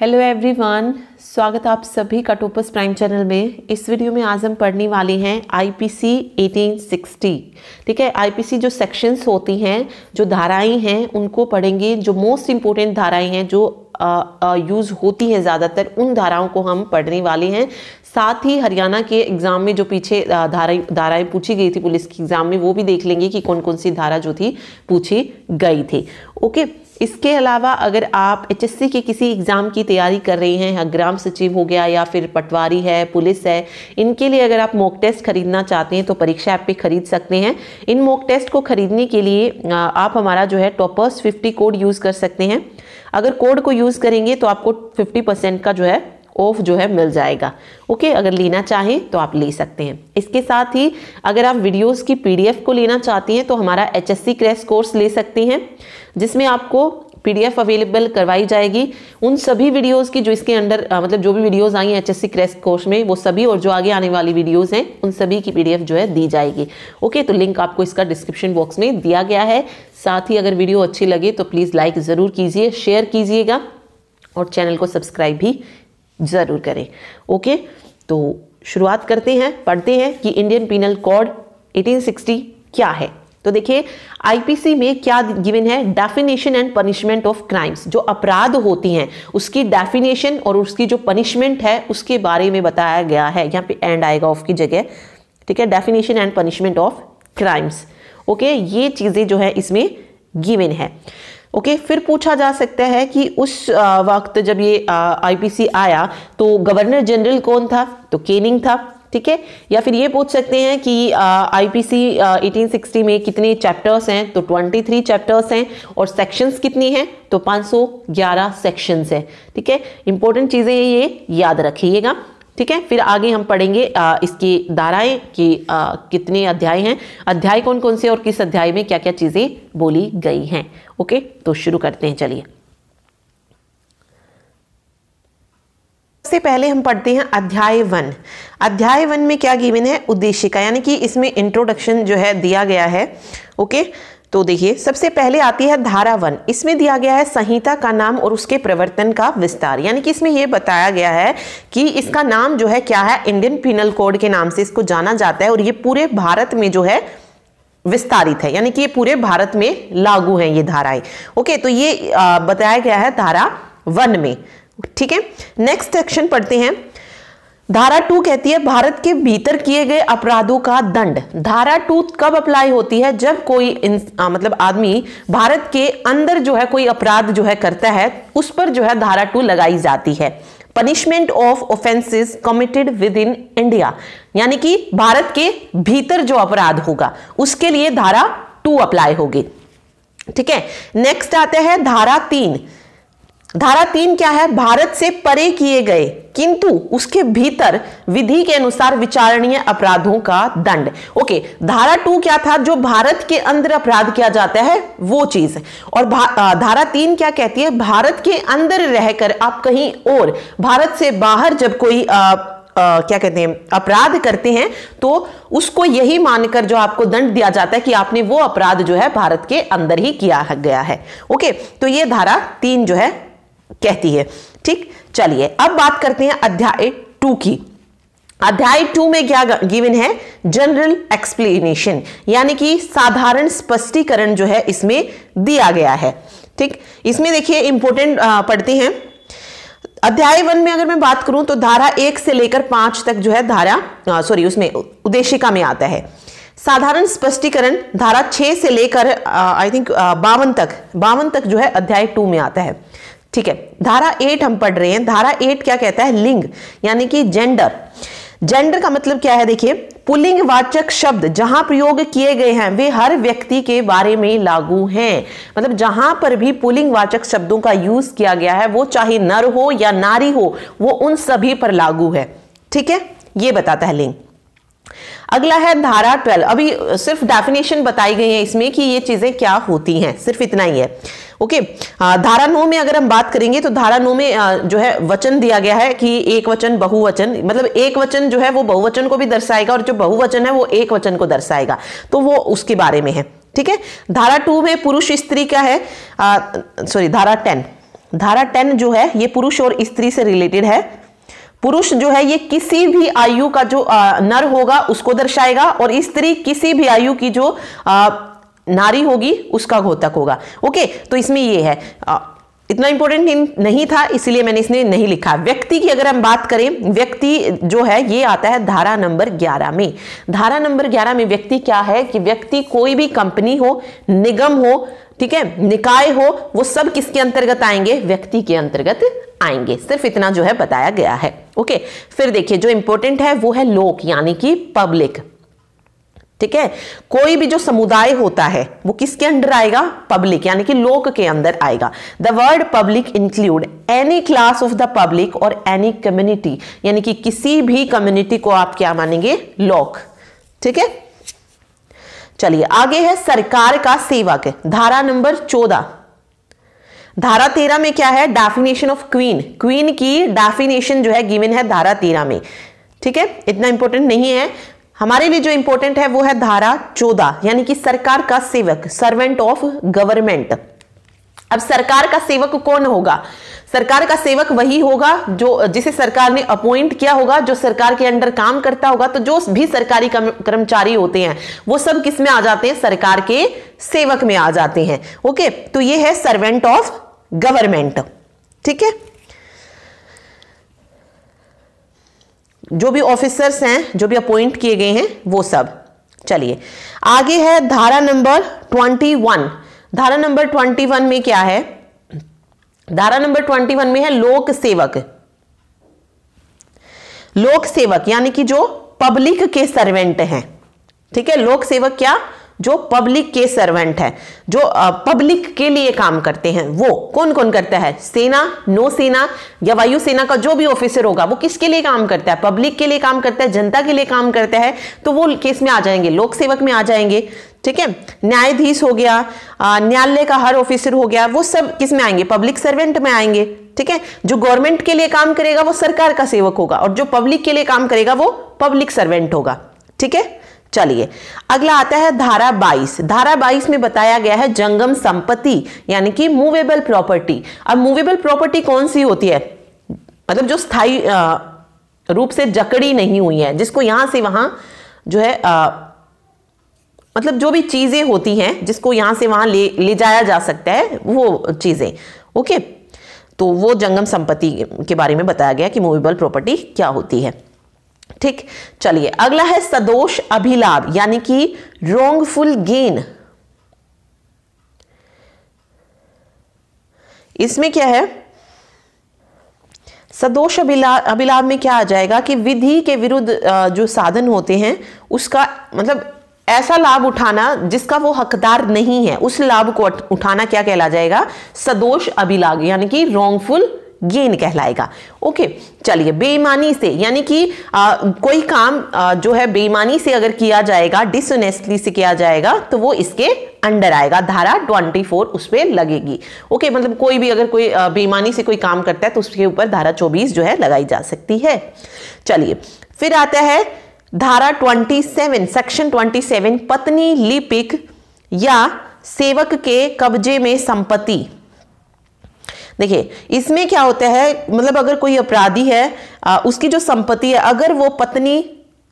Hello everyone स्वागत आप सभी का टोपस प्राइम चैनल में इस वीडियो में आज हम पढ़ने वाले हैं आईपीसी 1860 ठीक है आईपीसी जो सेक्शंस होती हैं जो धाराएं हैं उनको पढ़ेंगे जो मोस्ट इम्पोर्टेंट धाराएं हैं जो यूज़ होती हैं ज़्यादातर उन धाराओं को हम पढ़ने वाले हैं साथ ही हरियाणा के एग्ज़ाम में जो पीछे धाराएं धाराएं पूछी गई थी पुलिस की एग्ज़ाम में वो भी देख लेंगे कि कौन कौन सी धारा जो थी पूछी गई थी ओके इसके अलावा अगर आप एचएससी के किसी एग्ज़ाम की तैयारी कर रहे हैं ग्राम सचिव हो गया या फिर पटवारी है पुलिस है इनके लिए अगर आप मॉक टेस्ट खरीदना चाहते हैं तो परीक्षा ऐप पे खरीद सकते हैं इन मॉक टेस्ट को खरीदने के लिए आप हमारा जो है टॉपर्स फिफ्टी कोड यूज़ कर सकते हैं अगर कोड को यूज़ करेंगे तो आपको फिफ्टी परसेंट का जो है ऑफ जो है मिल जाएगा ओके अगर लेना चाहें तो आप ले सकते हैं इसके साथ ही अगर आप वीडियोस की पीडीएफ को लेना चाहती हैं तो हमारा एचएससी क्रैश कोर्स ले सकती हैं जिसमें आपको पीडीएफ अवेलेबल करवाई जाएगी उन सभी वीडियोस की जो इसके अंडर मतलब जो भी वीडियोस आई हैं एचएससी क्रेस कोर्स में वो सभी और जो आगे आने वाली वीडियोस हैं उन सभी की पीडीएफ जो है दी जाएगी ओके तो लिंक आपको इसका डिस्क्रिप्शन बॉक्स में दिया गया है साथ ही अगर वीडियो अच्छी लगे तो प्लीज़ लाइक ज़रूर कीजिए शेयर कीजिएगा और चैनल को सब्सक्राइब भी ज़रूर करें ओके तो शुरुआत करते हैं पढ़ते हैं कि इंडियन पिनल कोड 1860 क्या है तो देखिए आईपीसी में क्या गिवन है definition and punishment of crimes जो अपराध होती हैं उसकी डेफिनेशन और उसकी जो पनिशमेंट है उसके बारे में बताया गया है यहाँ पे एंड आएगा ऑफ की जगह ठीक है definition and punishment of crimes okay ये चीज़ें जो है इसमें गिवन है ओके okay, फिर पूछा जा सकता है कि उस वक्त जब ये आईपीसी आया तो गवर्नर जनरल कौन था तो केनिंग था ठीक है या फिर ये पूछ सकते हैं कि आईपीसी 1860 में कितने चैप्टर्स हैं तो 23 चैप्टर्स हैं और सेक्शंस कितनी हैं तो 511 सेक्शंस हैं ठीक है इंपॉर्टेंट चीज़ें ये याद रखिएगा ठीक है फिर आगे हम पढ़ेंगे आ, इसकी धाराएं कि कितने अध्याय हैं अध्याय कौन कौन से और किस अध्याय में क्या क्या चीज़ें बोली गई हैं ओके तो शुरू करते हैं चलिए सबसे पहले हम पढ़ते हैं अध्याय वन अध्याय वन में क्या गिवन है उद्देश्य का यानी कि इसमें इंट्रोडक्शन जो है दिया गया है ओके तो देखिए सबसे पहले आती है धारा वन इसमें दिया गया है संहिता का नाम और उसके प्रवर्तन का विस्तार यानी कि इसमें यह बताया गया है कि इसका नाम जो है क्या है इंडियन पिनल कोड के नाम से इसको जाना जाता है और ये पूरे भारत में जो है विस्तारित है यानी कि ये पूरे भारत में लागू है ये धाराएं ओके तो ये आ, बताया गया है धारा वन में ठीक है नेक्स्ट सेक्शन पढ़ते हैं धारा टू कहती है भारत के भीतर किए गए अपराधों का दंड धारा टू कब अप्लाई होती है जब कोई इन, आ, मतलब आदमी भारत के अंदर जो है कोई अपराध जो है करता है उस पर जो है धारा टू लगाई जाती है punishment of offences committed within India यानी कि भारत के भीतर जो अपराध होगा उसके लिए धारा टू अप्लाई होगी ठीक है नेक्स्ट आते हैं धारा तीन धारा तीन क्या है भारत से परे किए गए किंतु उसके भीतर विधि के अनुसार विचारणीय अपराधों का दंड ओके धारा टू क्या था जो भारत के अंदर अपराध किया जाता है वो चीज और धारा तीन क्या कहती है भारत के अंदर रहकर आप कहीं और भारत से बाहर जब कोई आ, आ, क्या कहते हैं अपराध करते हैं तो उसको यही मानकर जो आपको दंड दिया जाता है कि आपने वो अपराध जो है भारत के अंदर ही किया गया है ओके तो ये धारा तीन जो है कहती है ठीक चलिए अब बात करते हैं अध्याय टू की अध्याय टू में क्या गिवन है जनरल एक्सप्लेनेशन यानी कि साधारण स्पष्टीकरण जो है इसमें दिया गया है ठीक इसमें देखिए इंपोर्टेंट पढ़ते हैं अध्याय वन में अगर मैं बात करूं तो धारा एक से लेकर पांच तक जो है धारा सॉरी उसमें उद्देशिका में आता है साधारण स्पष्टीकरण धारा छह से लेकर आई थिंक बावन तक बावन तक जो है अध्याय टू में आता है ठीक है धारा एट हम पढ़ रहे हैं धारा एट क्या कहता है लिंग यानी कि जेंडर जेंडर का मतलब क्या है देखिए पुलिंग वाचक शब्द जहां प्रयोग किए गए हैं वे हर व्यक्ति के बारे में लागू हैं मतलब जहां पर भी पुलिंग वाचक शब्दों का यूज किया गया है वो चाहे नर हो या नारी हो वो उन सभी पर लागू है ठीक है ये बताता है लिंग अगला है धारा ट्वेल्व अभी सिर्फ डेफिनेशन बताई गई है इसमें कि ये चीज़ें क्या होती हैं सिर्फ इतना ही है ओके okay, धारा नौ में अगर हम बात करेंगे तो धारा नौ में जो है वचन दिया गया है कि एक वचन बहुवचन मतलब एक वचन जो है वो बहुवचन को भी दर्शाएगा और जो बहुवचन है वो एक वचन को दर्शाएगा तो वो उसके बारे में है ठीक है धारा टू में पुरुष स्त्री का है सॉरी धारा टेन धारा टेन जो है ये पुरुष और स्त्री से रिलेटेड है पुरुष जो है ये किसी भी आयु का जो नर होगा उसको दर्शाएगा और स्त्री किसी भी आयु की जो नारी होगी उसका घोतक होगा ओके तो इसमें ये है इतना इंपॉर्टेंट नहीं था इसलिए मैंने इसने नहीं लिखा व्यक्ति की अगर हम बात करें व्यक्ति जो है ये आता है धारा नंबर 11 में धारा नंबर 11 में व्यक्ति क्या है कि व्यक्ति कोई भी कंपनी हो निगम हो ठीक है निकाय हो वो सब किसके अंतर्गत आएंगे व्यक्ति के अंतर्गत आएंगे सिर्फ इतना जो है बताया गया है ओके फिर देखिए जो इंपॉर्टेंट है वो है लोक यानी कि पब्लिक ठीक है कोई भी जो समुदाय होता है वो किसके अंडर आएगा पब्लिक यानी कि लोक के अंदर आएगा the word public include any class of the public और एनी कम्युनिटी यानी कि किसी भी कम्युनिटी को आप क्या मानेंगे लोक ठीक है चलिए आगे है सरकार का सेवक धारा नंबर चौदह धारा तेरह में क्या है डेफिनेशन ऑफ क्वीन क्वीन की डेफिनेशन जो है गिवन है धारा तेरह में ठीक है इतना इंपॉर्टेंट नहीं है हमारे लिए जो इंपॉर्टेंट है वो है धारा चौदह यानी कि सरकार का सेवक सर्वेंट ऑफ गवर्नमेंट अब सरकार का सेवक कौन होगा सरकार का सेवक वही होगा जो जिसे सरकार ने अपॉइंट किया होगा जो सरकार के अंडर काम करता होगा तो जो भी सरकारी कर्मचारी होते हैं वो सब किस में आ जाते हैं सरकार के सेवक में आ जाते हैं ओके तो ये है सर्वेंट ऑफ गवर्नमेंट ठीक है जो भी ऑफिसर्स हैं जो भी अपॉइंट किए गए हैं वो सब चलिए आगे है धारा नंबर ट्वेंटी वन धारा नंबर ट्वेंटी वन में क्या है धारा नंबर ट्वेंटी वन में है लोक सेवक लोक सेवक यानी कि जो पब्लिक के सर्वेंट हैं ठीक है लोक सेवक क्या जो पब्लिक के सर्वेंट है जो पब्लिक के लिए काम करते हैं वो कौन कौन करता है सेना नो सेना या वायुसेना का जो भी ऑफिसर होगा वो किसके लिए काम करता है पब्लिक के लिए काम करता है जनता के लिए काम करता है तो वो केस में आ जाएंगे लोक सेवक में आ जाएंगे ठीक है न्यायाधीश हो गया न्यायालय का हर ऑफिसर हो गया वो सब किस में आएंगे पब्लिक सर्वेंट में आएंगे ठीक है जो गवर्नमेंट के लिए काम करेगा वो सरकार का सेवक होगा और जो पब्लिक के लिए काम करेगा वो पब्लिक सर्वेंट होगा ठीक है चलिए अगला आता है धारा 22 धारा 22 में बताया गया है जंगम संपत्ति यानी कि मूवेबल प्रॉपर्टी अब मूवेबल प्रॉपर्टी कौन सी होती है मतलब जो स्थाई रूप से जकड़ी नहीं हुई है जिसको यहां से वहां जो है आ, मतलब जो भी चीज़ें होती हैं जिसको यहां से वहां ले ले जाया जा सकता है वो चीज़ें ओके तो वो जंगम संपत्ति के बारे में बताया गया कि मूवेबल प्रॉपर्टी क्या होती है ठीक चलिए अगला है सदोष अभिलाभ यानी कि रोंगफुल गेन इसमें क्या है सदोष अभिलाभ अभिलाभ में क्या आ जाएगा कि विधि के विरुद्ध जो साधन होते हैं उसका मतलब ऐसा लाभ उठाना जिसका वो हकदार नहीं है उस लाभ को उठाना क्या कहला जाएगा सदोष अभिलाभ यानी कि रोंगफुल गेन कहलाएगा ओके चलिए बेईमानी से यानी कि आ, कोई काम आ, जो है बेईमानी से अगर किया जाएगा डिसनेस्टली से किया जाएगा तो वो इसके अंडर आएगा धारा 24 उस पर लगेगी ओके मतलब कोई भी अगर कोई बेईमानी से कोई काम करता है तो उसके ऊपर धारा 24 जो है लगाई जा सकती है चलिए फिर आता है धारा 27 सेक्शन 27 पत्नी लिपिक या सेवक के कब्जे में संपत्ति देखिए इसमें क्या होता है मतलब अगर कोई अपराधी है आ, उसकी जो संपत्ति है अगर वो पत्नी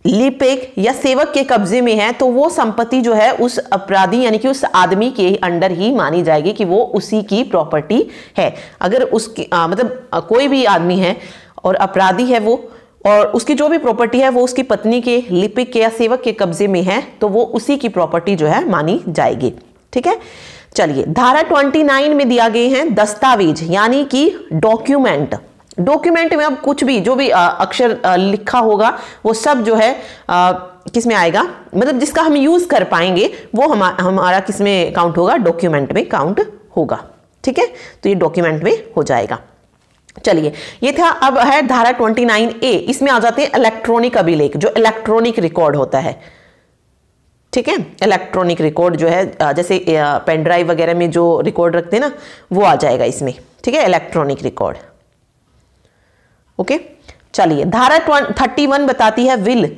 लिपिक या सेवक के कब्जे में है तो वो संपत्ति जो है उस अपराधी यानी कि उस आदमी के अंडर ही मानी जाएगी कि वो उसी की प्रॉपर्टी है अगर उसकी आ, मतलब आ, कोई भी आदमी है और अपराधी है वो और उसकी जो भी प्रॉपर्टी है वो उसकी पत्नी के लिपिक के या सेवक के कब्जे में है तो वो उसी की प्रॉपर्टी जो है मानी जाएगी ठीक है चलिए धारा 29 में दिया गए हैं दस्तावेज यानी कि डॉक्यूमेंट डॉक्यूमेंट में अब कुछ भी जो भी आ, अक्षर आ, लिखा होगा वो सब जो है आ, किस में आएगा मतलब जिसका हम यूज कर पाएंगे वो हम, हमारा किस में काउंट होगा डॉक्यूमेंट में काउंट होगा ठीक है तो ये डॉक्यूमेंट में हो जाएगा चलिए ये था अब है धारा 29 ए इसमें आ जाते हैं इलेक्ट्रॉनिक अभिलेख जो इलेक्ट्रॉनिक रिकॉर्ड होता है ठीक है इलेक्ट्रॉनिक रिकॉर्ड जो है जैसे पेन ड्राइव वगैरह में जो रिकॉर्ड रखते हैं ना वो आ जाएगा इसमें ठीक है इलेक्ट्रॉनिक रिकॉर्ड ओके चलिए धारा थर्टी वन बताती है विल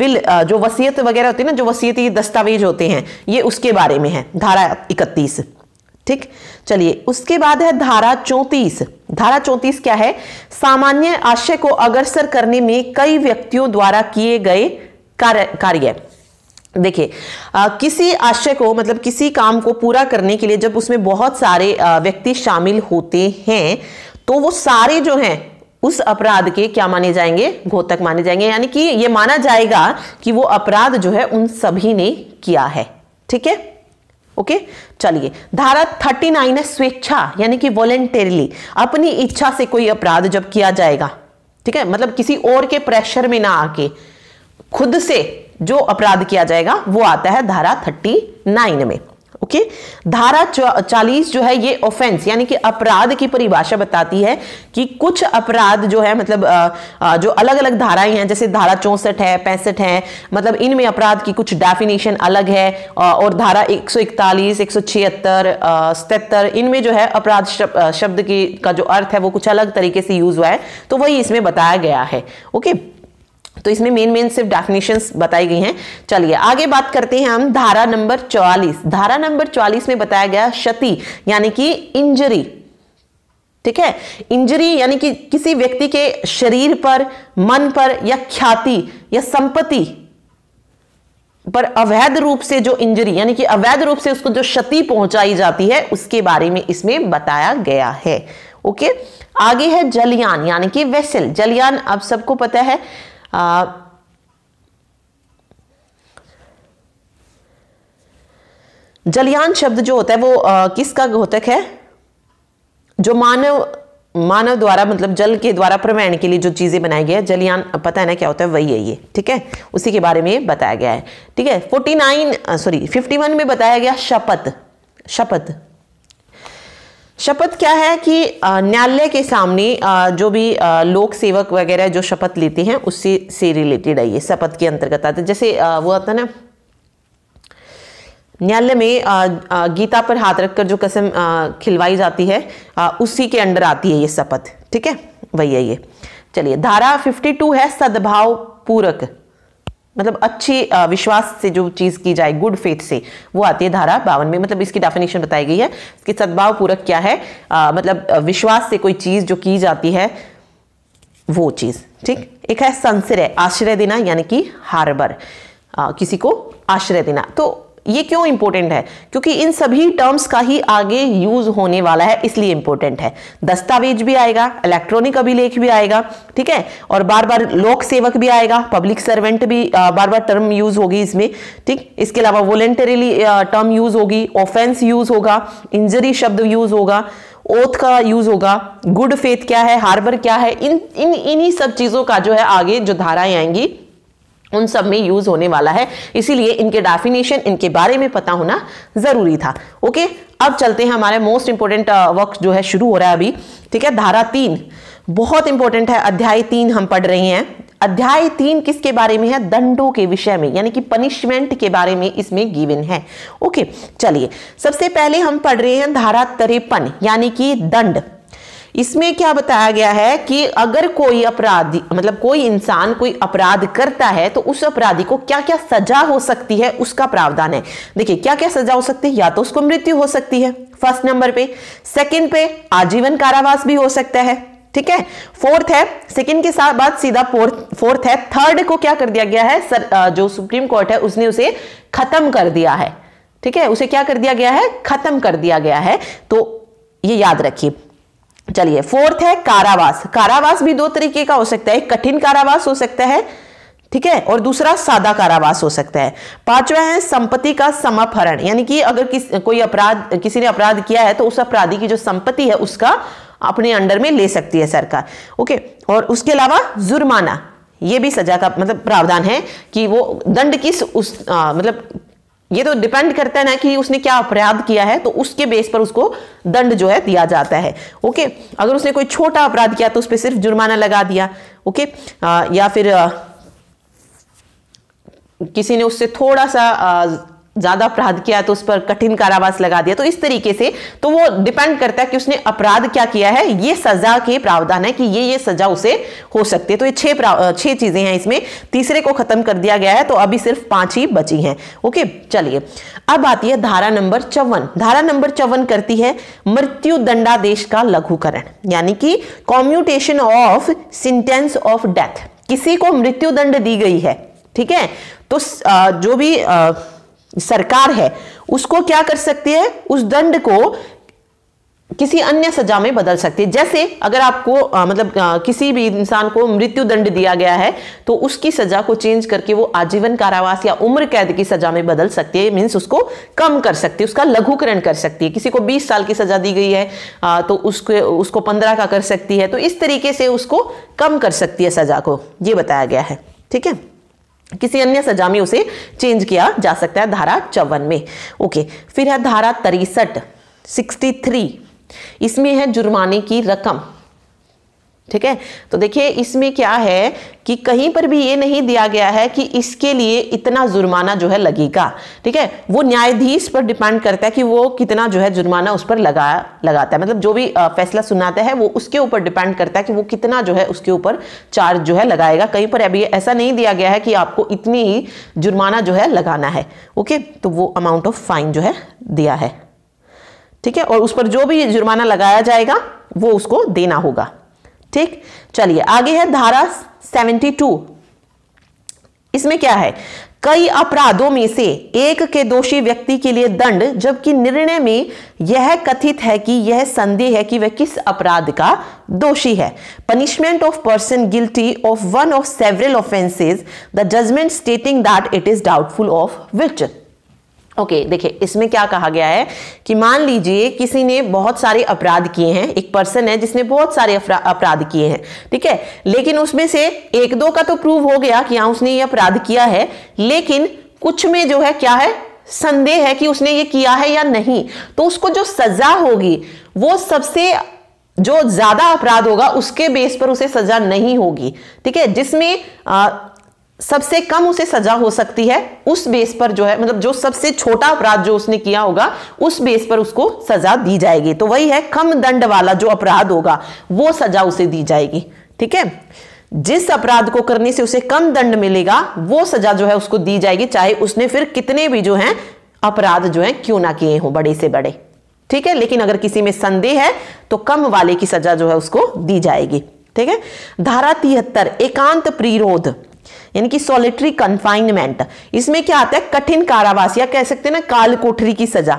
विल जो वसीयत वगैरह होती है ना जो वसीयती दस्तावेज होते हैं ये उसके बारे में है धारा इकतीस ठीक चलिए उसके बाद है धारा चौंतीस धारा चौंतीस क्या है सामान्य आशय को अग्रसर करने में कई व्यक्तियों द्वारा किए गए कार्य देखिए किसी आशय को मतलब किसी काम को पूरा करने के लिए जब उसमें बहुत सारे व्यक्ति शामिल होते हैं तो वो सारे जो हैं उस अपराध के क्या माने जाएंगे घोतक माने जाएंगे यानी कि ये माना जाएगा कि वो अपराध जो है उन सभी ने किया है ठीक है ओके चलिए धारा 39 है स्वेच्छा यानी कि वॉलेंटेरली अपनी इच्छा से कोई अपराध जब किया जाएगा ठीक है मतलब किसी और के प्रेशर में ना आके खुद से जो अपराध किया जाएगा वो आता है धारा थर्टी नाइन में ओके धारा चालीस जो है ये ऑफेंस यानी कि अपराध की परिभाषा बताती है कि कुछ अपराध जो है मतलब जो अलग अलग धाराएं हैं जैसे धारा चौंसठ है पैंसठ है मतलब इनमें अपराध की कुछ डेफिनेशन अलग है और धारा एक सौ इकतालीस एक सौ छिहत्तर सतहत्तर इनमें जो है अपराध शब्द की का जो अर्थ है वो कुछ अलग तरीके से यूज हुआ है तो वही इसमें बताया गया है ओके okay? तो इसमें मेन मेन सिर्फ डेफिनेशंस बताई गई हैं चलिए आगे बात करते हैं हम धारा नंबर 44 धारा नंबर 44 में बताया गया क्षति यानी कि इंजरी ठीक है इंजरी यानी कि किसी व्यक्ति के शरीर पर मन पर या ख्याति या संपत्ति पर अवैध रूप से जो इंजरी यानी कि अवैध रूप से उसको जो क्षति पहुंचाई जाती है उसके बारे में इसमें बताया गया है ओके आगे है जलयान यानी कि वेसल जलयान अब सबको पता है जलियान जलयान शब्द जो होता है वो आ, किसका घोतक है जो मानव मानव द्वारा मतलब जल के द्वारा प्रवहन के लिए जो चीज़ें बनाई गई है जलयान पता है ना क्या होता है वही है ये ठीक है उसी के बारे में बताया गया है ठीक है forty nine sorry fifty one में बताया गया शपथ शपथ शपथ क्या है कि न्यायालय के सामने जो भी लोक सेवक वगैरह जो शपथ लेते हैं उससे से रिलेटेड है ये शपथ के अंतर्गत आते जैसे वो आता ना न्यायालय में गीता पर हाथ रखकर जो कसम खिलवाई जाती है उसी के अंडर आती है ये शपथ ठीक है वही है ये चलिए धारा 52 है सद्भाव पूरक मतलब अच्छे विश्वास से जो चीज़ की जाए गुड फेथ से वो आती है धारा बावन में मतलब इसकी डेफिनेशन बताई गई है इसकी सद्भाव पूरक क्या है आ, मतलब विश्वास से कोई चीज़ जो की जाती है वो चीज़ ठीक एक है संश्रय आश्रय देना यानी कि हार्बर किसी को आश्रय देना तो ये क्यों इंपॉर्टेंट है क्योंकि इन सभी टर्म्स का ही आगे यूज होने वाला है इसलिए इंपॉर्टेंट है दस्तावेज भी आएगा इलेक्ट्रॉनिक अभिलेख भी आएगा ठीक है और बार बार लोक सेवक भी आएगा पब्लिक सर्वेंट भी बार बार टर्म यूज होगी इसमें ठीक इसके अलावा वॉलेंटरीली टर्म यूज होगी ऑफेंस यूज होगा इंजरी शब्द यूज होगा ओथ का यूज होगा गुड फेथ क्या है हार्बर क्या है इन इन इन्हीं सब चीजों का जो है आगे जो धाराएं आएंगी उन सब में यूज होने वाला है इसीलिए इनके डेफिनेशन इनके बारे में पता होना जरूरी था ओके अब चलते हैं हमारे मोस्ट इंपोर्टेंट वर्क जो है शुरू हो रहा है अभी ठीक है धारा तीन बहुत इंपॉर्टेंट है अध्याय तीन हम पढ़ रहे हैं अध्याय तीन किसके बारे में है दंडों के विषय में यानी कि पनिशमेंट के बारे में इसमें गिवन है ओके चलिए सबसे पहले हम पढ़ रहे हैं धारा तिरपन यानी कि दंड इसमें क्या बताया गया है कि अगर कोई अपराधी मतलब कोई इंसान कोई अपराध करता है तो उस अपराधी को क्या क्या सजा हो सकती है उसका प्रावधान है देखिए क्या क्या सजा हो सकती है या तो उसको मृत्यु हो सकती है फर्स्ट नंबर पे सेकंड पे आजीवन कारावास भी हो सकता है ठीक है फोर्थ है सेकंड के साथ बाद सीधा फोर्थ फोर्थ है थर्ड को क्या कर दिया गया है सर जो सुप्रीम कोर्ट है उसने उसे खत्म कर दिया है ठीक है उसे क्या कर दिया गया है खत्म कर दिया गया है तो ये याद रखिए चलिए फोर्थ है कारावास कारावास भी दो तरीके का हो सकता है कठिन कारावास हो सकता है ठीक है और दूसरा सादा कारावास हो सकता है पांचवा है संपत्ति का समापहरण यानी कि अगर किस कोई अपराध किसी ने अपराध किया है तो उस अपराधी की जो संपत्ति है उसका अपने अंडर में ले सकती है सरकार ओके और उसके अलावा जुर्माना ये भी सजा का मतलब प्रावधान है कि वो दंड किस उस आ, मतलब ये तो डिपेंड करता है ना कि उसने क्या अपराध किया है तो उसके बेस पर उसको दंड जो है दिया जाता है ओके अगर उसने कोई छोटा अपराध किया तो उस पर सिर्फ जुर्माना लगा दिया ओके आ, या फिर आ, किसी ने उससे थोड़ा सा आ, ज़्यादा अपराध किया तो उस पर कठिन कारावास लगा दिया तो इस तरीके से तो वो डिपेंड करता है कि उसने अपराध क्या किया है ये सजा के प्रावधान है कि ये ये सजा उसे हो सकती है तो ये छह छह चीज़ें हैं इसमें तीसरे को ख़त्म कर दिया गया है तो अभी सिर्फ पांच ही बची हैं ओके चलिए अब आती है धारा नंबर चौवन धारा नंबर चौवन करती है मृत्यु दंडादेश का लघुकरण यानी कि commutation of sentence of death किसी को मृत्यु दंड दी गई है ठीक है तो जो भी सरकार है उसको क्या कर सकती है उस दंड को किसी अन्य सजा में बदल सकती है जैसे अगर आपको आ, मतलब आ, किसी भी इंसान को मृत्यु दंड दिया गया है तो उसकी सजा को चेंज करके वो आजीवन कारावास या उम्र कैद की सजा में बदल सकती है मीन्स उसको कम कर सकती है उसका लघुकरण कर सकती है किसी को 20 साल की सजा दी गई है आ, तो उसके उसको 15 का कर सकती है तो इस तरीके से उसको कम कर सकती है सजा को ये बताया गया है ठीक है किसी अन्य सजा में उसे चेंज किया जा सकता है धारा चौवन में ओके फिर है धारा तिरसठ सिक्सटी थ्री इसमें है जुर्माने की रकम ठीक है तो देखिए इसमें क्या है कि कहीं पर भी ये नहीं दिया गया है कि इसके लिए इतना जुर्माना जो है लगेगा ठीक है वो न्यायाधीश पर डिपेंड करता है कि वो कितना जो है जुर्माना उस पर लगा लगाता है मतलब जो भी फैसला सुनाता है वो उसके ऊपर डिपेंड करता है कि वो कितना जो है उसके ऊपर चार्ज जो है लगाएगा कहीं पर अभी ऐसा नहीं दिया गया है कि आपको इतनी ही जुर्माना जो है लगाना है ओके तो वो अमाउंट ऑफ फाइन जो है दिया है ठीक है और उस पर जो भी जुर्माना लगाया जाएगा वो उसको देना होगा ठीक चलिए आगे है धारा 72 इसमें क्या है कई अपराधों में से एक के दोषी व्यक्ति के लिए दंड जबकि निर्णय में यह कथित है कि यह संदेह है कि वह किस अपराध का दोषी है punishment of person guilty of one of several offences the judgment stating that it is doubtful of which okay okay, देखिए इसमें क्या कहा गया है कि मान लीजिए किसी ने बहुत सारे अपराध किए हैं एक पर्सन है जिसने बहुत सारे अपराध किए हैं ठीक है लेकिन उसमें से एक दो का तो प्रूव हो गया कि हाँ, उसने ये अपराध किया है लेकिन कुछ में जो है क्या है संदेह है कि उसने ये किया है या नहीं तो उसको जो सजा होगी वो सबसे जो ज्यादा अपराध होगा उसके बेस पर उसे सजा नहीं होगी ठीक है जिसमें सबसे कम उसे सजा हो सकती है उस बेस पर जो है मतलब जो सबसे छोटा अपराध जो उसने किया होगा उस बेस पर उसको सजा दी जाएगी तो वही है कम दंड वाला जो अपराध होगा वो सजा उसे दी जाएगी ठीक है जिस अपराध को करने से उसे कम दंड मिलेगा वो सजा जो है उसको दी जाएगी चाहे उसने फिर कितने भी जो है अपराध जो है क्यों ना किए हों बड़े से बड़े ठीक है लेकिन अगर किसी में संदेह है तो कम वाले की सजा जो है उसको दी जाएगी ठीक है धारा तिहत्तर एकांत प्रीरोध यानी कि सॉलिटरी कंफाइनमेंट इसमें क्या आता है कठिन कारावास या कह सकते हैं ना काल कोठरी की सजा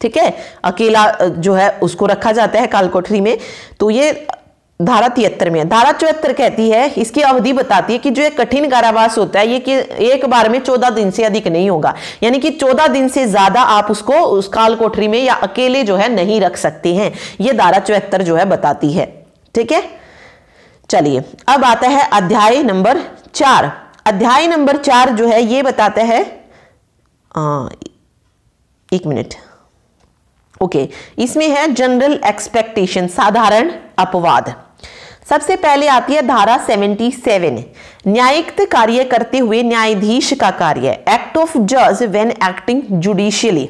ठीक है अकेला जो है उसको रखा जाता है काल कोठरी में तो ये धारा तिहत्तर में धारा चौहत्तर कहती है इसकी अवधि बताती है कि जो एक कठिन कारावास होता है ये कि एक बार में चौदह दिन से अधिक नहीं होगा यानी कि चौदह दिन से ज्यादा आप उसको उस काल कोठरी में या अकेले जो है नहीं रख सकते हैं ये धारा चौहत्तर जो है बताती है ठीक है चलिए अब आता है अध्याय नंबर चार अध्याय नंबर चार जो है ये बताता है आ, एक मिनट ओके okay. इसमें है जनरल एक्सपेक्टेशन साधारण अपवाद सबसे पहले आती है धारा 77 न्यायिक कार्य करते हुए न्यायाधीश का कार्य एक्ट ऑफ जज व्हेन एक्टिंग जुडिशियली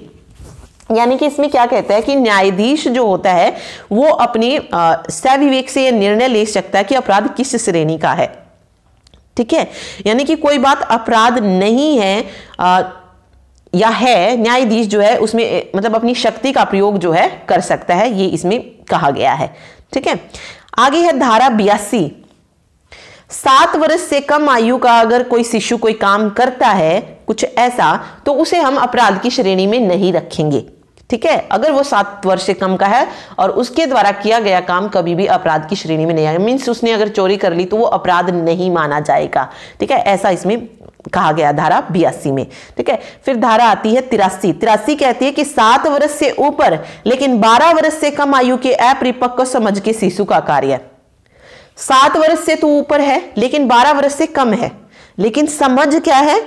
यानी कि इसमें क्या कहता है कि न्यायाधीश जो होता है वो अपने सविवेक से यह निर्णय ले सकता है कि अपराध किस श्रेणी का है ठीक है यानी कि कोई बात अपराध नहीं है आ, या है न्यायाधीश जो है उसमें मतलब अपनी शक्ति का प्रयोग जो है कर सकता है ये इसमें कहा गया है ठीक है आगे है धारा बयासी सात वर्ष से कम आयु का अगर कोई शिशु कोई काम करता है कुछ ऐसा तो उसे हम अपराध की श्रेणी में नहीं रखेंगे ठीक है अगर वो सात वर्ष से कम का है और उसके द्वारा किया गया काम कभी भी अपराध की श्रेणी में नहीं आएगा मीन्स उसने अगर चोरी कर ली तो वो अपराध नहीं माना जाएगा ठीक है ऐसा इसमें कहा गया धारा बयासी में ठीक है फिर धारा आती है तिरासी तिरासी कहती है कि सात वर्ष से ऊपर लेकिन बारह वर्ष से कम आयु के अपरिपक्व समझ के शिशु का कार्य सात वर्ष से तो ऊपर है लेकिन बारह वर्ष से कम है लेकिन समझ क्या है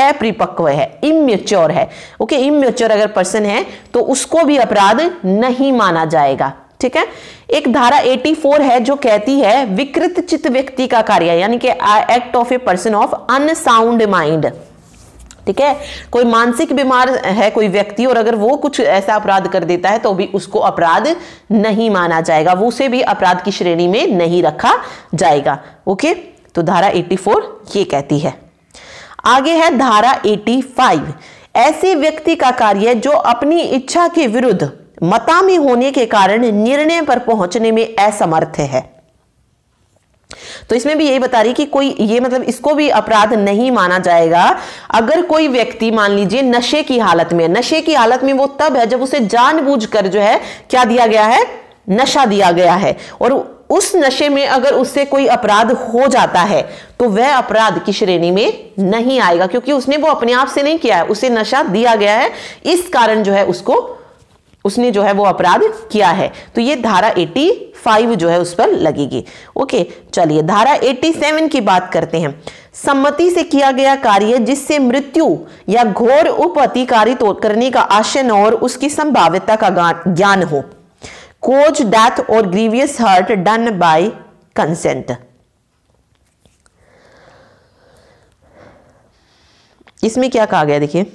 अपरिपक्व है इमेच्योर है ओके इमेच्योर अगर पर्सन है तो उसको भी अपराध नहीं माना जाएगा ठीक है एक धारा 84 है जो कहती है विकृत चित व्यक्ति का कार्य यानी कि act of a person of unsound mind ठीक है कोई मानसिक बीमार है कोई व्यक्ति और अगर वो कुछ ऐसा अपराध कर देता है तो भी उसको अपराध नहीं माना जाएगा वो उसे भी अपराध की श्रेणी में नहीं रखा जाएगा ओके तो धारा 84 ये कहती है आगे है धारा 85 ऐसे व्यक्ति का कार्य जो अपनी इच्छा के विरुद्ध मतामी होने के कारण निर्णय पर पहुंचने में असमर्थ है तो इसमें भी यही बता रही कि कोई ये मतलब इसको भी अपराध नहीं माना जाएगा अगर कोई व्यक्ति मान लीजिए नशे की हालत में नशे की हालत में वो तब है जब उसे जानबूझकर जो है क्या दिया गया है नशा दिया गया है और उस नशे में अगर उससे कोई अपराध हो जाता है तो वह अपराध की श्रेणी में नहीं आएगा क्योंकि उसने वो अपने आप से नहीं किया है उसे नशा दिया गया है इस कारण जो है उसको उसने जो है वो अपराध किया है तो ये धारा 85 जो है उस पर लगेगी ओके चलिए धारा 87 की बात करते हैं सम्मति से किया गया कार्य जिससे मृत्यु या घोर उपअतिकारित करने का आशय और उसकी संभाव्यता का ज्ञान हो कोज डेथ और grievous hurt done by consent इसमें क्या कहा गया देखिए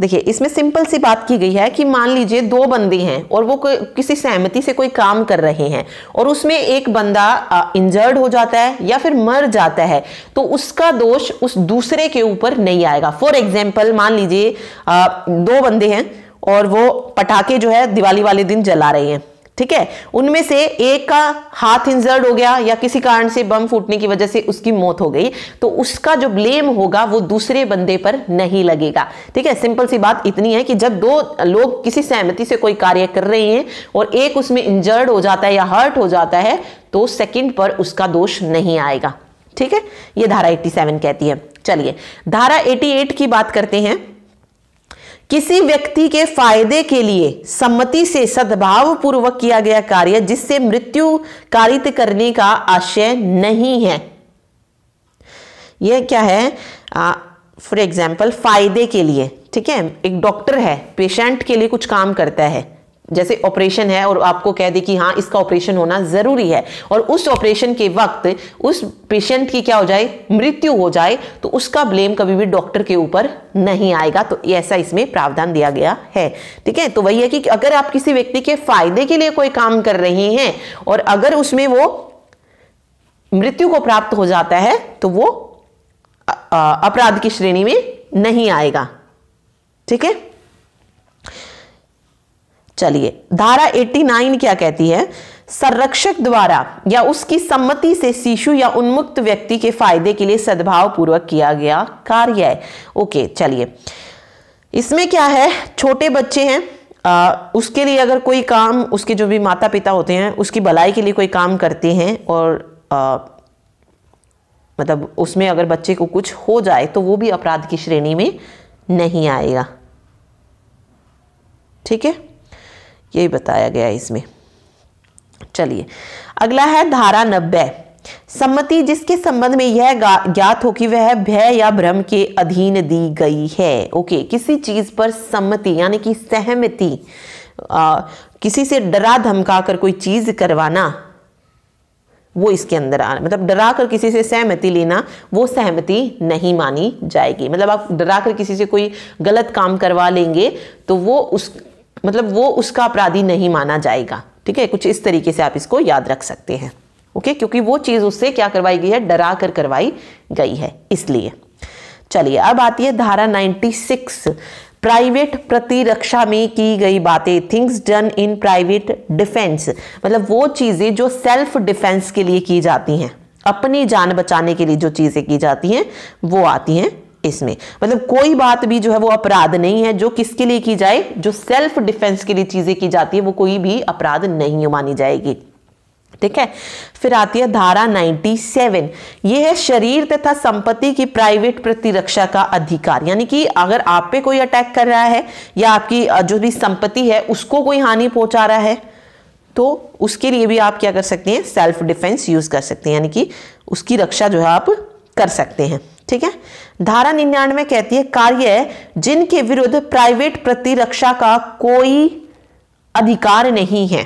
देखिए इसमें सिंपल सी बात की गई है कि मान लीजिए दो बंदे हैं और वो किसी सहमति से कोई काम कर रहे हैं और उसमें एक बंदा इंजर्ड हो जाता है या फिर मर जाता है तो उसका दोष उस दूसरे के ऊपर नहीं आएगा फॉर एग्जाम्पल मान लीजिए दो बंदे हैं और वो पटाखे जो है दिवाली वाले दिन जला रहे हैं ठीक है उनमें से एक का हाथ इंजर्ड हो गया या किसी कारण से बम फूटने की वजह से उसकी मौत हो गई तो उसका जो ब्लेम होगा वो दूसरे बंदे पर नहीं लगेगा ठीक है सिंपल सी बात इतनी है कि जब दो लोग किसी सहमति से कोई कार्य कर रहे हैं और एक उसमें इंजर्ड हो जाता है या हर्ट हो जाता है तो सेकेंड पर उसका दोष नहीं आएगा ठीक है ये धारा 87 कहती है चलिए धारा 88 की बात करते हैं किसी व्यक्ति के फायदे के लिए सम्मति से सद्भाव पूर्वक किया गया कार्य जिससे मृत्यु कारित करने का आशय नहीं है यह क्या है फॉर एग्जाम्पल फायदे के लिए ठीक है एक डॉक्टर है पेशेंट के लिए कुछ काम करता है जैसे ऑपरेशन है और आपको कह दे कि हाँ इसका ऑपरेशन होना ज़रूरी है और उस ऑपरेशन के वक्त उस पेशेंट की क्या हो जाए मृत्यु हो जाए तो उसका ब्लेम कभी भी डॉक्टर के ऊपर नहीं आएगा तो ऐसा इसमें प्रावधान दिया गया है ठीक है तो वही है कि अगर आप किसी व्यक्ति के फायदे के लिए कोई काम कर रहे हैं और अगर उसमें वो मृत्यु को प्राप्त हो जाता है तो वो अपराध की श्रेणी में नहीं आएगा ठीक है चलिए धारा 89 क्या कहती है संरक्षक द्वारा या उसकी सम्मति से शिशु या उन्मुक्त व्यक्ति के फायदे के लिए सद्भाव पूर्वक किया गया कार्य है ओके चलिए इसमें क्या है छोटे बच्चे हैं आ, उसके लिए अगर कोई काम उसके जो भी माता पिता होते हैं उसकी भलाई के लिए कोई काम करते हैं और आ, मतलब उसमें अगर बच्चे को कुछ हो जाए तो वो भी अपराध की श्रेणी में नहीं आएगा ठीक है यही बताया गया इसमें चलिए अगला है धारा नब्बे सम्मति जिसके संबंध में यह ज्ञात हो कि वह भय या भ्रम के अधीन दी गई है ओके किसी चीज पर सम्मति यानी कि सहमति किसी से डरा धमका कर कोई चीज करवाना वो इसके अंदर आ मतलब डरा कर किसी से सहमति लेना वो सहमति नहीं मानी जाएगी मतलब आप डरा कर किसी से कोई गलत काम करवा लेंगे तो वो उस मतलब वो उसका अपराधी नहीं माना जाएगा ठीक है कुछ इस तरीके से आप इसको याद रख सकते हैं ओके क्योंकि वो चीज़ उससे क्या करवाई गई है डरा कर करवाई गई है इसलिए चलिए अब आती है धारा 96 प्राइवेट प्रतिरक्षा में की गई बातें things done in private defence मतलब वो चीज़ें जो सेल्फ डिफेंस के लिए की जाती हैं अपनी जान बचाने के लिए जो चीज़ें की जाती हैं वो आती हैं केस में मतलब कोई बात भी जो है वो अपराध नहीं है जो किसके लिए की जाए जो सेल्फ डिफेंस के लिए चीजें की जाती है वो कोई भी अपराध नहीं मानी जाएगी ठीक है फिर आती है धारा 97 ये है शरीर तथा संपत्ति की प्राइवेट प्रतिरक्षा का अधिकार यानी कि अगर आप पे कोई अटैक कर रहा है या आपकी जो भी संपत्ति है उसको कोई हानि पहुंचा रहा है तो उसके लिए भी आप क्या कर सकते हैं सेल्फ डिफेंस यूज कर सकते हैं यानी कि उसकी रक्षा जो है आप कर सकते हैं ठीक है धारा निन्यानवे कहती है कार्य जिनके विरुद्ध प्राइवेट प्रतिरक्षा का कोई अधिकार नहीं है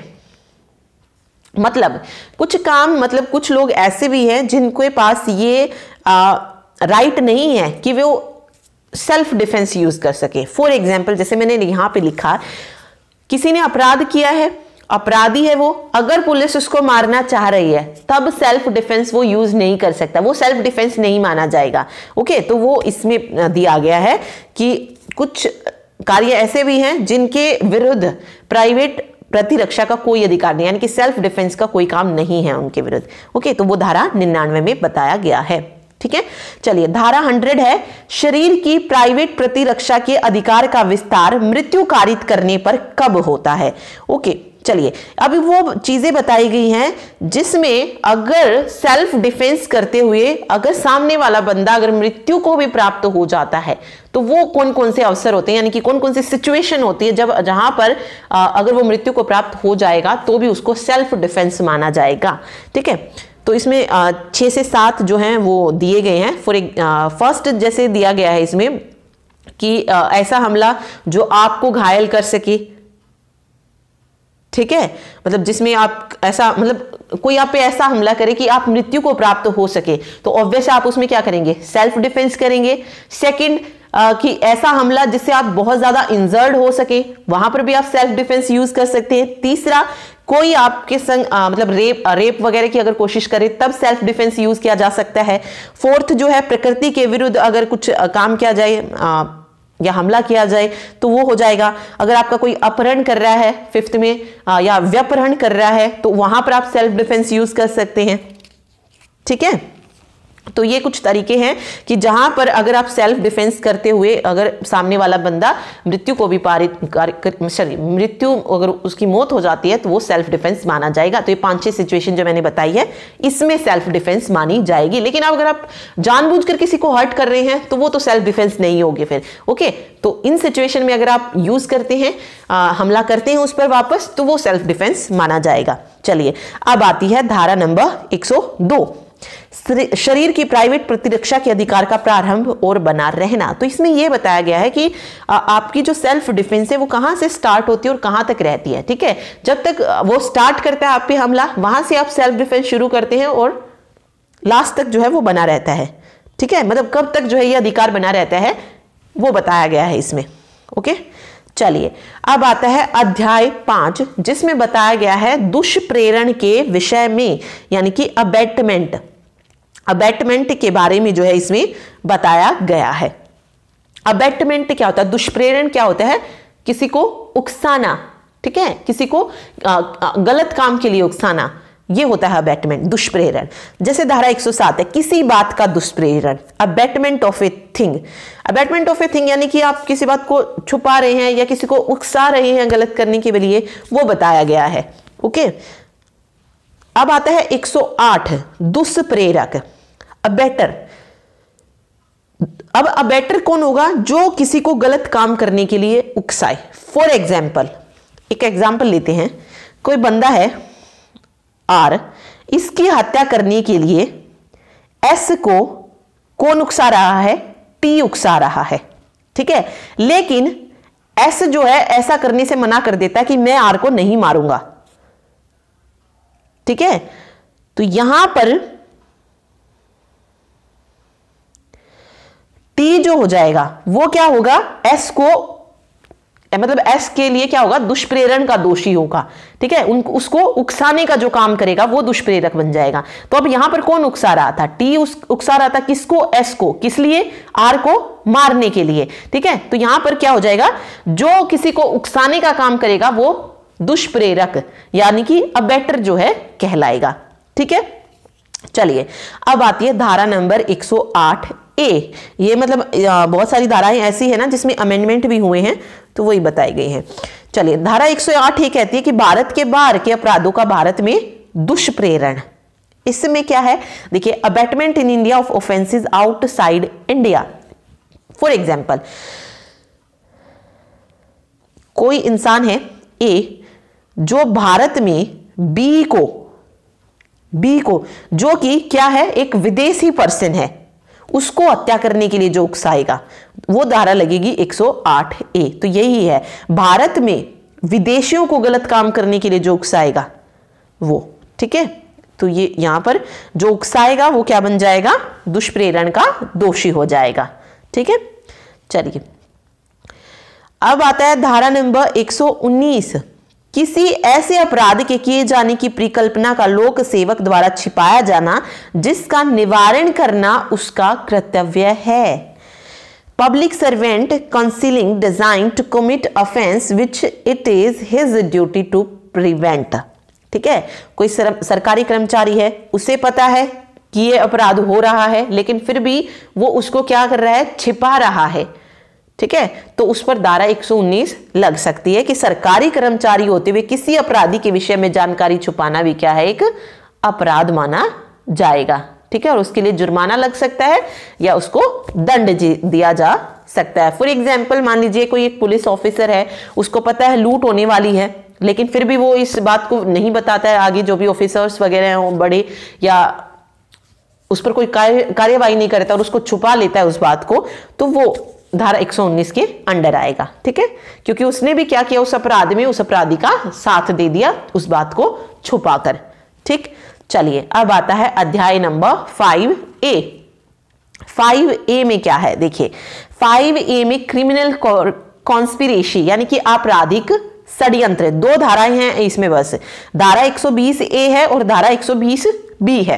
मतलब कुछ काम मतलब कुछ लोग ऐसे भी हैं जिनके पास ये आ, राइट नहीं है कि वो सेल्फ डिफेंस यूज कर सके फॉर एग्जाम्पल जैसे मैंने यहां पे लिखा किसी ने अपराध किया है अपराधी है वो अगर पुलिस उसको मारना चाह रही है तब सेल्फ डिफेंस वो यूज नहीं कर सकता वो सेल्फ डिफेंस नहीं माना जाएगा ओके तो वो इसमें दिया गया है कि कुछ कार्य ऐसे भी हैं जिनके विरुद्ध प्राइवेट प्रतिरक्षा का कोई अधिकार नहीं यानी कि सेल्फ डिफेंस का कोई काम नहीं है उनके विरुद्ध ओके तो वो धारा निन्यानवे में बताया गया है ठीक है चलिए धारा हंड्रेड है शरीर की प्राइवेट प्रतिरक्षा के अधिकार का विस्तार मृत्यु कारित करने पर कब होता है ओके चलिए अभी वो चीज़ें बताई गई हैं जिसमें अगर सेल्फ डिफेंस करते हुए अगर सामने वाला बंदा अगर मृत्यु को भी प्राप्त हो जाता है तो वो कौन कौन से अवसर होते हैं यानी कि कौन कौन सी सिचुएशन होती है जब जहां पर आ, अगर वो मृत्यु को प्राप्त हो जाएगा तो भी उसको सेल्फ डिफेंस माना जाएगा ठीक है तो इसमें छः से सात जो हैं वो दिए गए हैं फॉर एक फर्स्ट जैसे दिया गया है इसमें कि आ, ऐसा हमला जो आपको घायल कर सके ठीक है मतलब जिसमें आप ऐसा मतलब कोई आप पे ऐसा हमला करे कि आप मृत्यु को प्राप्त हो सके तो ऑब्वियस आप उसमें क्या करेंगे सेल्फ डिफेंस करेंगे सेकंड कि ऐसा हमला जिससे आप बहुत ज्यादा इंजर्ड हो सके वहां पर भी आप सेल्फ डिफेंस यूज कर सकते हैं तीसरा कोई आपके संग आ, मतलब रेप रेप वगैरह की अगर कोशिश करे तब सेल्फ डिफेंस यूज किया जा सकता है फोर्थ जो है प्रकृति के विरुद्ध अगर कुछ आ, काम किया जाए आ, या हमला किया जाए तो वो हो जाएगा अगर आपका कोई अपहरण कर रहा है फिफ्थ में आ, या व्यपहरण कर रहा है तो वहां पर आप सेल्फ डिफेंस यूज कर सकते हैं ठीक है तो ये कुछ तरीके हैं कि जहां पर अगर आप सेल्फ डिफेंस करते हुए अगर सामने वाला बंदा मृत्यु को भी पारित सॉरी मृत्यु अगर उसकी मौत हो जाती है तो वो सेल्फ डिफेंस माना जाएगा तो ये पांच छह सिचुएशन जो मैंने बताई है इसमें सेल्फ डिफेंस मानी जाएगी लेकिन अगर आप जानबूझकर किसी को हर्ट कर रहे हैं तो वो तो सेल्फ डिफेंस नहीं होगी फिर ओके तो इन सिचुएशन में अगर आप यूज करते हैं आ, हमला करते हैं उस पर वापस तो वो सेल्फ डिफेंस माना जाएगा चलिए अब आती है धारा नंबर एक शरीर की प्राइवेट प्रतिरक्षा के अधिकार का प्रारंभ और बना रहना तो इसमें यह बताया गया है कि आपकी जो सेल्फ डिफेंस है वो कहां से स्टार्ट होती है और कहां तक रहती है ठीक है जब तक वो स्टार्ट करता है आप पे हमला वहां से आप सेल्फ डिफेंस शुरू करते हैं और लास्ट तक जो है वो बना रहता है ठीक है मतलब कब तक जो है ये अधिकार बना रहता है वो बताया गया है इसमें ओके चलिए अब आता है अध्याय पांच जिसमें बताया गया है दुष्प्रेरण के विषय में यानी कि अबेटमेंट अबेटमेंट के बारे में जो है इसमें बताया गया है अबेटमेंट क्या होता है दुष्प्रेरण क्या होता है किसी को उकसाना ठीक है किसी को आ, आ, गलत काम के लिए उकसाना ये होता है अबैटमेंट दुष्प्रेरण जैसे धारा 107 है किसी बात का दुष्प्रेरण abetment of a thing abetment of a thing यानी कि आप किसी बात को छुपा रहे हैं या किसी को उकसा रहे हैं गलत करने के लिए वो बताया गया है ओके okay? अब आता है 108 दुष्प्रेरक अबेटर अब अबेटर कौन होगा जो किसी को गलत काम करने के लिए उकसाए फॉर एग्जाम्पल एक एग्जाम्पल लेते हैं कोई बंदा है आर इसकी हत्या करने के लिए एस को कौन उकसा रहा है टी उकसा रहा है ठीक है लेकिन एस जो है ऐसा करने से मना कर देता है कि मैं आर को नहीं मारूंगा ठीक है तो यहां पर टी जो हो जाएगा वो क्या होगा एस को मतलब एस के लिए क्या होगा दुष्प्रेरण का दोषी होगा ठीक है उनको उसको उकसाने का जो काम करेगा वो दुष्प्रेरक बन जाएगा तो अब यहां पर कौन उकसा रहा था टी उस उकसा रहा था किसको एस को किस लिए आर को मारने के लिए ठीक है तो यहां पर क्या हो जाएगा जो किसी को उकसाने का काम करेगा वो दुष्प्रेरक यानी कि बेटर जो है कहलाएगा ठीक है चलिए अब आती है धारा नंबर 108 ए ये मतलब बहुत सारी धाराएं ऐसी है ना जिसमें अमेंडमेंट भी हुए हैं तो वही बताई गई हैं चलिए धारा 108 सौ ये कहती है कि भारत के बाहर के अपराधों का भारत में दुष्प्रेरण इसमें क्या है देखिए abetment in India of offences outside India for example कोई इंसान है ए जो भारत में बी को बी को जो कि क्या है एक विदेशी पर्सन है उसको हत्या करने के लिए जो उकसाएगा वो धारा लगेगी 108 ए तो यही है भारत में विदेशियों को गलत काम करने के लिए जो उकसाएगा वो ठीक है तो ये यहां पर जो उकसाएगा वो क्या बन जाएगा दुष्प्रेरण का दोषी हो जाएगा ठीक है चलिए अब आता है धारा नंबर 119 किसी ऐसे अपराध के किए जाने की परिकल्पना का लोक सेवक द्वारा छिपाया जाना जिसका निवारण करना उसका कर्तव्य है public servant concealing design to commit offence which it is his duty to prevent ठीक है कोई सर, सरकारी कर्मचारी है उसे पता है कि ये अपराध हो रहा है लेकिन फिर भी वो उसको क्या कर रहा है छिपा रहा है ठीक है तो उस पर धारा 119 लग सकती है कि सरकारी कर्मचारी होते हुए किसी अपराधी के विषय में जानकारी छुपाना भी क्या है एक अपराध माना जाएगा ठीक है और उसके लिए जुर्माना लग सकता है या उसको दंड दिया जा सकता है फॉर एग्जाम्पल मान लीजिए कोई एक पुलिस ऑफिसर है उसको पता है लूट होने वाली है लेकिन फिर भी वो इस बात को नहीं बताता है आगे जो भी ऑफिसर्स वगैरह वो बड़े या उस पर कोई कार्यवाही नहीं करता और उसको छुपा लेता है उस बात को तो वो धारा 119 के अंडर आएगा ठीक है क्योंकि उसने भी क्या किया उस अपराध में उस अपराधी का साथ दे दिया उस बात को छुपाकर ठीक चलिए अब आता है अध्याय number five A five A में क्या है देखिए फाइव ए में क्रिमिनल कॉन्स्पिरेसी यानी कि आपराधिक षडयंत्र दो धाराएं हैं इसमें बस धारा 120 ए है और धारा 120 बी है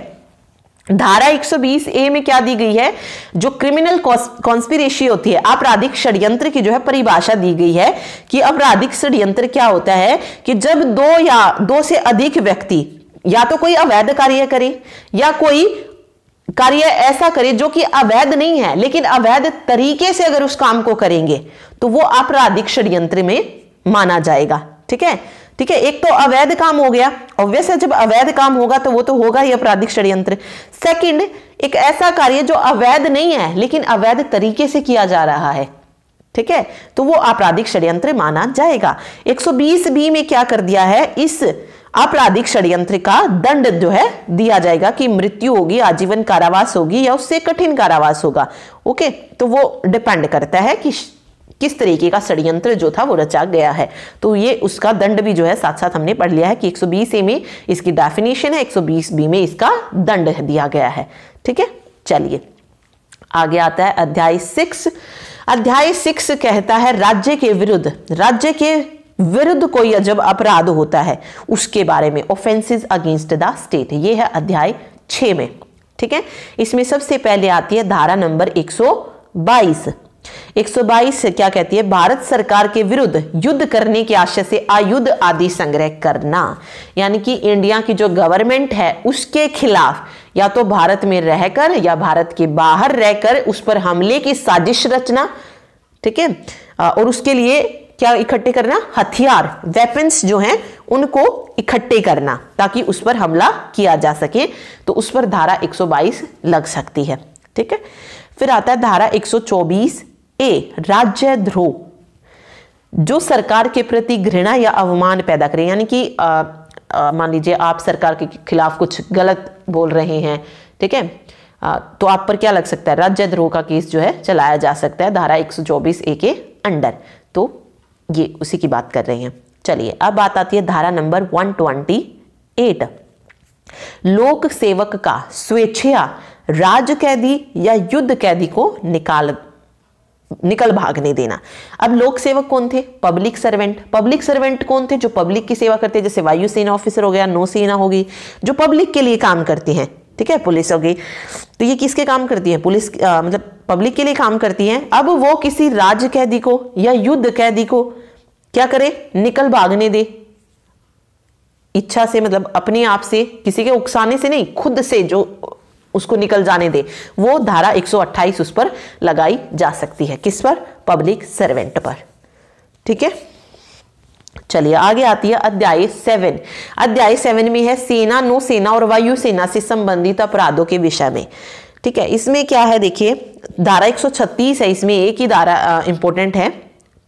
धारा 120 ए में क्या दी गई है जो क्रिमिनल कॉन्स्पिरेशी होती है आपराधिक षड्यंत्र की जो है परिभाषा दी गई है कि आपराधिक षड्यंत्र क्या होता है कि जब दो या दो से अधिक व्यक्ति या तो कोई अवैध कार्य करे या कोई कार्य ऐसा करे जो कि अवैध नहीं है लेकिन अवैध तरीके से अगर उस काम को करेंगे तो वो आपराधिक षड्यंत्र में माना जाएगा ठीक है ठीक है एक तो अवैध काम हो गया ऑब्वियस है जब अवैध काम होगा तो वो तो होगा ही आपराधिक षड्यंत्र सेकंड एक ऐसा कार्य जो अवैध नहीं है लेकिन अवैध तरीके से किया जा रहा है ठीक है तो वो आपराधिक षड्यंत्र माना जाएगा 120 बी में क्या कर दिया है इस आपराधिक षड्यंत्र का दंड जो है दिया जाएगा कि मृत्यु होगी आजीवन कारावास होगी या उससे कठिन कारावास होगा ओके तो वो डिपेंड करता है कि किस तरीके का षड्यंत्र जो था वो रचा गया है तो ये उसका दंड भी जो है साथ साथ हमने पढ़ लिया है कि 120 ए में इसकी डेफिनेशन है 120 बी में इसका दंड दिया गया है ठीक है चलिए आगे आता है अध्याय सिक्स अध्याय सिक्स कहता है राज्य के विरुद्ध राज्य के विरुद्ध कोई जब अपराध होता है उसके बारे में ऑफेंसिस अगेंस्ट द स्टेट ये है अध्याय छ में ठीक है इसमें सबसे पहले आती है धारा नंबर एक 122 क्या कहती है भारत सरकार के विरुद्ध युद्ध करने के आशय से आयुध आदि संग्रह करना यानी कि इंडिया की जो गवर्नमेंट है उसके खिलाफ या तो भारत में रहकर या भारत के बाहर रहकर उस पर हमले की साजिश रचना ठीक है और उसके लिए क्या इकट्ठे करना हथियार वेपन्स जो हैं उनको इकट्ठे करना ताकि उस पर हमला किया जा सके तो उस पर धारा 122 लग सकती है ठीक है फिर आता है धारा 124 ए राज्य ध्रोह जो सरकार के प्रति घृणा या अवमान पैदा करे यानी कि मान लीजिए आप सरकार के खिलाफ कुछ गलत बोल रहे हैं ठीक है आ, तो आप पर क्या लग सकता है राज्य ध्रोह का केस जो है चलाया जा सकता है धारा 124 ए के अंडर तो ये उसी की बात कर रहे हैं चलिए अब बात आती है धारा नंबर 128 लोक सेवक का स्वेच्छा राज कैदी या युद्ध कैदी को निकाल निकल भाग नहीं देना अब लोक सेवक कौन थे पब्लिक सर्वेंट पब्लिक सर्वेंट कौन थे जो पब्लिक की सेवा करते हैं जैसे वायुसेना ऑफिसर हो गया नौसेना होगी जो पब्लिक के लिए काम करती हैं ठीक है पुलिस हो गई तो ये किसके काम करती है पुलिस आ, मतलब पब्लिक के लिए काम करती हैं अब वो किसी राज्य कैदी को या युद्ध कैदी को क्या करे निकल भागने दे इच्छा से मतलब अपने आप से किसी के उकसाने से नहीं खुद से जो उसको निकल जाने दे वो धारा 128 उस पर लगाई जा सकती है किस पर पब्लिक सर्वेंट पर ठीक है चलिए आगे आती है अध्याय सेवन अध्याय सेवन में है सेना नौ सेना और वायु सेना से संबंधित अपराधों के विषय में ठीक है इसमें क्या है देखिए धारा 136 है इसमें एक ही धारा इंपॉर्टेंट है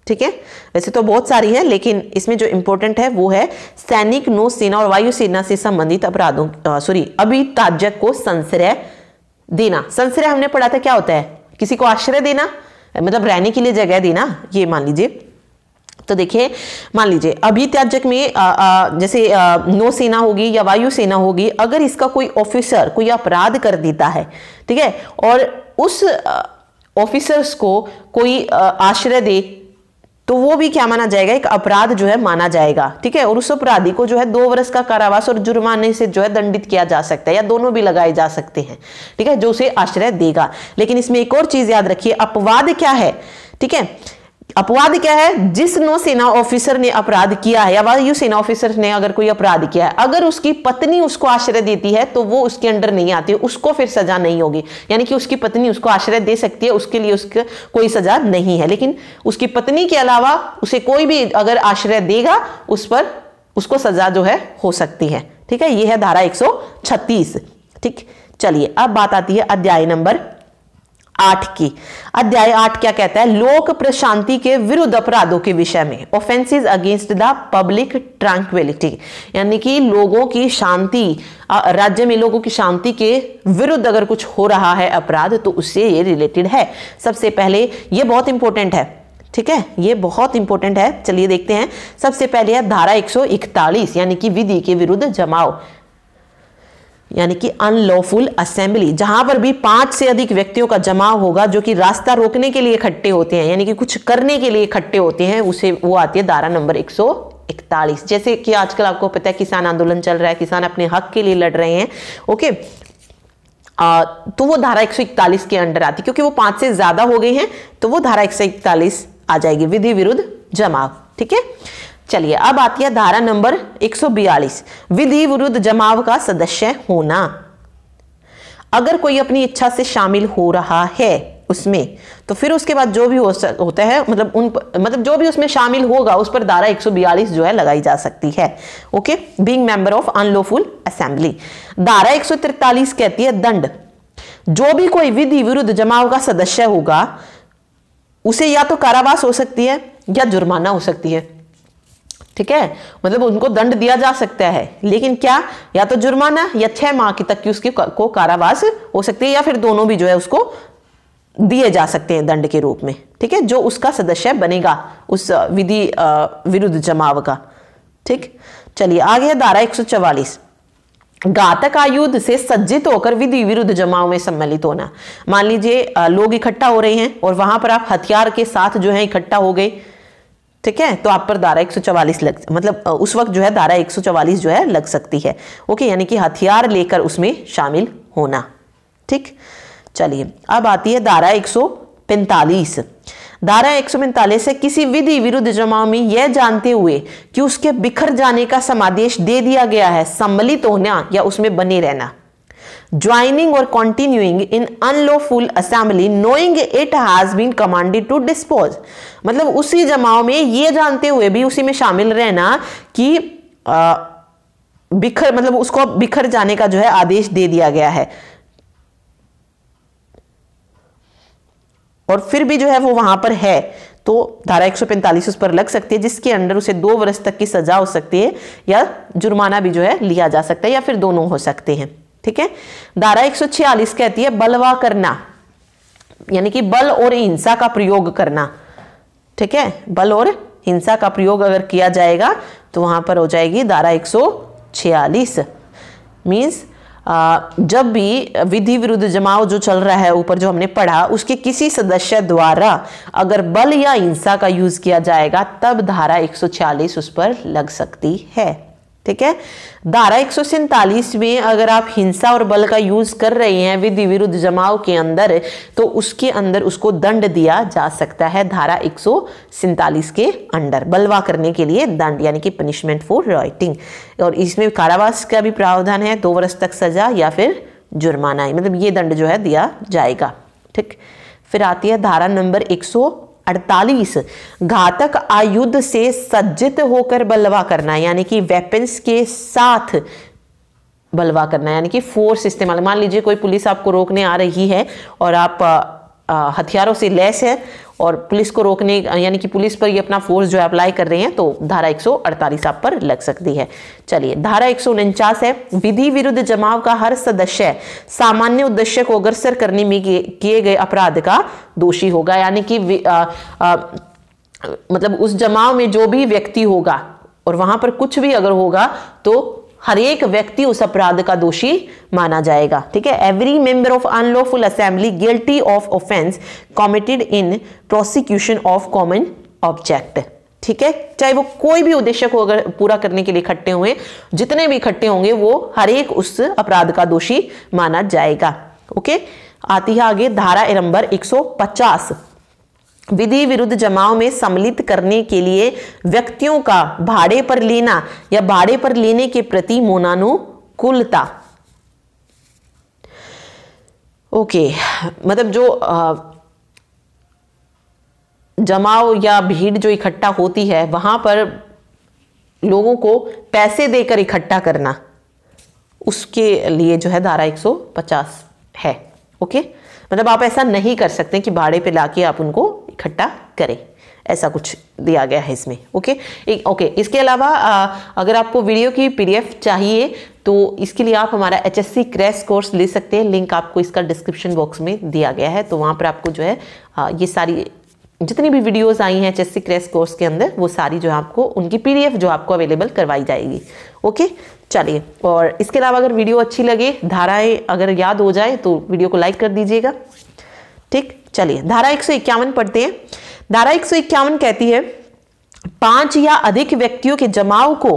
ठीक है वैसे तो बहुत सारी है लेकिन इसमें जो इंपॉर्टेंट है वो है सैनिक नौसेना और वायुसेना से संबंधित अपराधों सॉरी अभी ताजक को संश्रय देना संश्रय हमने पढ़ा था क्या होता है किसी को आश्रय देना मतलब रहने के लिए जगह देना ये मान लीजिए तो देखिए मान लीजिए अभित्याजक में आ, आ, जैसे नौसेना होगी या वायुसेना होगी अगर इसका कोई ऑफिसर कोई अपराध कर देता है ठीक है और उस ऑफिसर्स को कोई आश्रय दे तो वो भी क्या माना जाएगा एक अपराध जो है माना जाएगा ठीक है और उस अपराधी को जो है दो वर्ष का कारावास और जुर्माने से जो है दंडित किया जा सकता है या दोनों भी लगाए जा सकते हैं ठीक है जो उसे आश्रय देगा लेकिन इसमें एक और चीज याद रखिए अपवाद क्या है ठीक है अपवाद क्या है जिस नो सेना ऑफिसर ने अपराध किया है या वायु सेना ऑफिसर ने अगर कोई अपराध किया है अगर उसकी पत्नी उसको आश्रय देती है तो वो उसके अंडर नहीं आती उसको फिर सजा नहीं होगी यानी कि उसकी पत्नी उसको आश्रय दे सकती है उसके लिए उसके कोई सजा नहीं है लेकिन उसकी पत्नी के अलावा उसे कोई भी अगर आश्रय देगा उस पर उसको सजा जो है हो सकती है ठीक है यह है धारा एक ठीक चलिए अब बात आती है अध्याय नंबर आठ की अध्याय आठ क्या कहता है लोक प्रशांति के विरुद्ध अपराधों के विषय में offences against the public tranquillity यानी कि लोगों की शांति राज्य में लोगों की शांति के विरुद्ध अगर कुछ हो रहा है अपराध तो उससे ये रिलेटेड है सबसे पहले ये बहुत इंपॉर्टेंट है ठीक है ये बहुत इंपॉर्टेंट है चलिए देखते हैं सबसे पहले है धारा 141 यानी कि विधि के विरुद्ध जमाव यानी कि अनलॉफुल असेंबली जहां पर भी पांच से अधिक व्यक्तियों का जमाव होगा जो कि रास्ता रोकने के लिए इकट्ठे होते हैं यानी कि कुछ करने के लिए इकट्ठे होते हैं उसे वो आती है धारा नंबर 141 जैसे कि आजकल आपको पता है किसान आंदोलन चल रहा है किसान अपने हक के लिए लड़ रहे हैं ओके आ, तो वो धारा एक के अंडर आती क्योंकि वो पांच से ज्यादा हो गए हैं तो वो धारा एक आ जाएगी विधि विरुद्ध जमाव ठीक है चलिए अब आती है धारा नंबर 142 विधि विरुद्ध जमाव का सदस्य होना अगर कोई अपनी इच्छा से शामिल हो रहा है उसमें तो फिर उसके बाद जो भी हो सक, होता है मतलब उन मतलब जो भी उसमें शामिल होगा उस पर धारा 142 जो है लगाई जा सकती है okay being member of unlawful assembly धारा 143 कहती है दंड जो भी कोई विधि विरुद्ध जमाव का सदस्य होगा उसे या तो कारावास हो सकती है या जुर्माना हो सकती है ठीक है मतलब उनको दंड दिया जा सकता है लेकिन क्या या तो जुर्माना या छह माह की तक की उसकी को कारावास हो सकती है या फिर दोनों भी जो है उसको दिए जा सकते हैं दंड के रूप में ठीक है जो उसका सदस्य बनेगा उस विधि विरुद्ध जमाव का ठीक चलिए आगे धारा चवालीस घातक आयुध से सज्जित होकर विधि विरुद्ध जमाव में सम्मिलित होना मान लीजिए लोग इकट्ठा हो रहे हैं और वहां पर आप हथियार के साथ जो है इकट्ठा हो गए ठीक है तो आप पर धारा 144 लग मतलब उस वक्त जो है धारा 144 जो है लग सकती है ओके यानी कि हथियार लेकर उसमें शामिल होना ठीक चलिए अब आती है धारा 145 धारा एक से किसी विधि विरुद्ध जमाव में यह जानते हुए कि उसके बिखर जाने का समादेश दे दिया गया है सम्मिलित होना या उसमें बने रहना joining or continuing in unlawful assembly knowing it has been commanded to dispose मतलब उसी जमाव में ये जानते हुए भी उसी में शामिल रहना कि आ, बिखर मतलब उसको बिखर जाने का जो है आदेश दे दिया गया है और फिर भी जो है वो वहां पर है तो धारा 145 उस पर लग सकती है जिसके अंडर उसे दो वर्ष तक की सजा हो सकती है या जुर्माना भी जो है लिया जा सकता है या फिर दोनों हो सकते हैं ठीक है धारा एक कहती है बलवा करना यानी कि बल और हिंसा का प्रयोग करना ठीक है बल और हिंसा का प्रयोग अगर किया जाएगा तो वहां पर हो जाएगी धारा 146 मींस जब भी विधि विरुद्ध जमाव जो चल रहा है ऊपर जो हमने पढ़ा उसके किसी सदस्य द्वारा अगर बल या हिंसा का यूज किया जाएगा तब धारा 146 उस पर लग सकती है ठीक है धारा एक में अगर आप हिंसा और बल का यूज कर रहे हैं विधि विरुद्ध जमाव के अंदर तो उसके अंदर उसको दंड दिया जा सकता है धारा एक के अंडर बलवा करने के लिए दंड यानी कि पनिशमेंट फॉर राइटिंग और इसमें कारावास का भी प्रावधान है दो वर्ष तक सजा या फिर जुर्माना मतलब ये दंड जो है दिया जाएगा ठीक फिर आती है धारा नंबर एक सौ अड़तालीस घातक आयुध से सज्जित होकर बलवा करना यानी कि वेपन्स के साथ बलवा करना यानी कि फोर्स इस्तेमाल मान लीजिए कोई पुलिस आपको रोकने आ रही है और आप हथियारों से लैस है और पुलिस को रोकने यानी कि पुलिस पर ये अपना फोर्स जो है अप्लाई कर रहे हैं तो धारा एक आप पर लग सकती है चलिए धारा एक है विधि विरुद्ध जमाव का हर सदस्य सामान्य उद्देश्य को अग्रसर करने में किए गए अपराध का दोषी होगा यानी कि मतलब उस जमाव में जो भी व्यक्ति होगा और वहां पर कुछ भी अगर होगा तो हर एक व्यक्ति उस अपराध का दोषी माना जाएगा ठीक है every member of unlawful assembly guilty of offence committed in prosecution of common object ठीक है चाहे वो कोई भी उद्देश्य को अगर पूरा करने के लिए इकट्ठे हुए जितने भी इकट्ठे होंगे वो हर एक उस अपराध का दोषी माना जाएगा ओके आती है आगे धारा नंबर 150 विधि विरुद्ध जमाव में सम्मिलित करने के लिए व्यक्तियों का भाड़े पर लेना या भाड़े पर लेने के प्रति मोनानुकूलता ओके मतलब जो जमाव या भीड़ जो इकट्ठा होती है वहां पर लोगों को पैसे देकर इकट्ठा करना उसके लिए जो है धारा 150 है ओके मतलब आप ऐसा नहीं कर सकते कि भाड़े पे लाके आप उनको इकट्ठा करें ऐसा कुछ दिया गया है इसमें ओके एक ओके इसके अलावा आ, अगर आपको वीडियो की पीडीएफ चाहिए तो इसके लिए आप हमारा एच एस क्रैश कोर्स ले सकते हैं लिंक आपको इसका डिस्क्रिप्शन बॉक्स में दिया गया है तो वहाँ पर आपको जो है आ, ये सारी जितनी भी वीडियोस आई हैं एच एस क्रैश कोर्स के अंदर वो सारी जो है आपको उनकी पी जो आपको अवेलेबल करवाई जाएगी ओके चलिए और इसके अलावा अगर वीडियो अच्छी लगे धाराएं अगर याद हो जाए तो वीडियो को लाइक कर दीजिएगा ठीक चलिए धारा एक पढ़ते हैं धारा एक कहती है पांच या अधिक व्यक्तियों के जमाव को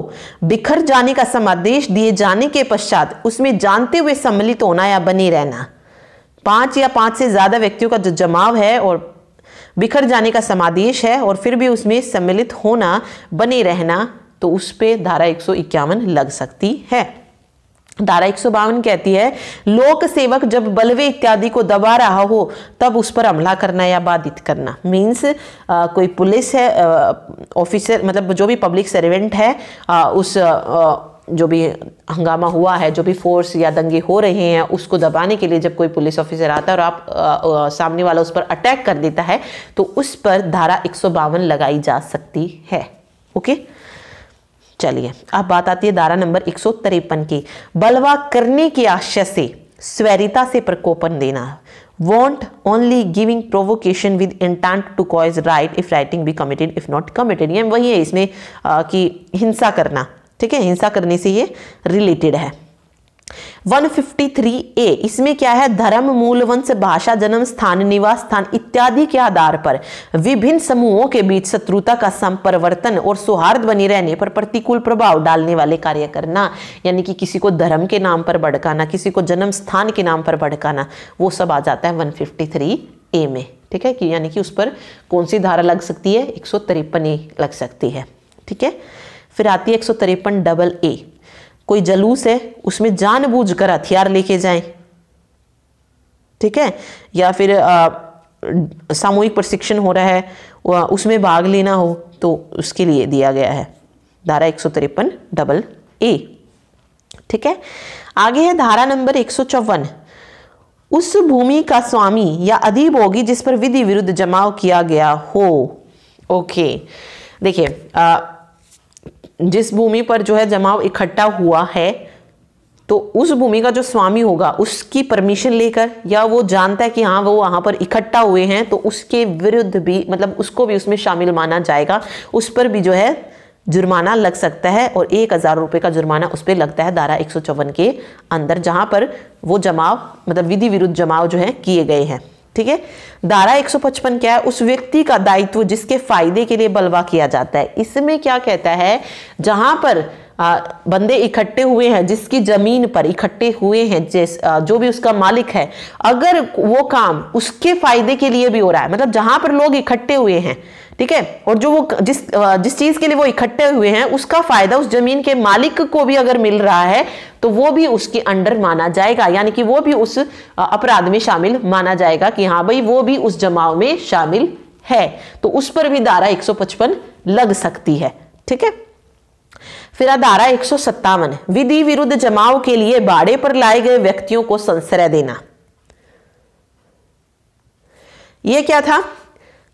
बिखर जाने का समादेश दिए जाने के पश्चात उसमें जानते हुए सम्मिलित होना या बने रहना पांच या पांच से ज्यादा व्यक्तियों का जो जमाव है और बिखर जाने का समादेश है और फिर भी उसमें सम्मिलित होना बने रहना तो उस पर धारा एक लग सकती है धारा एक कहती है लोक सेवक जब बलवे इत्यादि को दबा रहा हो तब उस पर हमला करना या बाधित करना मीन्स कोई पुलिस है ऑफिसर मतलब जो भी पब्लिक सर्वेंट है आ, उस आ, जो भी हंगामा हुआ है जो भी फोर्स या दंगे हो रहे हैं उसको दबाने के लिए जब कोई पुलिस ऑफिसर आता है और आप आ, आ, सामने वाला उस पर अटैक कर देता है तो उस पर धारा एक लगाई जा सकती है ओके okay? चलिए अब बात आती है धारा नंबर एक सौ तिरपन की बलवा करने के आशय से स्वैरिता से प्रकोपन देना wantonly giving provocation with intent to cause riot if rioting be committed if not committed वही है इसमें कि हिंसा करना ठीक है हिंसा करने से ये रिलेटेड है 153 ए इसमें क्या है धर्म मूल वंश भाषा जन्म स्थान निवास स्थान इत्यादि के आधार पर विभिन्न समूहों के बीच शत्रुता का संपरिवर्तन और सौहार्द बने रहने पर प्रतिकूल प्रभाव डालने वाले कार्य करना यानी कि किसी को धर्म के नाम पर भड़काना किसी को जन्म स्थान के नाम पर भड़काना वो सब आ जाता है वन ए में ठीक है कि यानी कि उस पर कौन सी धारा लग सकती है एक ए लग सकती है ठीक है फिर आती है एक डबल ए कोई जलूस है उसमें जानबूझकर हथियार लेके जाएं ठीक है या फिर सामूहिक प्रशिक्षण हो रहा है उसमें भाग लेना हो तो उसके लिए दिया गया है धारा एक सौ तिरपन डबल ए ठीक है आगे है धारा नंबर एक सौ चौवन उस भूमि का स्वामी या अधिभोगी होगी जिस पर विधि विरुद्ध जमाव किया गया हो ओके देखिए जिस भूमि पर जो है जमाव इकट्ठा हुआ है तो उस भूमि का जो स्वामी होगा उसकी परमिशन लेकर या वो जानता है कि हाँ वो वहां पर इकट्ठा हुए हैं तो उसके विरुद्ध भी मतलब उसको भी उसमें शामिल माना जाएगा उस पर भी जो है जुर्माना लग सकता है और एक हज़ार रुपये का जुर्माना उस पर लगता है धारा एक के अंदर जहां पर वो जमाव मतलब विधि विरुद्ध जमाव जो है किए गए हैं ठीक है धारा 155 क्या है उस व्यक्ति का दायित्व जिसके फायदे के लिए बलवा किया जाता है इसमें क्या कहता है जहां पर आ, बंदे इकट्ठे हुए हैं जिसकी जमीन पर इकट्ठे हुए हैं जिस आ, जो भी उसका मालिक है अगर वो काम उसके फायदे के लिए भी हो रहा है मतलब जहां पर लोग इकट्ठे हुए हैं ठीक है और जो वो जिस जिस चीज के लिए वो इकट्ठे हुए हैं उसका फायदा उस जमीन के मालिक को भी अगर मिल रहा है तो वो भी उसके अंडर माना जाएगा यानी कि वो भी उस अपराध में शामिल माना जाएगा कि हाँ भाई वो भी उस जमाव में शामिल है तो उस पर भी धारा एक लग सकती है ठीक है फिर धारा एक सौ सत्तावन विधि विरुद्ध जमाव के लिए बाड़े पर लाए गए व्यक्तियों को संश्रय देना यह क्या था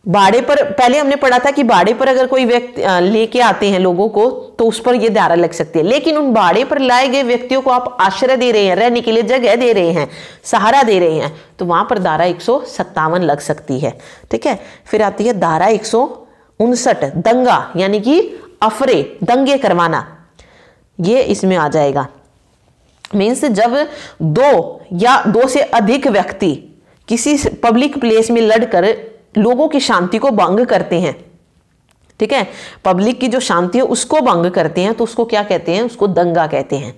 बाड़े पर पहले हमने पढ़ा था कि बाड़े पर अगर कोई व्यक्ति लेके आते हैं लोगों को तो उस पर यह धारा लग सकती है लेकिन उन बाड़े पर लाए गए व्यक्तियों को आप आश्रय दे रहे हैं रहने के लिए जगह दे रहे हैं सहारा दे रहे हैं तो वहां पर धारा एक लग सकती है ठीक है फिर आती है धारा एक दंगा यानी कि अफरे दंगे करवाना ये इसमें आ जाएगा मीन्स जब दो या दो से अधिक व्यक्ति किसी पब्लिक प्लेस में लड़कर लोगों की शांति को भंग करते हैं ठीक है पब्लिक की जो शांति है उसको भंग करते हैं तो उसको क्या कहते हैं उसको दंगा कहते हैं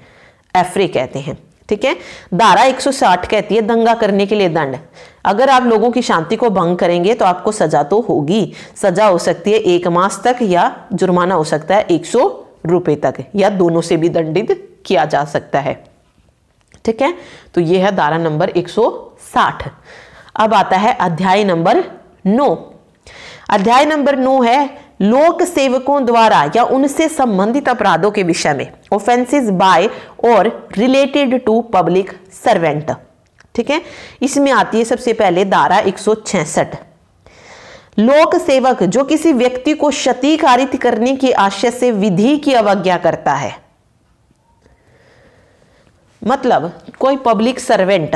एफरे कहते हैं ठीक है धारा 160 कहती है दंगा करने के लिए दंड अगर आप लोगों की शांति को भंग करेंगे तो आपको सजा तो होगी सजा हो सकती है एक मास तक या जुर्माना हो सकता है एक रुपए तक या दोनों से भी दंडित किया जा सकता है ठीक है तो यह है धारा नंबर 160 अब आता है अध्याय नंबर नो अध्याय नंबर नो है लोक सेवकों द्वारा या उनसे संबंधित अपराधों के विषय में ऑफेंसेस बाय और रिलेटेड टू पब्लिक सर्वेंट ठीक है इसमें आती है सबसे पहले धारा एक लोक सेवक जो किसी व्यक्ति को क्षतिकारित करने के आशय से विधि की अवज्ञा करता है मतलब कोई पब्लिक सर्वेंट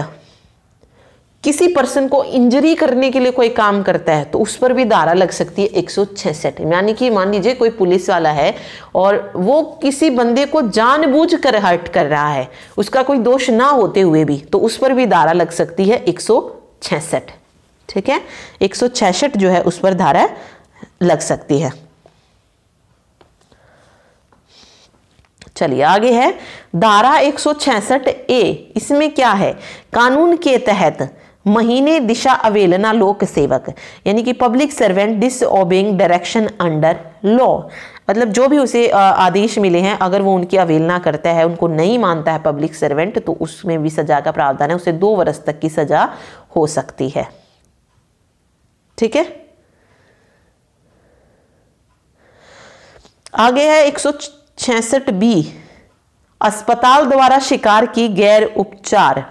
किसी पर्सन को इंजरी करने के लिए कोई काम करता है तो उस पर भी धारा लग सकती है एक यानी कि मान लीजिए कोई पुलिस वाला है और वो किसी बंदे को जानबूझ कर हर्ट कर रहा है उसका कोई दोष ना होते हुए भी तो उस पर भी धारा लग सकती है एक ठीक है एक जो है उस पर धारा लग सकती है चलिए आगे है धारा 166 ए इसमें क्या है कानून के तहत महीने दिशा अवेलना लोक सेवक यानी कि public servant disobeying direction under law मतलब जो भी उसे आदेश मिले हैं अगर वो उनकी अवेलना करता है उनको नहीं मानता है पब्लिक सर्वेंट तो उसमें भी सजा का प्रावधान है उसे दो वर्ष तक की सजा हो सकती है ठीक है आगे है एक सौ बी अस्पताल द्वारा शिकार की गैर उपचार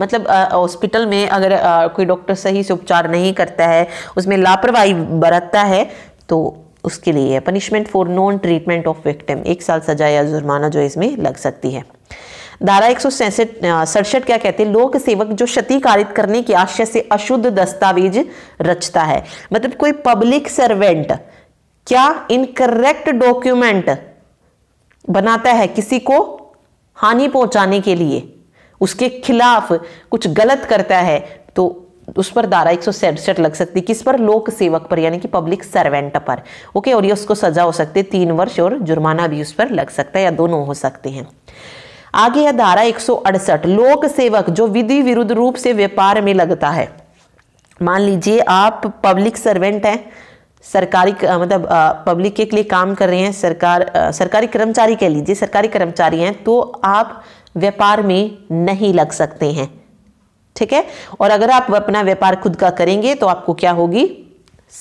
मतलब हॉस्पिटल में अगर आ, कोई डॉक्टर सही से उपचार नहीं करता है उसमें लापरवाही बरतता है तो उसके लिए है punishment for non treatment of victim एक साल सजा या जुर्माना जो इसमें लग सकती है धारा एक सौ सड़सठ क्या कहते हैं लोक सेवक जो क्षतिकारित करने के आशय से अशुद्ध दस्तावेज रचता है मतलब कोई पब्लिक सर्वेंट क्या इनकरेक्ट डॉक्यूमेंट बनाता है किसी को हानि पहुंचाने के लिए उसके खिलाफ कुछ गलत करता है तो उस पर धारा एक सौ लग सकती है किस पर लोक सेवक पर यानी कि पब्लिक सर्वेंट पर ओके और ये उसको सजा हो सकती है तीन वर्ष और जुर्माना भी उस पर लग सकता है या दोनों हो सकते हैं आगे है धारा एक लोक सेवक जो विधि विरुद्ध रूप से व्यापार में लगता है मान लीजिए आप पब्लिक सर्वेंट हैं सरकारी मतलब पब्लिक के लिए काम कर रहे हैं सरकार सरकारी कर्मचारी कह लीजिए सरकारी कर्मचारी हैं तो आप व्यापार में नहीं लग सकते हैं ठीक है और अगर आप अपना व्यापार खुद का करेंगे तो आपको क्या होगी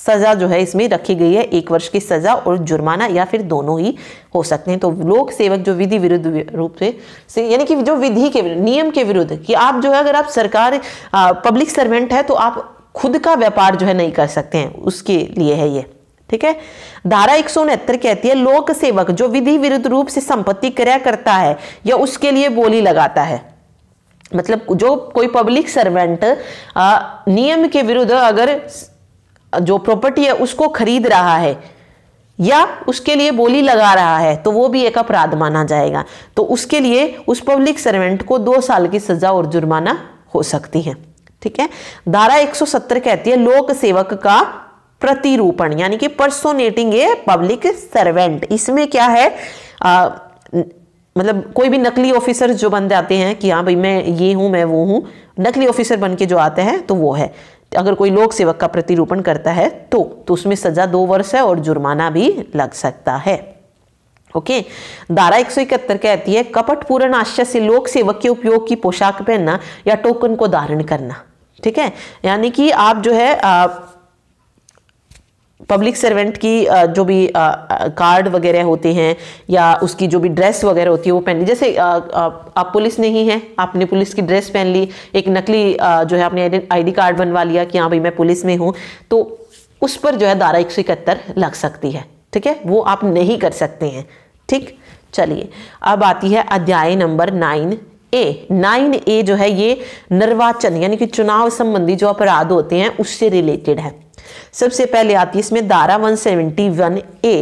सज़ा जो है इसमें रखी गई है एक वर्ष की सज़ा और जुर्माना या फिर दोनों ही हो सकते हैं तो लोक सेवक जो विधि विरुद्ध रूप से, से यानी कि जो विधि के नियम के विरुद्ध कि आप जो है अगर आप सरकार पब्लिक सर्वेंट है तो आप खुद का व्यापार जो है नहीं कर सकते हैं उसके लिए है ये ठीक है धारा एक कहती है लोक सेवक जो विधि विरुद्ध रूप से संपत्ति क्रय करता है या उसके लिए बोली लगाता है मतलब जो कोई पब्लिक सर्वेंट नियम के विरुद्ध अगर जो प्रॉपर्टी है उसको खरीद रहा है या उसके लिए बोली लगा रहा है तो वो भी एक अपराध माना जाएगा तो उसके लिए उस पब्लिक सर्वेंट को दो साल की सजा और जुर्माना हो सकती है ठीक है धारा 170 कहती है लोक सेवक का प्रतिरूपण यानी कि परसोनेटिंग ए पब्लिक सर्वेंट इसमें क्या है आ, मतलब कोई भी नकली ऑफिसर जो बन जाते हैं कि हाँ भाई मैं ये हूं मैं वो हूँ नकली ऑफिसर बन के जो आते हैं तो वो है अगर कोई लोक सेवक का प्रतिरूपण करता है तो तो उसमें सजा दो वर्ष है और जुर्माना भी लग सकता है ओके एक धारा इकहत्तर कहती है कपटपूर्ण आश्चर्य से लोक सेवक के उपयोग की पोशाक पहनना या टोकन को धारण करना ठीक है यानी कि आप जो है आ, पब्लिक सर्वेंट की जो भी कार्ड वगैरह होते हैं या उसकी जो भी ड्रेस वगैरह होती है वो पहन ली जैसे आप पुलिस नहीं है आपने पुलिस की ड्रेस पहन ली एक नकली जो है आपने आईडी कार्ड बनवा लिया कि हाँ भाई मैं पुलिस में हूँ तो उस पर जो है धारा एक सौ इकहत्तर लग सकती है ठीक है वो आप नहीं कर सकते हैं ठीक चलिए अब आती है अध्याय number nine A nine A जो है ये निर्वाचन यानी कि चुनाव संबंधी जो अपराध होते हैं उससे रिलेटेड है सबसे पहले आती है इसमें धारा 171 ए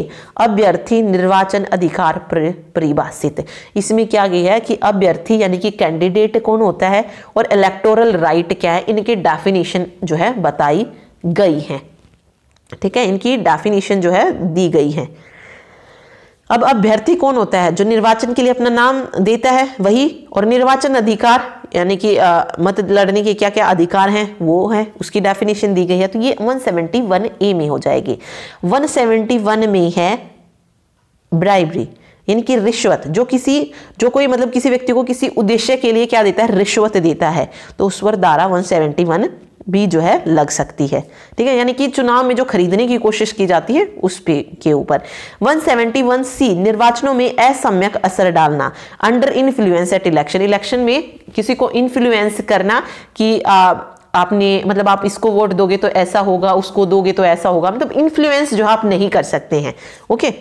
अभ्यर्थी निर्वाचन अधिकार परिभाषित इसमें क्या गया है कि अभ्यर्थी यानी कि कैंडिडेट कौन होता है और इलेक्टोरल राइट क्या है इनके डेफिनेशन जो है बताई गई है ठीक है इनकी डेफिनेशन जो है दी गई है अब अभ्यर्थी कौन होता है जो निर्वाचन के लिए अपना नाम देता है वही और निर्वाचन अधिकार यानी कि मत लड़ने के क्या क्या अधिकार हैं वो है उसकी डेफिनेशन दी गई है तो ये 171 ए में हो जाएगी 171 में है ब्राइबरी यानी कि रिश्वत जो किसी जो कोई मतलब किसी व्यक्ति को किसी उद्देश्य के लिए क्या देता है रिश्वत देता है तो उस पर धारा वन भी जो है लग सकती है ठीक है यानी कि चुनाव में जो खरीदने की कोशिश की जाती है उस पे के ऊपर 171 सी निर्वाचनों में असम्यक असर डालना under influence at election election में किसी को इन्फ्लुएंस करना कि आ, आपने मतलब आप इसको वोट दोगे तो ऐसा होगा उसको दोगे तो ऐसा होगा मतलब इन्फ्लुएंस जो आप नहीं कर सकते हैं ओके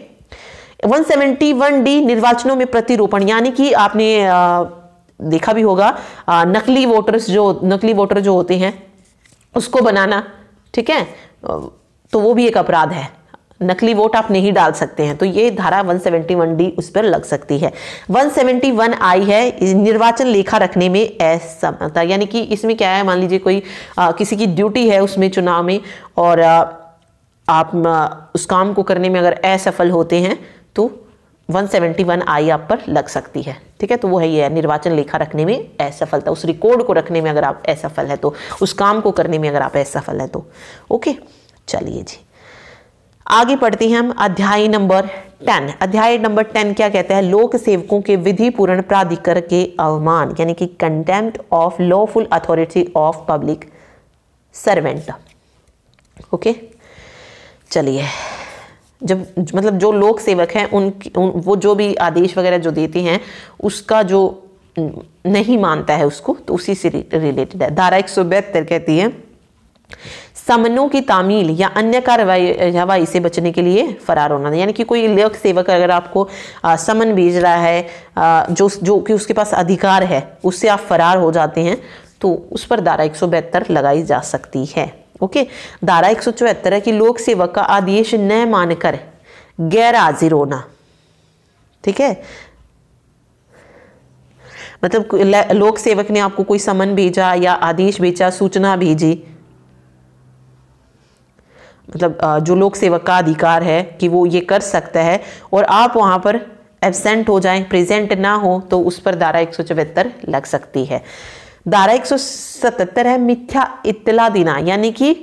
171 डी निर्वाचनों में प्रतिरोपण यानी कि आपने आ, देखा भी होगा आ, नकली वोटर्स जो नकली वोटर जो होते हैं उसको बनाना ठीक है तो वो भी एक अपराध है नकली वोट आप नहीं डाल सकते हैं तो ये धारा 171 डी उस पर लग सकती है 171 आई है निर्वाचन लेखा रखने में असमता यानी कि इसमें क्या है मान लीजिए कोई आ, किसी की ड्यूटी है उसमें चुनाव में और आ, आप आ, उस काम को करने में अगर असफल होते हैं तो 171 आई आप पर लग सकती है ठीक है तो वो है ये निर्वाचन लेखा रखने में असफलता उस रिकॉर्ड को रखने में अगर आप असफल है तो उस काम को करने में अगर आप असफल है तो ओके चलिए जी आगे पढ़ते हैं हम अध्याय नंबर टेन अध्याय नंबर टेन क्या कहते हैं लोक सेवकों के विधि पूर्ण प्राधिकरण के अवमान यानी कि contempt of lawful authority of public servant okay चलिए जब मतलब जो लोक सेवक हैं उन, वो जो भी आदेश वगैरह जो देते हैं उसका जो नहीं मानता है उसको तो उसी से रिलेटेड है धारा एक सौ बहत्तर कहती है समनों की तामील या अन्य कार्रवाई से बचने के लिए फरार होना यानी कि कोई लोक सेवक अगर आपको आ, समन भेज रहा है आ, जो जो कि उसके पास अधिकार है उससे आप फरार हो जाते हैं तो उस पर धारा एक लगाई जा सकती है ओके धारा एक सौ चौहत्तर है कि लोक सेवक का आदेश न मानकर गैर हाजिर होना ठीक है मतलब लोक सेवक ने आपको कोई समन भेजा या आदेश भेजा सूचना भेजी मतलब जो लोक सेवक का अधिकार है कि वो ये कर सकता है और आप वहां पर एबसेंट हो जाएं प्रेजेंट ना हो तो उस पर धारा एक लग सकती है धारा एक है मिथ्या इतला देना यानी कि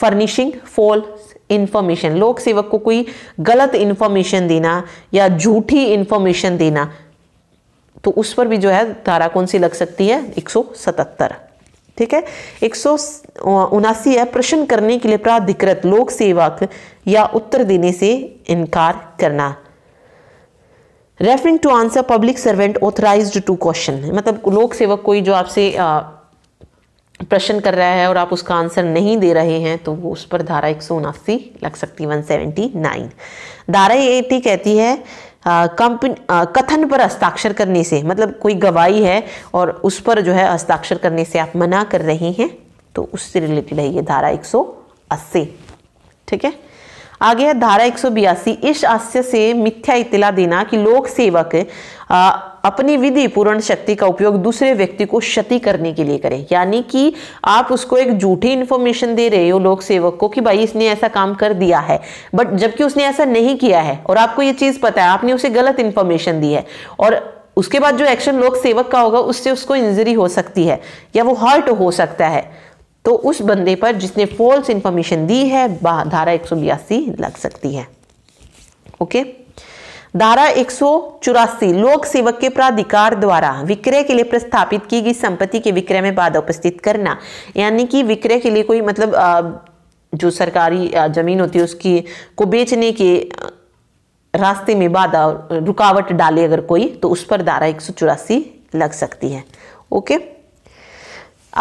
फर्निशिंग फॉल इंफॉर्मेशन लोक सेवक को कोई गलत इंफॉर्मेशन देना या झूठी इंफॉर्मेशन देना तो उस पर भी जो है धारा कौन सी लग सकती है 177 ठीक है एक सौ उनासी है प्रश्न करने के लिए प्राधिकृत लोक सेवक या उत्तर देने से इनकार करना refusing to answer public servant authorised to question मतलब लोक सेवक कोई जो आपसे प्रश्न कर रहा है और आप उसका आंसर नहीं दे रहे हैं तो वो उस पर धारा एक सौ उनासी लग सकती वन सेवेंटी नाइन धारा एटी कहती है कंपनी कथन पर हस्ताक्षर करने से मतलब कोई गवाही है और उस पर जो है हस्ताक्षर करने से आप मना कर रहे हैं तो उससे रिलेटेड है ये धारा एक सौ अस्सी ठीक है आगे है धारा एक सौ इस आशय से मिथ्या इतला देना कि लोक सेवक अपनी विधि पूर्ण शक्ति का उपयोग दूसरे व्यक्ति को क्षति करने के लिए करें यानी कि आप उसको एक झूठी इन्फॉर्मेशन दे रहे हो लोक सेवक को कि भाई इसने ऐसा काम कर दिया है बट जबकि उसने ऐसा नहीं किया है और आपको ये चीज़ पता है आपने उसे गलत इन्फॉर्मेशन दी है और उसके बाद जो एक्शन लोक सेवक का होगा उससे उसको इंजरी हो सकती है या वो हर्ट हो सकता है तो उस बंदे पर जिसने फॉल्स इंफॉर्मेशन दी है धारा एक लग सकती है ओके धारा एक लोक सेवक के प्राधिकार द्वारा विक्रय के लिए प्रस्थापित की गई संपत्ति के विक्रय में बाधा उपस्थित करना यानी कि विक्रय के लिए कोई मतलब जो सरकारी जमीन होती है उसकी को बेचने के रास्ते में बाधा रुकावट डाले अगर कोई तो उस पर धारा एक लग सकती है ओके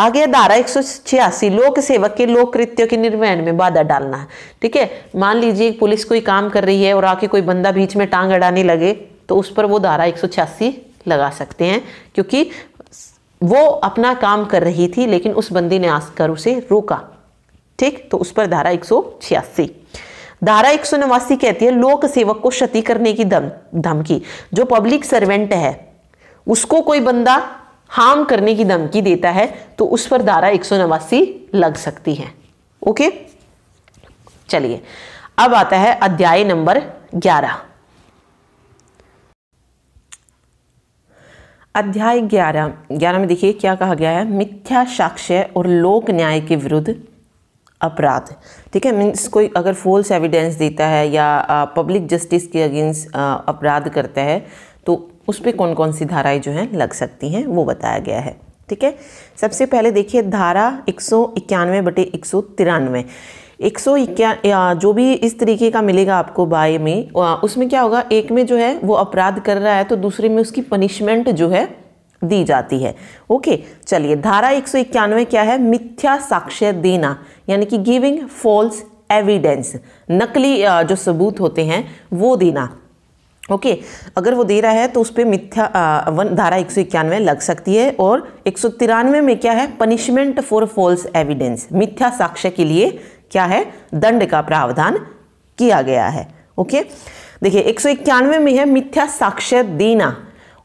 आगे धारा एक सौ छियासी लोक सेवक के लोक कृत्यो के निर्वहन में बाधा डालना है ठीक है मान लीजिए पुलिस कोई काम कर रही है और आके कोई बंदा बीच में टांग अड़ाने लगे तो उस पर वो धारा एक सौ छियासी लगा सकते हैं क्योंकि वो अपना काम कर रही थी लेकिन उस बंदी ने आकर उसे रोका ठीक तो उस पर धारा एक सौ छियासी धारा एक सौ नवासी कहती है लोक सेवक को क्षति करने की धमकी दम, जो पब्लिक सर्वेंट है उसको कोई बंदा हार्म करने की धमकी देता है तो उस पर धारा एक लग सकती है ओके चलिए अब आता है अध्याय नंबर 11 अध्याय 11 11 में देखिए क्या कहा गया है मिथ्या साक्ष्य और लोक न्याय के विरुद्ध अपराध ठीक है मीन्स कोई अगर फोल्स एविडेंस देता है या पब्लिक जस्टिस के अगेंस्ट अपराध करता है तो उस पर कौन कौन सी धाराएं जो हैं लग सकती हैं वो बताया गया है ठीक है सबसे पहले देखिए धारा एक सौ इक्यानवे बटे एक सौ तिरानवे एक सौ इक्या जो भी इस तरीके का मिलेगा आपको बाय में उसमें क्या होगा एक में जो है वो अपराध कर रहा है तो दूसरे में उसकी पनिशमेंट जो है दी जाती है ओके चलिए धारा एक सौ इक्यानवे क्या है मिथ्या साक्ष्य देना यानी कि गिविंग फॉल्स एविडेंस नकली जो सबूत होते हैं वो देना ओके okay, अगर वो दे रहा है तो उस पर मिथ्या वन धारा एक सौ इक्यानवे लग सकती है और एक सौ तिरानवे में क्या है पनिशमेंट फॉर फॉल्स एविडेंस मिथ्या साक्ष्य के लिए क्या है दंड का प्रावधान किया गया है ओके okay? देखिए एक सौ इक्यानवे में है मिथ्या साक्ष्य देना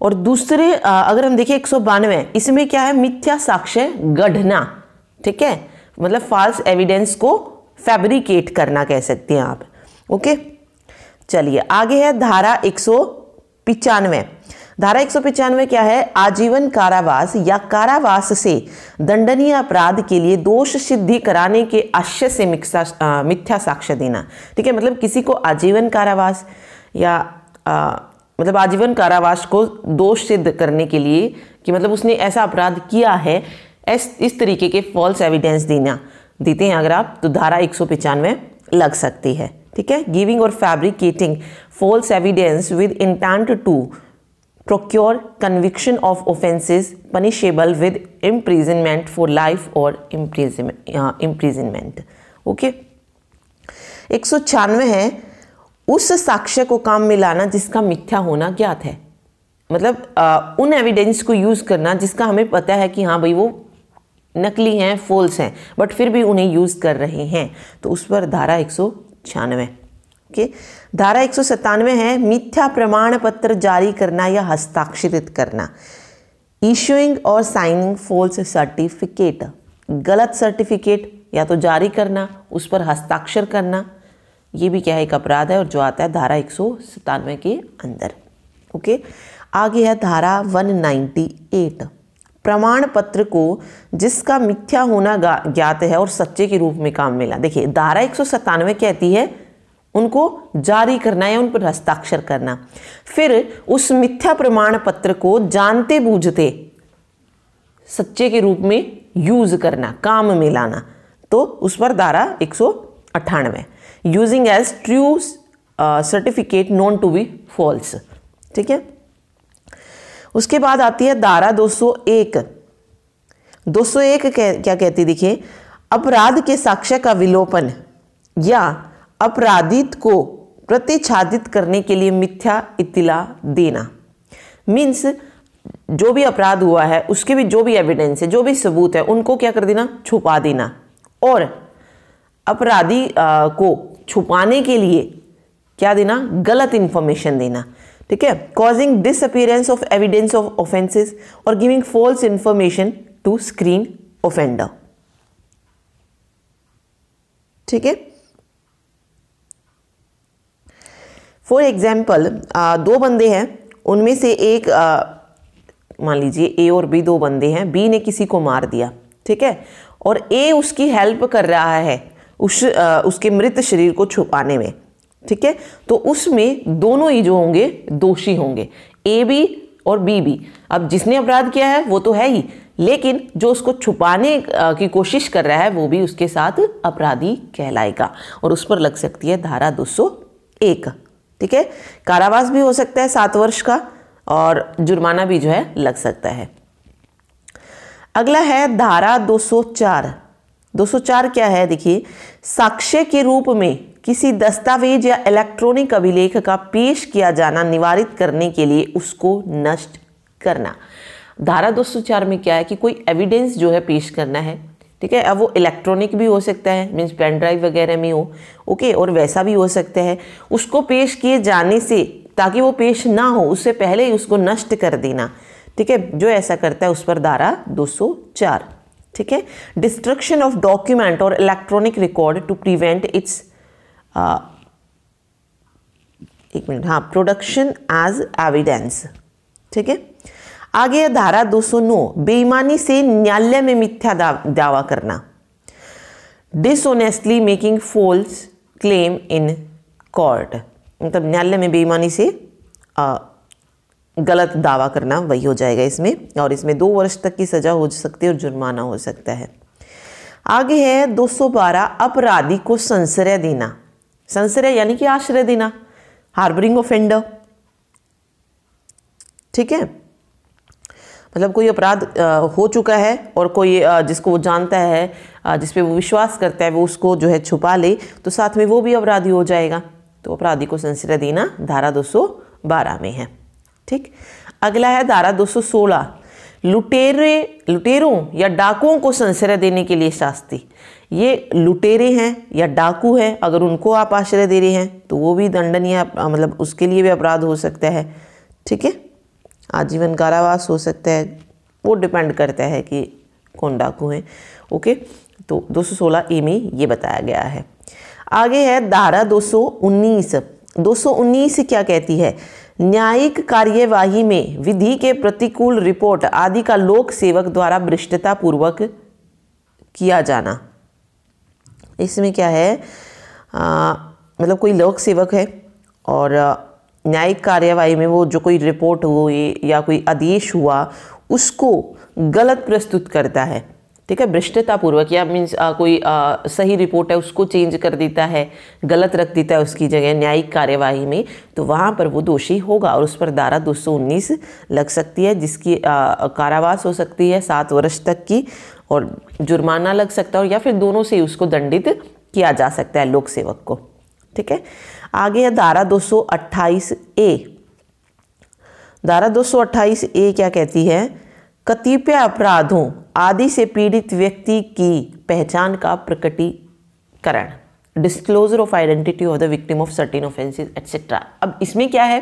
और दूसरे आ, अगर हम देखें एक सौ बानवे इसमें क्या है मिथ्या साक्ष्य गढ़ना ठीक है मतलब फॉल्स एविडेंस को फैब्रिकेट करना कह सकते हैं आप ओके okay? चलिए आगे है धारा एक धारा एक क्या है आजीवन कारावास या कारावास से दंडनीय अपराध के लिए दोष सिद्धि कराने के आशय से मिथ्या साक्ष्य देना ठीक है मतलब किसी को आजीवन कारावास या आ, मतलब आजीवन कारावास को दोष सिद्ध करने के लिए कि मतलब उसने ऐसा अपराध किया है इस, इस तरीके के फॉल्स एविडेंस देना देते हैं अगर आप तो धारा एक लग सकती है ठीक है गिविंग और fabricating false evidence with intent to procure conviction of offences punishable with imprisonment for life और इम्प्रिजनमेंट ओके एक सौ छियानवे है उस साक्ष्य को काम में लाना जिसका मिथ्या होना ज्ञात है मतलब आ, uh, उन एविडेंस को यूज़ करना जिसका हमें पता है कि हाँ भाई वो नकली हैं फॉल्स हैं बट फिर भी उन्हें यूज़ कर रहे हैं तो उस पर धारा एक सौ छियानवे ओके धारा एक है मिथ्या प्रमाण पत्र जारी करना या हस्ताक्षरित करना इशुइंग और साइनिंग फॉल्स सर्टिफिकेट गलत सर्टिफिकेट या तो जारी करना उस पर हस्ताक्षर करना ये भी क्या है एक अपराध है और जो आता है धारा एक के अंदर ओके आगे है धारा 198 प्रमाण पत्र को जिसका मिथ्या होना ज्ञात है और सच्चे के रूप में काम मिला देखिए धारा एक कहती है उनको जारी करना या उन पर हस्ताक्षर करना फिर उस मिथ्या प्रमाण पत्र को जानते बूझते सच्चे के रूप में यूज करना काम में लाना तो उस पर धारा एक सौ अट्ठानवे using as true certificate known to be false ठीक है उसके बाद आती है धारा 201 201 क्या कहती देखिए अपराध के साक्ष्य का विलोपन या अपराधित को प्रतिच्छादित करने के लिए मिथ्या इतिला देना मीन्स जो भी अपराध हुआ है उसके भी जो भी एविडेंस है जो भी सबूत है उनको क्या कर देना छुपा देना और अपराधी को छुपाने के लिए क्या देना गलत इन्फॉर्मेशन देना ठीक है causing disappearance of evidence of offences और giving false information to screen offender ठीक है फॉर एग्जाम्पल दो बंदे हैं उनमें से एक मान लीजिए ए और बी दो बंदे हैं बी ने किसी को मार दिया ठीक है और ए उसकी हेल्प कर रहा है उस आ, उसके मृत शरीर को छुपाने में ठीक है तो उसमें दोनों ही जो होंगे दोषी होंगे ए बी और बी बी अब जिसने अपराध किया है वो तो है ही लेकिन जो उसको छुपाने की कोशिश कर रहा है वो भी उसके साथ अपराधी कहलाएगा और उस पर लग सकती है धारा दो एक ठीक है कारावास भी हो सकता है सात वर्ष का और जुर्माना भी जो है लग सकता है अगला है धारा 204 204 क्या है देखिए साक्ष्य के रूप में किसी दस्तावेज या इलेक्ट्रॉनिक अभिलेख का पेश किया जाना निवारित करने के लिए उसको नष्ट करना धारा 204 में क्या है कि कोई एविडेंस जो है पेश करना है ठीक है अब वो इलेक्ट्रॉनिक भी हो सकता है मीन्स पेन ड्राइव वगैरह में हो ओके और वैसा भी हो सकता है उसको पेश किए जाने से ताकि वो पेश ना हो उससे पहले ही उसको नष्ट कर देना ठीक है जो ऐसा करता है उस पर धारा 204 ठीक है डिस्ट्रक्शन ऑफ डॉक्यूमेंट और electronic record to prevent its एक मिनट हाँ प्रोडक्शन एज एविडेंस ठीक है आगे दो धारा 209 बेईमानी से न्यायालय में मिथ्या दावा करना dishonestly making false claim in court मतलब न्यायालय में बेईमानी से आ, गलत दावा करना वही हो जाएगा इसमें और इसमें दो वर्ष तक की सज़ा हो सकती है और जुर्माना हो सकता है आगे है 212 अपराधी को संश्रय देना संश्रय यानी कि आश्रय देना हार्बरिंग ऑफेंडर ठीक है मतलब कोई अपराध हो चुका है और कोई जिसको वो जानता है जिस पे वो विश्वास करता है वो उसको जो है छुपा ले तो साथ में वो भी अपराधी हो जाएगा तो अपराधी को संश्रय देना धारा दो में है ठीक अगला है धारा 216 लुटेरे लुटेरों या डाकुओं को संश्रय देने के लिए शास्ति ये लुटेरे हैं या डाकू हैं अगर उनको आप आश्रय दे रहे हैं तो वो भी दंडनीय मतलब उसके लिए भी अपराध हो सकता है ठीक है आजीवन कारावास हो सकता है वो डिपेंड करता है कि कौन डाकू हैं ओके तो 216 ए में ये बताया गया है आगे है धारा 219 219 क्या कहती है न्यायिक कार्यवाही में विधि के प्रतिकूल रिपोर्ट आदि का लोक सेवक द्वारा भ्रष्टतापूर्वक किया जाना इसमें क्या है मतलब कोई लोक सेवक है और न्यायिक कार्यवाही में वो जो कोई रिपोर्ट हुई या कोई आदेश हुआ उसको गलत प्रस्तुत करता है ठीक है भ्रष्टतापूर्वक या मीन्स कोई आ, सही रिपोर्ट है उसको चेंज कर देता है गलत रख देता है उसकी जगह न्यायिक कार्यवाही में तो वहाँ पर वो दोषी होगा और उस पर धारा 219 लग सकती है जिसकी आ, कारावास हो सकती है सात वर्ष तक की और जुर्माना लग सकता है या फिर दोनों से उसको दंडित किया जा सकता है लोक सेवक को ठीक है आगे है धारा दो ए धारा दो ए क्या कहती है कतिपय अपराधों आदि से पीड़ित व्यक्ति की पहचान का प्रकटीकरण disclosure of identity of the victim of certain offences et cetera अब इसमें क्या है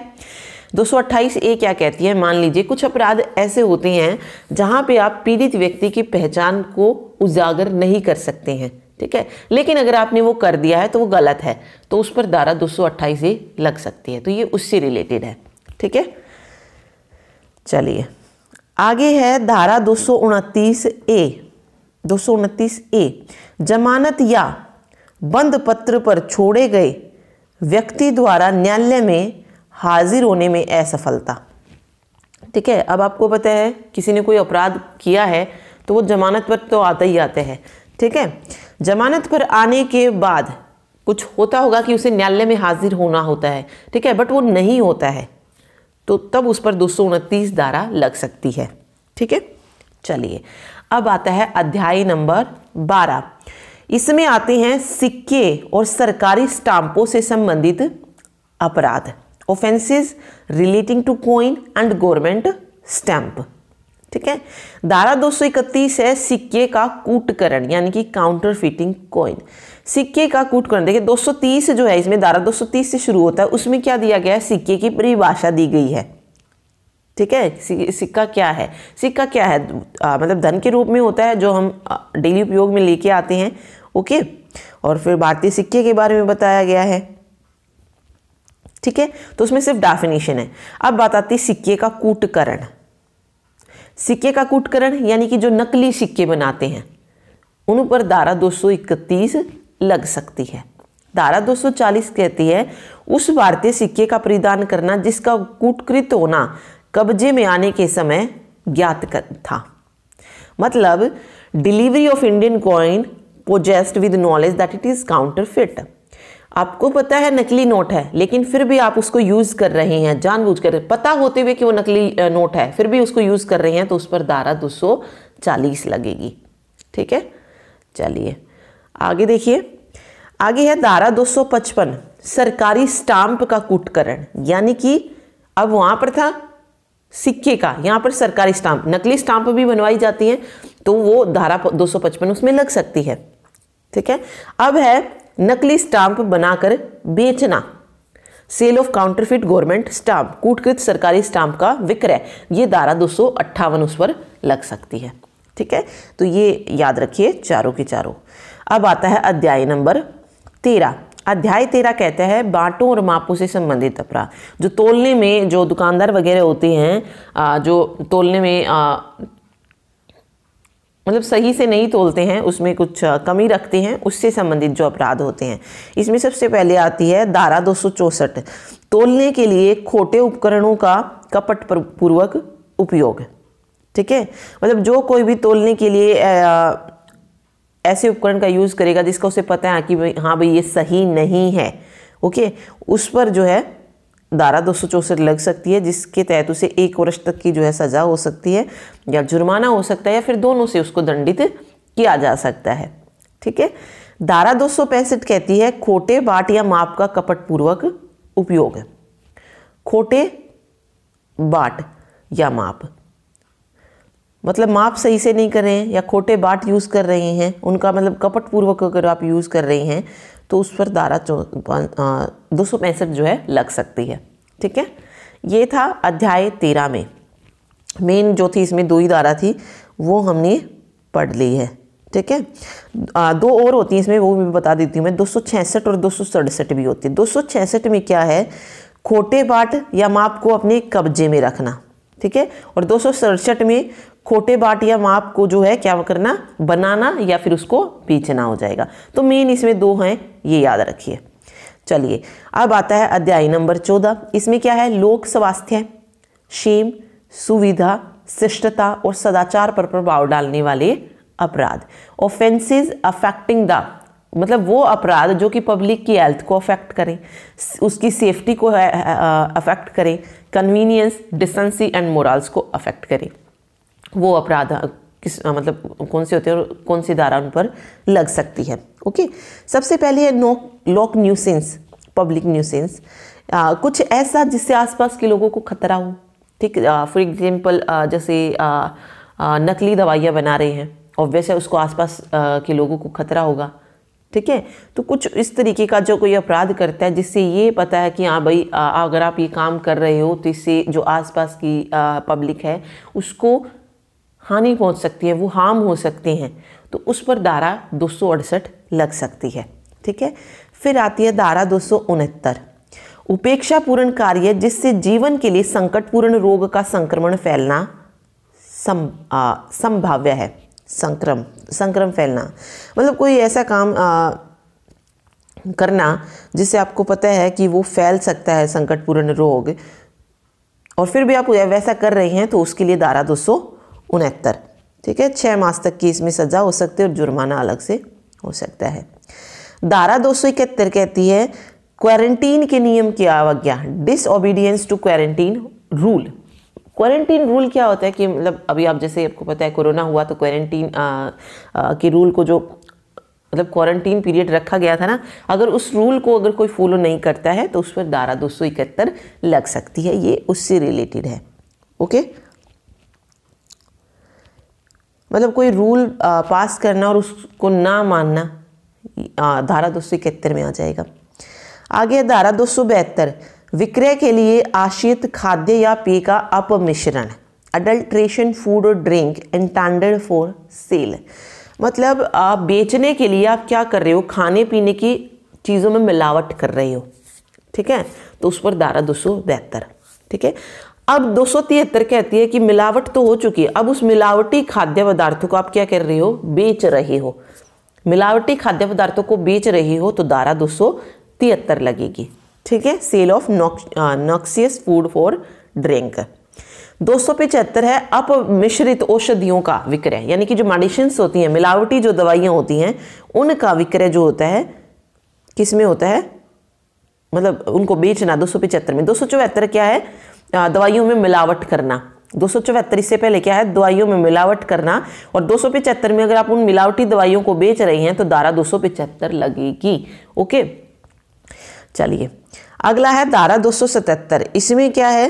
228 ए क्या कहती है मान लीजिए कुछ अपराध ऐसे होते हैं जहां पे आप पीड़ित व्यक्ति की पहचान को उजागर नहीं कर सकते हैं ठीक है लेकिन अगर आपने वो कर दिया है तो वो गलत है तो उस पर धारा 228 ए लग सकती है तो ये उससे रिलेटेड है ठीक है चलिए आगे है धारा दो ए दो ए जमानत या बंद पत्र पर छोड़े गए व्यक्ति द्वारा न्यायालय में हाजिर होने में असफलता ठीक है अब आपको पता है किसी ने कोई अपराध किया है तो वो जमानत पर तो आते ही आते हैं ठीक है जमानत पर आने के बाद कुछ होता होगा कि उसे न्यायालय में हाजिर होना होता है ठीक है बट वो नहीं होता है तो तब उस पर दो धारा लग सकती है ठीक है चलिए अब आता है अध्याय नंबर बारह इसमें आते हैं सिक्के और सरकारी स्टाम्पों से संबंधित अपराध offences relating to coin and government stamp ठीक है धारा 231 है सिक्के का कूटकरण यानी कि काउंटर फिटिंग कॉइन सिक्के का कूटकरण देखिए 230 जो है इसमें धारा 230 से शुरू होता है उसमें क्या दिया गया है सिक्के की परिभाषा दी गई है ठीक है सिक्का क्या है सिक्का क्या है आ, मतलब धन के रूप में होता है जो हम डेली उपयोग में लेके आते हैं ओके और फिर भारतीय सिक्के के बारे में बताया गया है ठीक है तो उसमें सिर्फ डेफिनेशन है अब बात आती है सिक्के का कूटकरण सिक्के का कूटकरण यानी कि जो नकली सिक्के बनाते हैं उन पर धारा 231 लग सकती है धारा 240 कहती है उस भारतीय सिक्के का परिधान करना जिसका कूटकृत होना कब्जे में आने के समय ज्ञात था मतलब delivery of Indian coin possessed with knowledge that it is counterfeit आपको पता है नकली नोट है लेकिन फिर भी आप उसको यूज़ कर रहे हैं जानबूझकर पता होते हुए कि वो नकली नोट है फिर भी उसको यूज़ कर रहे हैं तो उस पर धारा दो लगेगी ठीक है चलिए आगे देखिए आगे है धारा 255 सरकारी स्टाम्प का कुटकरण यानी कि अब वहां पर था सिक्के का यहां पर सरकारी स्टाम्प नकली स्टाम्प भी बनवाई जाती है तो वो धारा 255 उसमें लग सकती है ठीक है अब है नकली स्टाम्प बनाकर बेचना sale of counterfeit government stamp कूटकृत सरकारी स्टाम्प का विक्रय ये धारा दो उस पर लग सकती है ठीक है तो ये याद रखिए चारों के चारों अब आता है अध्याय नंबर तेरह अध्याय तेरह कहता है बांटों और मापों से संबंधित अपराध जो तोलने में जो दुकानदार वगैरह होते हैं जो तोलने में मतलब सही से नहीं तोलते हैं उसमें कुछ कमी रखते हैं उससे संबंधित जो अपराध होते हैं इसमें सबसे पहले आती है धारा दो तोलने के लिए खोटे उपकरणों का कपट पूर्वक उपयोग ठीक है मतलब जो कोई भी तोलने के लिए ऐसे उपकरण का यूज़ करेगा जिसका उसे पता है कि हाँ भाई ये सही नहीं है ओके उस पर जो है धारा दो लग सकती है जिसके तहत उसे एक वर्ष तक की जो है सज़ा हो सकती है या जुर्माना हो सकता है या फिर दोनों से उसको दंडित किया जा सकता है ठीक है धारा दो कहती है खोटे बाट या माप का कपटपूर्वक उपयोग खोटे बाट या माप मतलब माप सही से नहीं कर रहे हैं या खोटे बाट यूज़ कर रहे हैं उनका मतलब कपटपूर्वक अगर आप यूज़ कर रहे हैं तो उस पर धारा दो सौ पैंसठ जो है लग सकती है ठीक है ये था अध्याय तेरह में मेन जो थी इसमें दो ही धारा थी वो हमने पढ़ ली है ठीक है दो और होती हैं इसमें वो भी बता देती हूँ मैं दो सौ छियासठ और दो सौ सड़सठ भी होती है दो सौ छियासठ में क्या है खोटे बाट या माप को अपने कब्जे में रखना ठीक है और दो सौ सड़सठ में खोटे बाट या माप को जो है क्या करना बनाना या फिर उसको बेचना हो जाएगा तो मेन इसमें दो हैं ये याद रखिए चलिए अब आता है अध्याय नंबर चौदह इसमें क्या है लोक स्वास्थ्य शेम सुविधा शिष्टता और सदाचार पर प्रभाव डालने वाले अपराध ऑफेंसेस अफेक्टिंग द मतलब वो अपराध जो कि पब्लिक की हेल्थ को अफेक्ट करें उसकी सेफ्टी को अफेक्ट करें कन्वीनियंस डिसेंसी एंड मोरल्स को अफेक्ट करें वो अपराध किस मतलब कौन से होते हैं और कौन सी धारा उन पर लग सकती है ओके सबसे पहले है नो लॉक न्यूसेंस पब्लिक न्यूसेंस कुछ ऐसा जिससे आसपास के लोगों को खतरा हो ठीक फॉर एग्जांपल जैसे आ, आ, नकली दवाइयाँ बना रहे हैं ऑब्वियस है उसको आसपास के लोगों को खतरा होगा ठीक है तो कुछ इस तरीके का जो कोई अपराध करता है जिससे ये पता है कि हाँ भाई अगर आप ये काम कर रहे हो तो इससे जो आसपास की पब्लिक है उसको हानि पहुंच सकती है वो हार्म हो सकती हैं तो उस पर धारा दो लग सकती है ठीक है फिर आती है धारा दो उपेक्षा पूर्ण कार्य जिससे जीवन के लिए संकटपूर्ण रोग का संक्रमण फैलना सम, संभाव्य है संक्रम संक्रम फैलना मतलब कोई ऐसा काम आ, करना जिससे आपको पता है कि वो फैल सकता है संकटपूर्ण रोग और फिर भी आप वैसा कर रहे हैं तो उसके लिए दारा दो उनहत्तर ठीक है छः मास तक की इसमें सज़ा हो सकती है और जुर्माना अलग से हो सकता है धारा दो सौ इकहत्तर कहती है क्वारंटीन के नियम की आज्ञा disobedience to quarantine rule quarantine rule क्या होता है कि मतलब अभी आप जैसे आपको पता है कोरोना हुआ तो क्वारंटीन के रूल को जो मतलब क्वारंटीन पीरियड रखा गया था ना अगर उस रूल को अगर कोई फॉलो नहीं करता है तो उस पर धारा दो लग सकती है ये उससे रिलेटेड है ओके मतलब कोई रूल पास करना और उसको ना मानना धारा दो सौ इकहत्तर में आ जाएगा आगे धारा दो सौ विक्रय के लिए आश्रित खाद्य या पेय का अपमिश्रण अडल्ट्रेशन फूड और ड्रिंक इंटेंडेड फॉर सेल मतलब आप बेचने के लिए आप क्या कर रहे हो खाने पीने की चीज़ों में मिलावट कर रहे हो ठीक है तो उस पर धारा दो ठीक है अब दो कहती है कि मिलावट तो हो चुकी है अब उस मिलावटी खाद्य पदार्थों को आप क्या कर रहे हो बेच रहे हो मिलावटी खाद्य पदार्थों को बेच रहे हो तो दारा दो लगेगी ठीक है sale of noxious food for drink दो सौ पिचहत्तर है अप मिश्रित औषधियों का विक्रय यानी कि जो मेडिसिन होती हैं मिलावटी जो दवाइयां होती हैं उनका विक्रय जो होता है किसमें होता है मतलब उनको बेचना दो सौ में दो सौ चौहत्तर क्या है दवाइयों में मिलावट करना दो सौ चौहत्तर इससे पहले क्या है दवाइयों में मिलावट करना और दो सौ पिचहत्तर में अगर आप उन मिलावटी दवाइयों को बेच रहे हैं तो धारा दो सौ पिचहत्तर लगेगी ओके चलिए अगला है धारा दो सौ सतहत्तर इसमें क्या है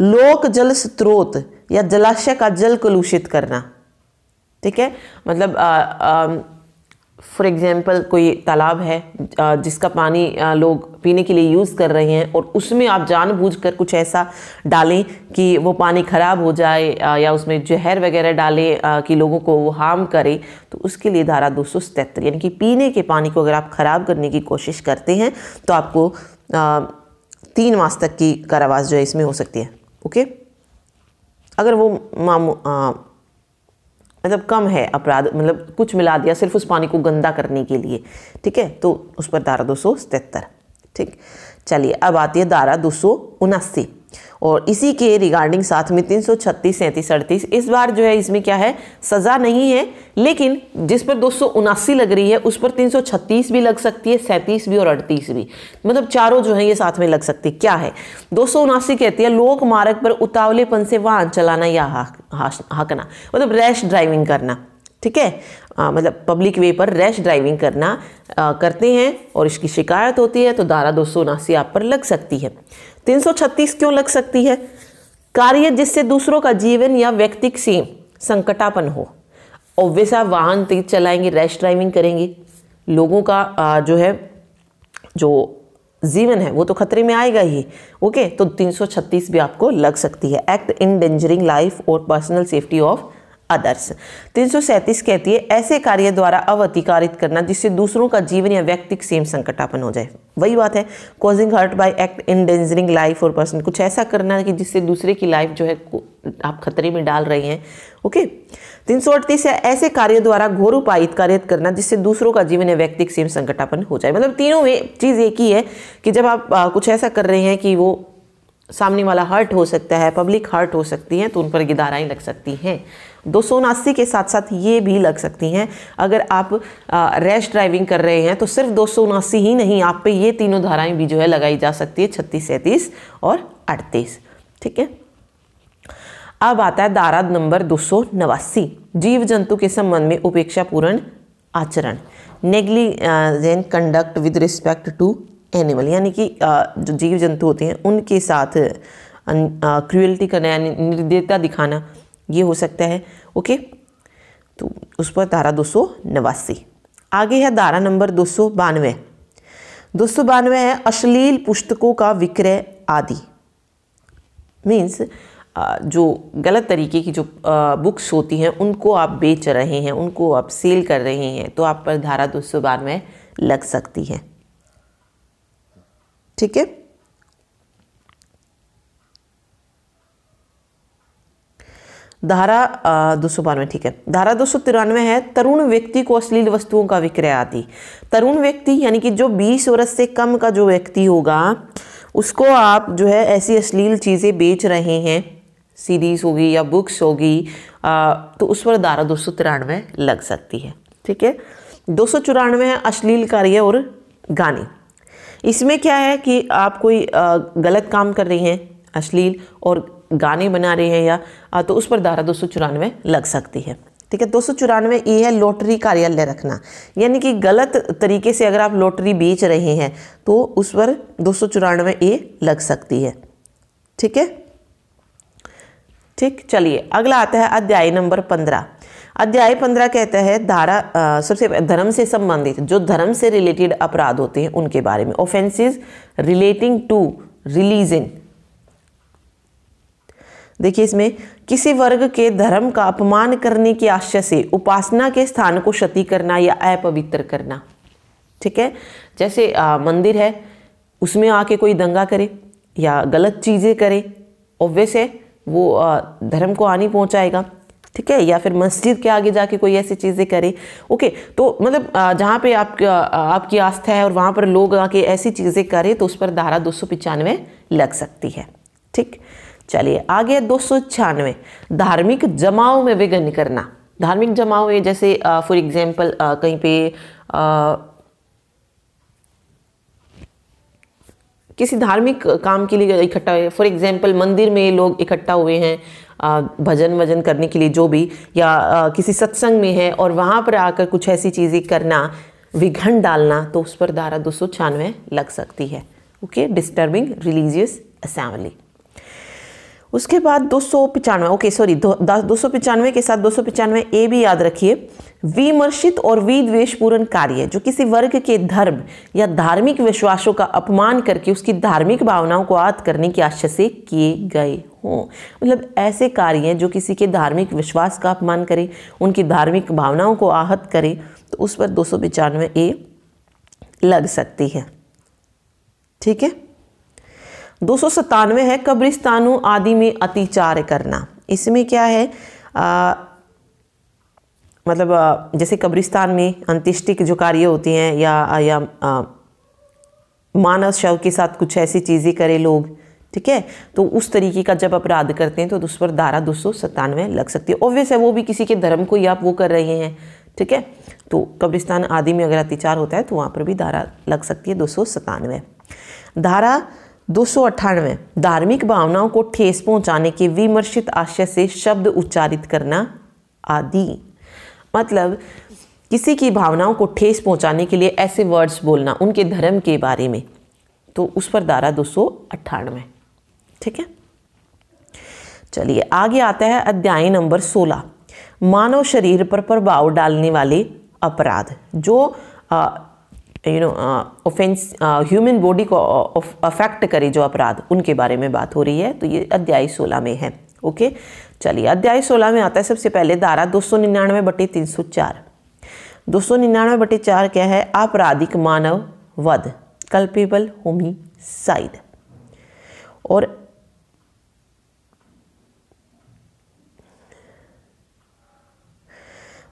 लोक जल स्त्रोत या जलाशय का जल कलुषित करना ठीक है मतलब आ, आ, फॉर एग्ज़ाम्पल कोई तालाब है जिसका पानी लोग पीने के लिए यूज़ कर रहे हैं और उसमें आप जानबूझकर कुछ ऐसा डालें कि वो पानी ख़राब हो जाए या उसमें जहर वगैरह डालें कि लोगों को वो हार्म करे तो उसके लिए धारा दो सौ सतहत्तर यानी कि पीने के पानी को अगर आप ख़राब करने की कोशिश करते हैं तो आपको तीन मास तक की कारावास जो है इसमें हो सकती है ओके अगर वो मामू मतलब कम है अपराध मतलब कुछ मिला दिया सिर्फ उस पानी को गंदा करने के लिए ठीक है तो उस पर धारा दो ठीक चलिए अब आती है धारा दो सौ उनासी और इसी के रिगार्डिंग साथ में तीन सौ छत्तीस सैंतीस अड़तीस इस बार जो है इसमें क्या है सज़ा नहीं है लेकिन जिस पर दो सौ उनासी लग रही है उस पर तीन सौ छत्तीस भी लग सकती है सैंतीस भी और अड़तीस भी मतलब चारों जो है ये साथ में लग सकती है क्या है दो सौ उनासी कहती है लोक मार्ग पर उतावलेपन से वाहन चलाना या हाकना मतलब रैश ड्राइविंग करना ठीक है मतलब पब्लिक वे पर रैश ड्राइविंग करना आ, करते हैं और इसकी शिकायत होती है तो धारा दो सौ उनासी आप पर लग सकती है 336 क्यों लग सकती है कार्य जिससे दूसरों का जीवन या व्यक्तिक से संकटापन हो ऑब्वियस आप वाहन तेज चलाएंगे रैश ड्राइविंग करेंगे लोगों का आ, जो है जो जीवन है वो तो खतरे में आएगा ही ओके तो 336 भी आपको लग सकती है एक्ट इन डेंजरिंग लाइफ और पर्सनल सेफ्टी ऑफ अदर्स तीन कहती है ऐसे कार्य द्वारा अवतिकारित करना जिससे दूसरों का जीवन या व्यक्तिक सेम संकटापन हो जाए वही बात है causing hurt by act endangering life और पर्सन कुछ ऐसा करना कि जिससे दूसरे की लाइफ जो है आप खतरे में डाल रहे हैं ओके तीन सौ अड़तीस है ऐसे कार्य द्वारा घोर उपायित कार्य करना जिससे दूसरों का जीवन या व्यक्तिक सेम संकटापन हो जाए मतलब तीनों में चीज़ एक ही है कि जब आप आ, कुछ ऐसा कर रहे हैं कि वो सामने वाला हर्ट हो सकता है पब्लिक हर्ट हो सकती है तो उन पर गिदाराएं लग सकती हैं दो सौ उनासी के साथ साथ ये भी लग सकती हैं अगर आप रैश ड्राइविंग कर रहे हैं तो सिर्फ दो सौ उनासी ही नहीं आप पे ये तीनों धाराएं भी जो है लगाई जा सकती है छत्तीस सैंतीस और अड़तीस ठीक है अब आता है दारा नंबर दो सौ नवासी जीव जंतु के संबंध में उपेक्षापूर्ण आचरण negligent conduct with respect to animal यानी कि जो जीव जंतु होते हैं उनके साथ क्रूअल्टी करना यानी निर्दयता दिखाना ये हो सकता है ओके तो उस पर धारा दो सौ नवासी आगे है धारा नंबर दो सौ बानवे दो सौ बानवे है अश्लील पुस्तकों का विक्रय आदि मीन्स जो गलत तरीके की जो बुक्स होती हैं उनको आप बेच रहे हैं उनको आप सेल कर रहे हैं तो आप पर धारा दो सौ बानवे लग सकती है ठीक है धारा दो सौ बानवे ठीक है धारा दो सौ तिरानवे है तरुण व्यक्ति को अश्लील वस्तुओं का विक्रय आदि तरुण व्यक्ति यानी कि जो बीस वर्ष से कम का जो व्यक्ति होगा उसको आप जो है ऐसी अश्लील चीज़ें बेच रहे हैं सीरीज़ होगी या बुक्स होगी तो उस पर धारा दो सौ तिरानवे लग सकती है ठीक है दो सौ चौरानवे है अश्लील कार्य और गाने इसमें क्या है कि आप कोई गलत काम कर रही हैं अश्लील और गाने बना रहे हैं या तो उस पर धारा दो लग सकती है ठीक है दो सौ चौरानवे ए है लॉटरी कार्यालय रखना यानी कि गलत तरीके से अगर आप लॉटरी बेच रहे हैं तो उस पर दो सौ चौरानवे ए लग सकती है ठीक है ठीक चलिए अगला आता है अध्याय नंबर पंद्रह अध्याय पंद्रह कहता है धारा सबसे धर्म से संबंधित जो धर्म से रिलेटेड अपराध होते हैं उनके बारे में ऑफेंसेस रिलेटिंग टू रिलीजन देखिए इसमें किसी वर्ग के धर्म का अपमान करने की आशय से उपासना के स्थान को क्षति करना या अपवित्र करना ठीक है जैसे आ, मंदिर है उसमें आके कोई दंगा करे या गलत चीज़ें करे ऑब्वियस है वो आ, धर्म को हानि पहुंचाएगा ठीक है या फिर मस्जिद के आगे जाके कोई ऐसी चीज़ें करे ओके तो मतलब जहाँ पे आप आपकी आस्था है और वहाँ पर लोग आके ऐसी चीज़ें करें तो उस पर धारा दो लग सकती है ठीक चलिए आगे दो सौ छियानवे धार्मिक जमाओं में विघ्न करना धार्मिक जमाओं में जैसे फॉर एग्जाम्पल कहीं पे आ, किसी धार्मिक काम के लिए इकट्ठा हुए फॉर एग्जाम्पल मंदिर में लोग इकट्ठा हुए हैं भजन वजन करने के लिए जो भी या किसी सत्संग में है और वहाँ पर आकर कुछ ऐसी चीज़ें करना विघन डालना तो उस पर धारा दो लग सकती है ओके डिस्टर्बिंग रिलीजियस असेंबली उसके बाद दो सौ पचानवे ओके सॉरी दो सौ पचानवे के साथ दो सौ पचानवे ए भी याद रखिए विमर्शित और विद्वेश पूर्ण कार्य जो किसी वर्ग के धर्म या धार्मिक विश्वासों का अपमान करके उसकी धार्मिक भावनाओं को आत करने की आशा से किए गए हों मतलब ऐसे कार्य जो किसी के धार्मिक विश्वास का अपमान करें उनकी धार्मिक भावनाओं को आहत करें तो उस पर दो सौ पचानवे ए लग सकती है ठीक है दो सौ सतानवे है कब्रिस्तानों आदि में अतिचार करना इसमें क्या है आ, मतलब जैसे कब्रिस्तान में अंत्येष्टि जो कार्य होते हैं या या आ, मानव शव के साथ कुछ ऐसी चीज़ें करें लोग ठीक है तो उस तरीके का जब अपराध करते हैं तो उस पर धारा दो सौ लग सकती है ऑब्वियस है वो भी किसी के धर्म को ही आप वो कर रहे हैं ठीक है तो कब्रिस्तान आदि में अगर अतिचार होता है तो वहाँ पर भी धारा लग सकती है दो सौ सतानवे धारा दो सौ अट्ठानवे धार्मिक भावनाओं को ठेस पहुंचाने के विमर्शित आशय से शब्द उच्चारित करना आदि मतलब किसी की भावनाओं को ठेस पहुंचाने के लिए ऐसे वर्ड्स बोलना उनके धर्म के बारे में तो उस पर धारा दो सौ अट्ठानवे ठीक है चलिए आगे आता है अध्याय नंबर सोलह मानव शरीर पर प्रभाव डालने वाले अपराध जो आ, you know offence human body को अफेक्ट uh, करे जो अपराध उनके बारे में बात हो रही है तो ये अध्याय सोलह में है ओके चलिए अध्याय सोलह में आता है सबसे पहले धारा दो सौ निन्यानवे बटे तीन सौ चार दो सौ निन्यानवे बटे चार क्या है आपराधिक मानव वध कल्पेबल होमी साइड और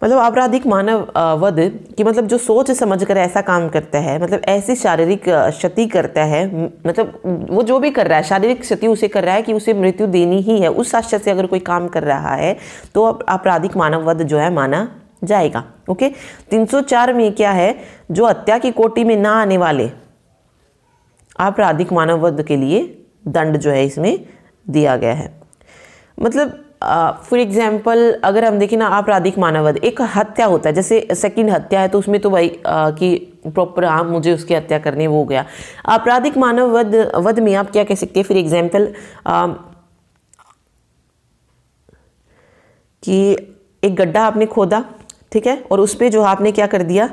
मतलब आपराधिक मानव वध कि मतलब जो सोच समझ कर ऐसा काम करता है मतलब ऐसी शारीरिक क्षति करता है मतलब वो जो भी कर रहा है शारीरिक क्षति उसे कर रहा है कि उसे मृत्यु देनी ही है उस शास्त्र से अगर कोई काम कर रहा है तो आपराधिक मानव वध जो है माना जाएगा ओके 304 में क्या है जो हत्या की कोटि में ना आने वाले आपराधिक मानव वध के लिए दंड जो है इसमें दिया गया है मतलब फॉर एग्जाम्पल एग्जांपल अगर हम देखें ना आपराधिक मानवध एक हत्या होता है जैसे सेकंड हत्या है तो उसमें तो भाई आ, कि प्रॉपर हाँ मुझे उसकी हत्या करनी वो हो गया आपराधिक मानव वध वध में आप क्या कह सकते हैं फिर एग्जांपल कि एक गड्ढा आपने खोदा ठीक है और उस पर जो आपने क्या कर दिया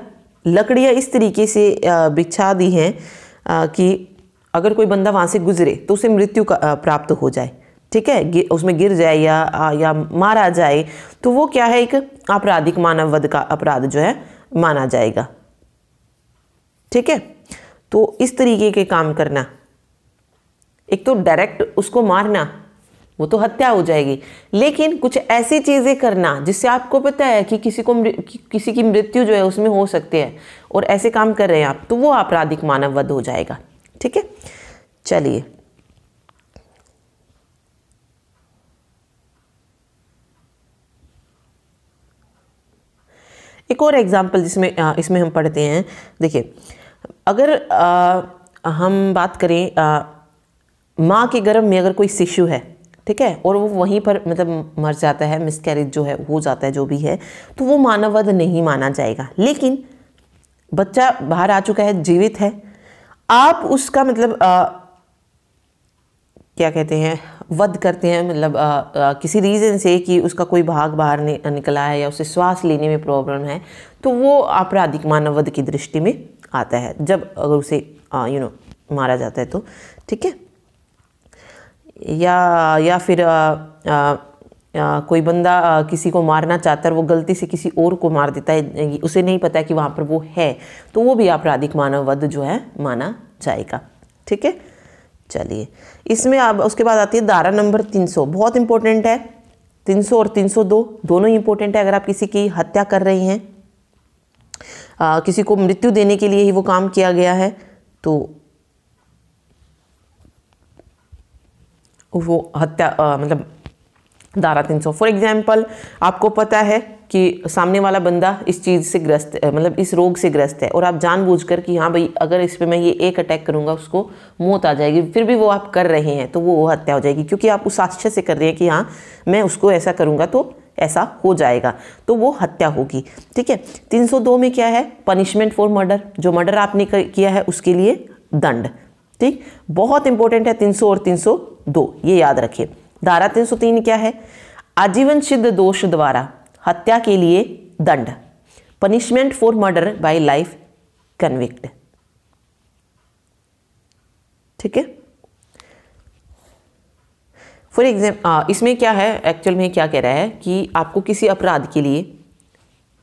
लकड़ियाँ इस तरीके से बिछा दी हैं कि अगर कोई बंदा वहाँ से गुजरे तो उसे मृत्यु का प्राप्त हो जाए ठीक है उसमें गिर जाए या आ, या मारा जाए तो वो क्या है एक आपराधिक मानव वध का अपराध जो है माना जाएगा ठीक है तो इस तरीके के काम करना एक तो डायरेक्ट उसको मारना वो तो हत्या हो जाएगी लेकिन कुछ ऐसी चीज़ें करना जिससे आपको पता है कि किसी को कि, किसी की मृत्यु जो है उसमें हो सकती है और ऐसे काम कर रहे हैं आप तो वो आपराधिक मानव वध हो जाएगा ठीक है चलिए एक और एग्ज़ाम्पल जिसमें इसमें हम पढ़ते हैं देखिए अगर आ, हम बात करें माँ के गर्भ में अगर कोई शिशु है ठीक है और वो वहीं पर मतलब मर जाता है मिसकैरेज जो है हो जाता है जो भी है तो वो मानववध नहीं माना जाएगा लेकिन बच्चा बाहर आ चुका है जीवित है आप उसका मतलब आ, क्या कहते हैं वध करते हैं मतलब किसी रीज़न से कि उसका कोई भाग बाहर नि, निकला है या उसे श्वास लेने में प्रॉब्लम है तो वो आपराधिक मानव वध की दृष्टि में आता है जब अगर उसे यू नो मारा जाता है तो ठीक है या या फिर आ, आ, आ, कोई बंदा आ, किसी को मारना चाहता है वो गलती से किसी और को मार देता है उसे नहीं पता है कि वहाँ पर वो है तो वो भी आपराधिक मानव वध जो है माना जाएगा ठीक है चलिए इसमें आप उसके बाद आती है दारा नंबर 300 बहुत इंपॉर्टेंट है 300 और 302 दोनों ही इंपॉर्टेंट है अगर आप किसी की हत्या कर रहे हैं आ, किसी को मृत्यु देने के लिए ही वो काम किया गया है तो वो हत्या आ, मतलब तीन 300 फॉर एग्जांपल आपको पता है कि सामने वाला बंदा इस चीज़ से ग्रस्त है मतलब इस रोग से ग्रस्त है और आप जानबूझकर कि हाँ भाई अगर इस पर मैं ये एक अटैक करूँगा उसको मौत आ जाएगी फिर भी वो आप कर रहे हैं तो वो हत्या हो जाएगी क्योंकि आप उस आश्चर्य से कर रहे हैं कि हाँ मैं उसको ऐसा करूँगा तो ऐसा हो जाएगा तो वो हत्या होगी ठीक है 302 में क्या है पनिशमेंट फॉर मर्डर जो मर्डर आपने किया है उसके लिए दंड ठीक बहुत इंपॉर्टेंट है 300 और 302 ये याद रखिए धारा 303 क्या है आजीवन सिद्ध दोष द्वारा हत्या के लिए दंड punishment for murder by life convict ठीक है फॉर एग्जाम इसमें क्या है एक्चुअल में क्या कह रहा है कि आपको किसी अपराध के लिए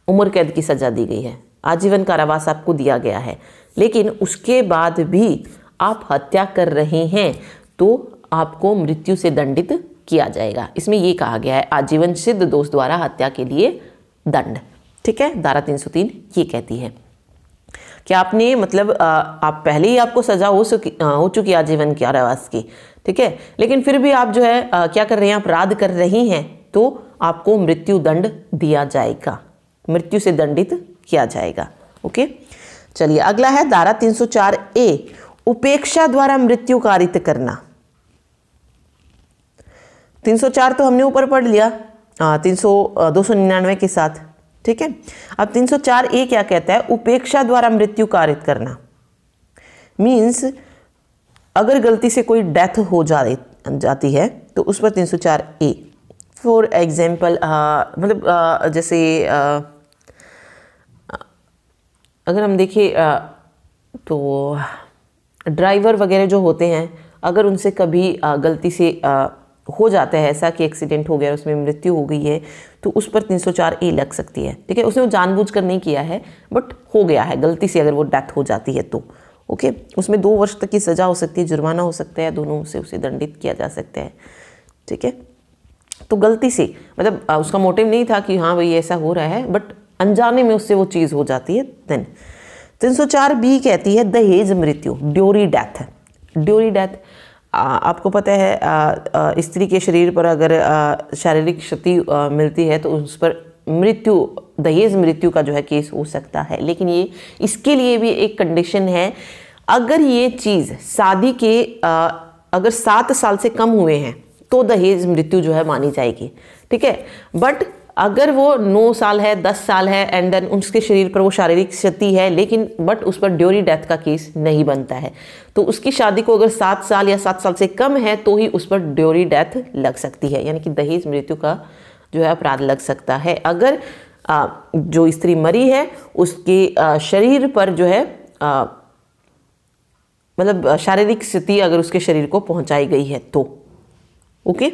उम्र कैद की सज़ा दी गई है आजीवन कारावास आपको दिया गया है लेकिन उसके बाद भी आप हत्या कर रहे हैं तो आपको मृत्यु से दंडित किया जाएगा इसमें ये कहा गया है आजीवन सिद्ध दोष द्वारा हत्या के लिए दंड ठीक है धारा 303 ये कहती है कि आपने मतलब आ, आप पहले ही आपको सज़ा हो हो चुकी आजीवन आवास की ठीक है लेकिन फिर भी आप जो है आ, क्या कर रहे हैं अपराध कर रही हैं तो आपको मृत्यु दंड दिया जाएगा मृत्यु से दंडित किया जाएगा ओके चलिए अगला है धारा 304 ए उपेक्षा द्वारा मृत्यु कारित करना 304 तो हमने ऊपर पढ़ लिया तीन सौ दो सौ निन्यानवे के साथ ठीक है अब 304 ए क्या कहता है उपेक्षा द्वारा मृत्यु कारित करना मीन्स अगर गलती से कोई डेथ हो जा जाती है तो उस पर 304 ए फॉर एग्जाम्पल मतलब आ, जैसे आ, अगर हम देखें तो ड्राइवर वगैरह जो होते हैं अगर उनसे कभी आ, गलती से आ, हो जाता है ऐसा कि एक्सीडेंट हो गया उसमें मृत्यु हो गई है तो उस पर 304 ए लग सकती है ठीक है उसने वो जानबूझ कर नहीं किया है बट हो गया है गलती से अगर वो डेथ हो जाती है तो ओके उसमें दो वर्ष तक की सज़ा हो सकती है जुर्माना हो सकता है दोनों से उसे दंडित किया जा सकता है ठीक है तो गलती से मतलब उसका मोटिव नहीं था कि हाँ भाई ऐसा हो रहा है बट अनजाने में उससे वो चीज़ हो जाती है देन 304 बी कहती है दहेज मृत्यु ड्योरी डेथ ड्योरी डेथ आपको पता है स्त्री के शरीर पर अगर शारीरिक क्षति मिलती है तो उस पर मृत्यु दहेज मृत्यु का जो है केस हो सकता है लेकिन ये इसके लिए भी एक कंडीशन है अगर ये चीज़ शादी के अगर सात साल से कम हुए हैं तो दहेज मृत्यु जो है मानी जाएगी ठीक है बट अगर वो नौ साल है दस साल है एंड देन उसके शरीर पर वो शारीरिक क्षति है लेकिन बट उस पर ड्योरी डेथ का केस नहीं बनता है तो उसकी शादी को अगर सात साल या सात साल से कम है तो ही उस पर ड्योरी डेथ लग सकती है यानी कि दहेज मृत्यु का जो है अपराध लग सकता है अगर आ, जो स्त्री मरी है उसके आ, शरीर पर जो है मतलब शारीरिक स्थिति अगर उसके शरीर को पहुंचाई गई है तो ओके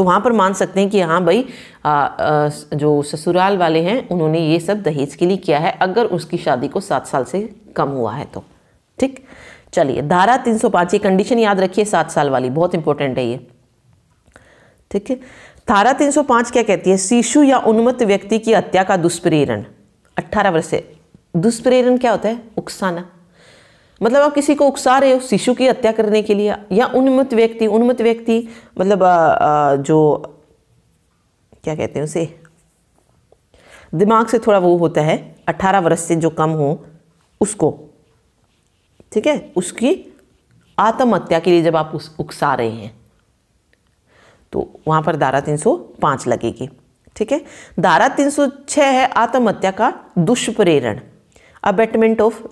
तो वहाँ पर मान सकते हैं कि हाँ भाई आ, आ, जो ससुराल वाले हैं उन्होंने ये सब दहेज के लिए किया है अगर उसकी शादी को सात साल से कम हुआ है तो ठीक चलिए धारा 305 ये कंडीशन याद रखिए सात साल वाली बहुत इंपॉर्टेंट है ये ठीक है धारा 305 क्या कहती है शिशु या उन्मत्त व्यक्ति की हत्या का दुष्प्रेरण 18 वर्ष से दुष्प्रेरण क्या होता है उकसाना मतलब आप किसी को उकसा रहे हो शिशु की हत्या करने के लिए या उन्मत्त व्यक्ति उन्मत्त व्यक्ति मतलब आ, आ, जो क्या कहते हैं उसे दिमाग से थोड़ा वो होता है अट्ठारह वर्ष से जो कम हो उसको ठीक है उसकी आत्महत्या के लिए जब आप उस उकसा रहे हैं तो वहां पर धारा 305 लगेगी ठीक है धारा 306 है आत्महत्या का दुष्प्रेरण अबेटमेंट ऑफ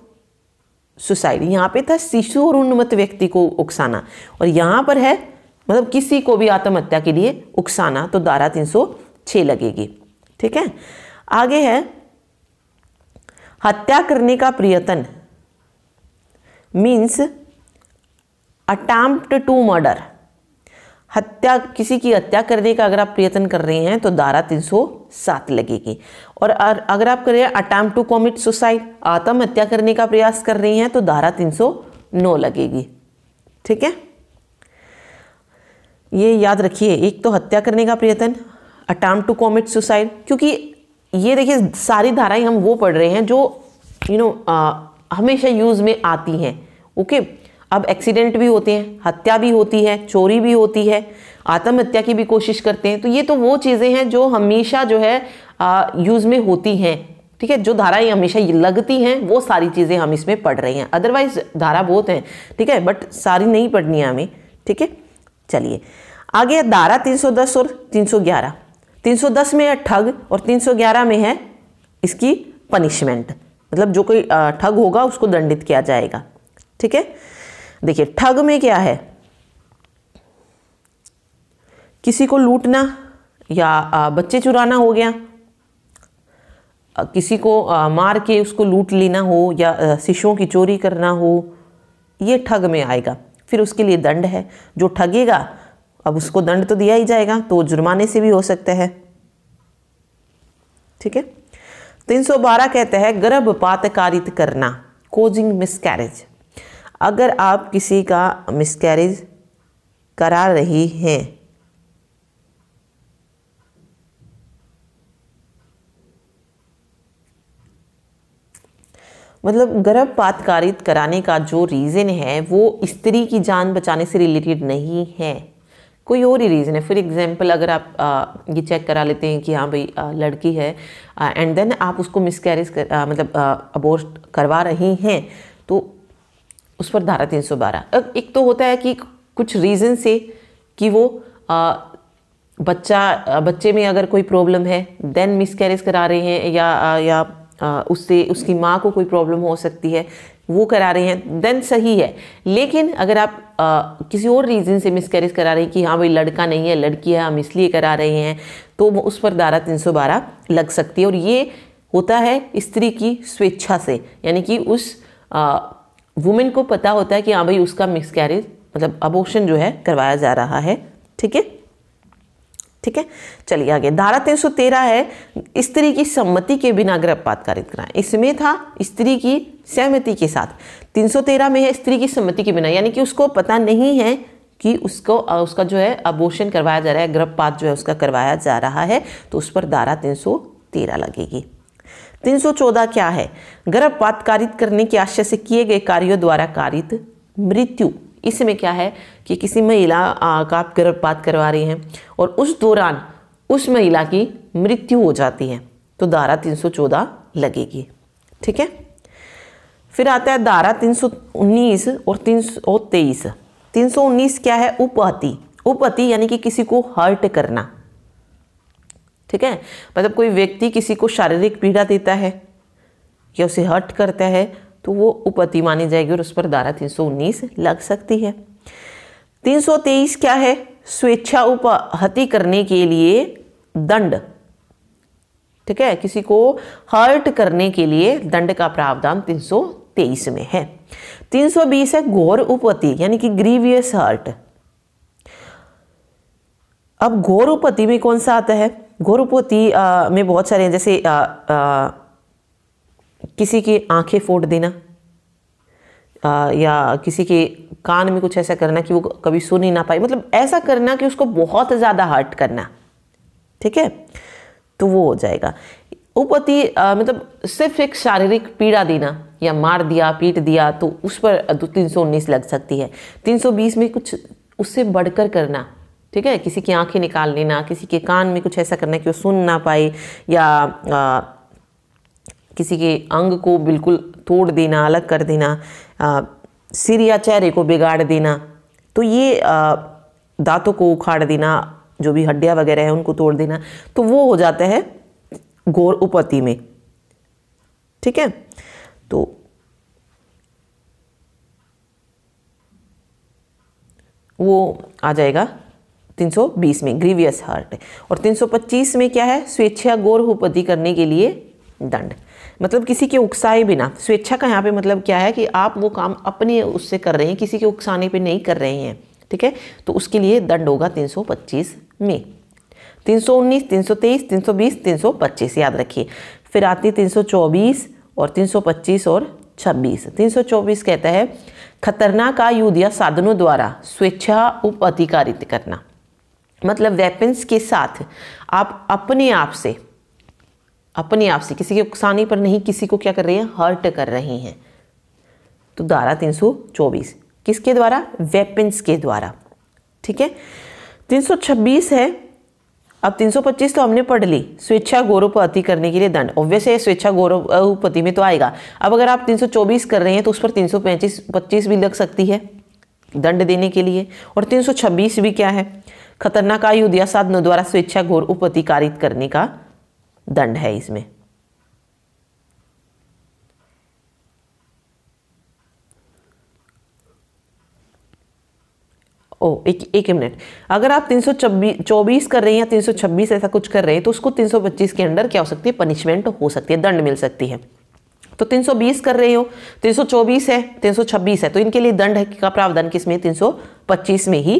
सुसाइड यहाँ पे था शिशु और उन्मत्त व्यक्ति को उकसाना और यहाँ पर है मतलब किसी को भी आत्महत्या के लिए उकसाना तो धारा तीन लगेगी ठीक है आगे है हत्या करने का प्रयत्न मीन्स अटैम्प्ट टू मर्डर हत्या किसी की हत्या करने का अगर आप प्रयत्न कर रहे हैं तो धारा 307 लगेगी और अगर आप करें अटैम्प टू कॉमिट सुसाइड आत्महत्या करने का प्रयास कर रही हैं तो धारा 309 लगेगी ठीक है ये याद रखिए एक तो हत्या करने का प्रयत्न अटैम्प टू कॉमिट सुसाइड क्योंकि ये देखिए सारी धाराएं हम वो पढ़ रहे हैं जो यू you नो know, हमेशा यूज़ में आती हैं ओके अब एक्सीडेंट भी होते हैं हत्या भी होती है चोरी भी होती है आत्महत्या की भी कोशिश करते हैं तो ये तो वो चीज़ें हैं जो हमेशा जो है यूज़ में होती हैं ठीक है जो धाराएं हमेशा लगती हैं वो सारी चीज़ें हम इसमें पढ़ रहे हैं अदरवाइज धारा बहुत हैं ठीक है बट सारी नहीं पढ़नी है हमें ठीक है चलिए आगे धारा 310 और 311 310 में है ठग और 311 में है इसकी पनिशमेंट मतलब जो कोई ठग होगा उसको दंडित किया जाएगा ठीक है देखिए ठग में क्या है किसी को लूटना या बच्चे चुराना हो गया किसी को मार के उसको लूट लेना हो या शिशुओं की चोरी करना हो ये ठग में आएगा फिर उसके लिए दंड है जो ठगेगा अब उसको दंड तो दिया ही जाएगा तो जुर्माने से भी हो सकता है ठीक है 312 तो कहते हैं गर्भपात कारित करना कोजिंग मिसकैरेज अगर आप किसी का मिसकैरेज करा रही हैं मतलब गर्भपातकारित कराने का जो रीज़न है वो स्त्री की जान बचाने से रिलेटेड नहीं है कोई और ही रीज़न है फॉर एग्जांपल अगर आप आ, ये चेक करा लेते हैं कि हाँ भाई लड़की है एंड देन आप उसको मिसकैरेज कर आ, मतलब अबोर्ट करवा रही हैं तो उस पर धारा तीन सौ बारह एक तो होता है कि कुछ रीज़न से कि वो आ, बच्चा बच्चे में अगर कोई प्रॉब्लम है देन मिसकैरेज करा रहे हैं या या उससे उसकी माँ को कोई प्रॉब्लम हो सकती है वो करा रहे हैं देन सही है लेकिन अगर आप आ, किसी और रीज़न से मिसकैरेज करा रहे हैं कि हाँ भाई लड़का नहीं है लड़की है हम इसलिए करा रहे हैं तो उस पर धारा तीन लग सकती है और ये होता है स्त्री की स्वेच्छा से यानी कि उस वुमेन को पता होता है कि हाँ भाई उसका मिसकैरेज मतलब अबोशन जो है करवाया जा रहा है ठीक है ठीक है चलिए आगे धारा 313 है स्त्री की सम्मति के बिना गर्भपात कारित कराएं तो इसमें था स्त्री की सहमति के साथ 313 में है स्त्री की सम्मति के बिना यानी कि उसको पता नहीं है कि उसको उसका जो है अबोशन करवाया जा रहा है गर्भपात जो है उसका करवाया जा रहा है तो उस पर धारा 313 लगेगी 314 क्या है गर्भपात कारित करने के आशय से किए गए कार्यों द्वारा कारित मृत्यु इसमें क्या है कि किसी महिला का आप गर्भपात करवा रही हैं और उस दौरान उस महिला की मृत्यु हो जाती है तो धारा 314 लगेगी ठीक है फिर आता है धारा 319 और तीन सौ तेईस तीन सौ उन्नीस क्या है उपहति उपहति यानी कि किसी को हर्ट करना ठीक है मतलब कोई व्यक्ति किसी को शारीरिक पीड़ा देता है या उसे हर्ट करता है तो वो उपति मानी जाएगी और उस पर धारा 319 लग सकती है 323 क्या है स्वेच्छा उपहति करने के लिए दंड ठीक है किसी को हर्ट करने के लिए दंड का प्रावधान 323 में है 320 है घोर उपति यानी कि ग्रीवियस हर्ट अब घोर उपति में कौन सा आता है घोर उपति में बहुत सारे हैं जैसे आ, आ, किसी की आंखें फोड़ देना आ, या किसी के कान में कुछ ऐसा करना कि वो कभी सुन ही ना पाए मतलब ऐसा करना कि उसको बहुत ज़्यादा हर्ट करना ठीक है तो वो हो जाएगा उपति मतलब सिर्फ एक शारीरिक पीड़ा देना या मार दिया पीट दिया तो उस पर तीन सौ उन्नीस लग सकती है तीन सौ बीस में कुछ उससे बढ़कर करना ठीक है किसी की आंखें निकाल लेना किसी के कान में कुछ ऐसा करना कि वो सुन ना पाए या आ, किसी के अंग को बिल्कुल तोड़ देना अलग कर देना आ, सिर या चेहरे को बिगाड़ देना तो ये आ, दांतों को उखाड़ देना जो भी हड्डियाँ वगैरह हैं उनको तोड़ देना तो वो हो जाता है घोर उपति में ठीक है तो वो आ जाएगा 320 में ग्रीवियस हार्ट और 325 में क्या है स्वेच्छा गौर उपति करने के लिए दंड मतलब किसी के उकसाए बिना स्वेच्छा का यहाँ पे मतलब क्या है कि आप वो काम अपने उससे कर रहे हैं किसी के उकसाने पे नहीं कर रहे हैं ठीक है तो उसके लिए दंड होगा 325 में 319, 323, 320, 325 याद रखिए फिर आती 324 और 325 और 26 324 कहता है खतरनाक आयुध या साधनों द्वारा स्वेच्छा उप अधिकारित करना मतलब वेपन्स के साथ आप अपने आप से अपने आप से किसी के उकसाने पर नहीं किसी को क्या कर रहे हैं हर्ट कर रहे हैं तो धारा 324 किसके द्वारा वेपन्स के द्वारा ठीक है 326 है अब 325 तो हमने पढ़ ली स्वेच्छा गौरवपति करने के लिए दंड ऑब्वियस है स्वेच्छा गौरवपति में तो आएगा अब अगर आप 324 कर रहे हैं तो उस पर 325 25 भी लग सकती है दंड देने के लिए और 326 भी क्या है खतरनाक आयुध या साधनों द्वारा स्वेच्छा घोर उपति कारित करने का दंड है इसमें ओ एक एक मिनट अगर आप तीन सौ कर रहे हैं या 326 ऐसा कुछ कर रहे हैं तो उसको तीन सौ पच्चीस के अंडर क्या हो सकती है पनिशमेंट हो सकती है दंड मिल सकती है तो 320 कर रहे हो 324 है 326 है तो इनके लिए दंड है का प्रावधान किसमें 325 में ही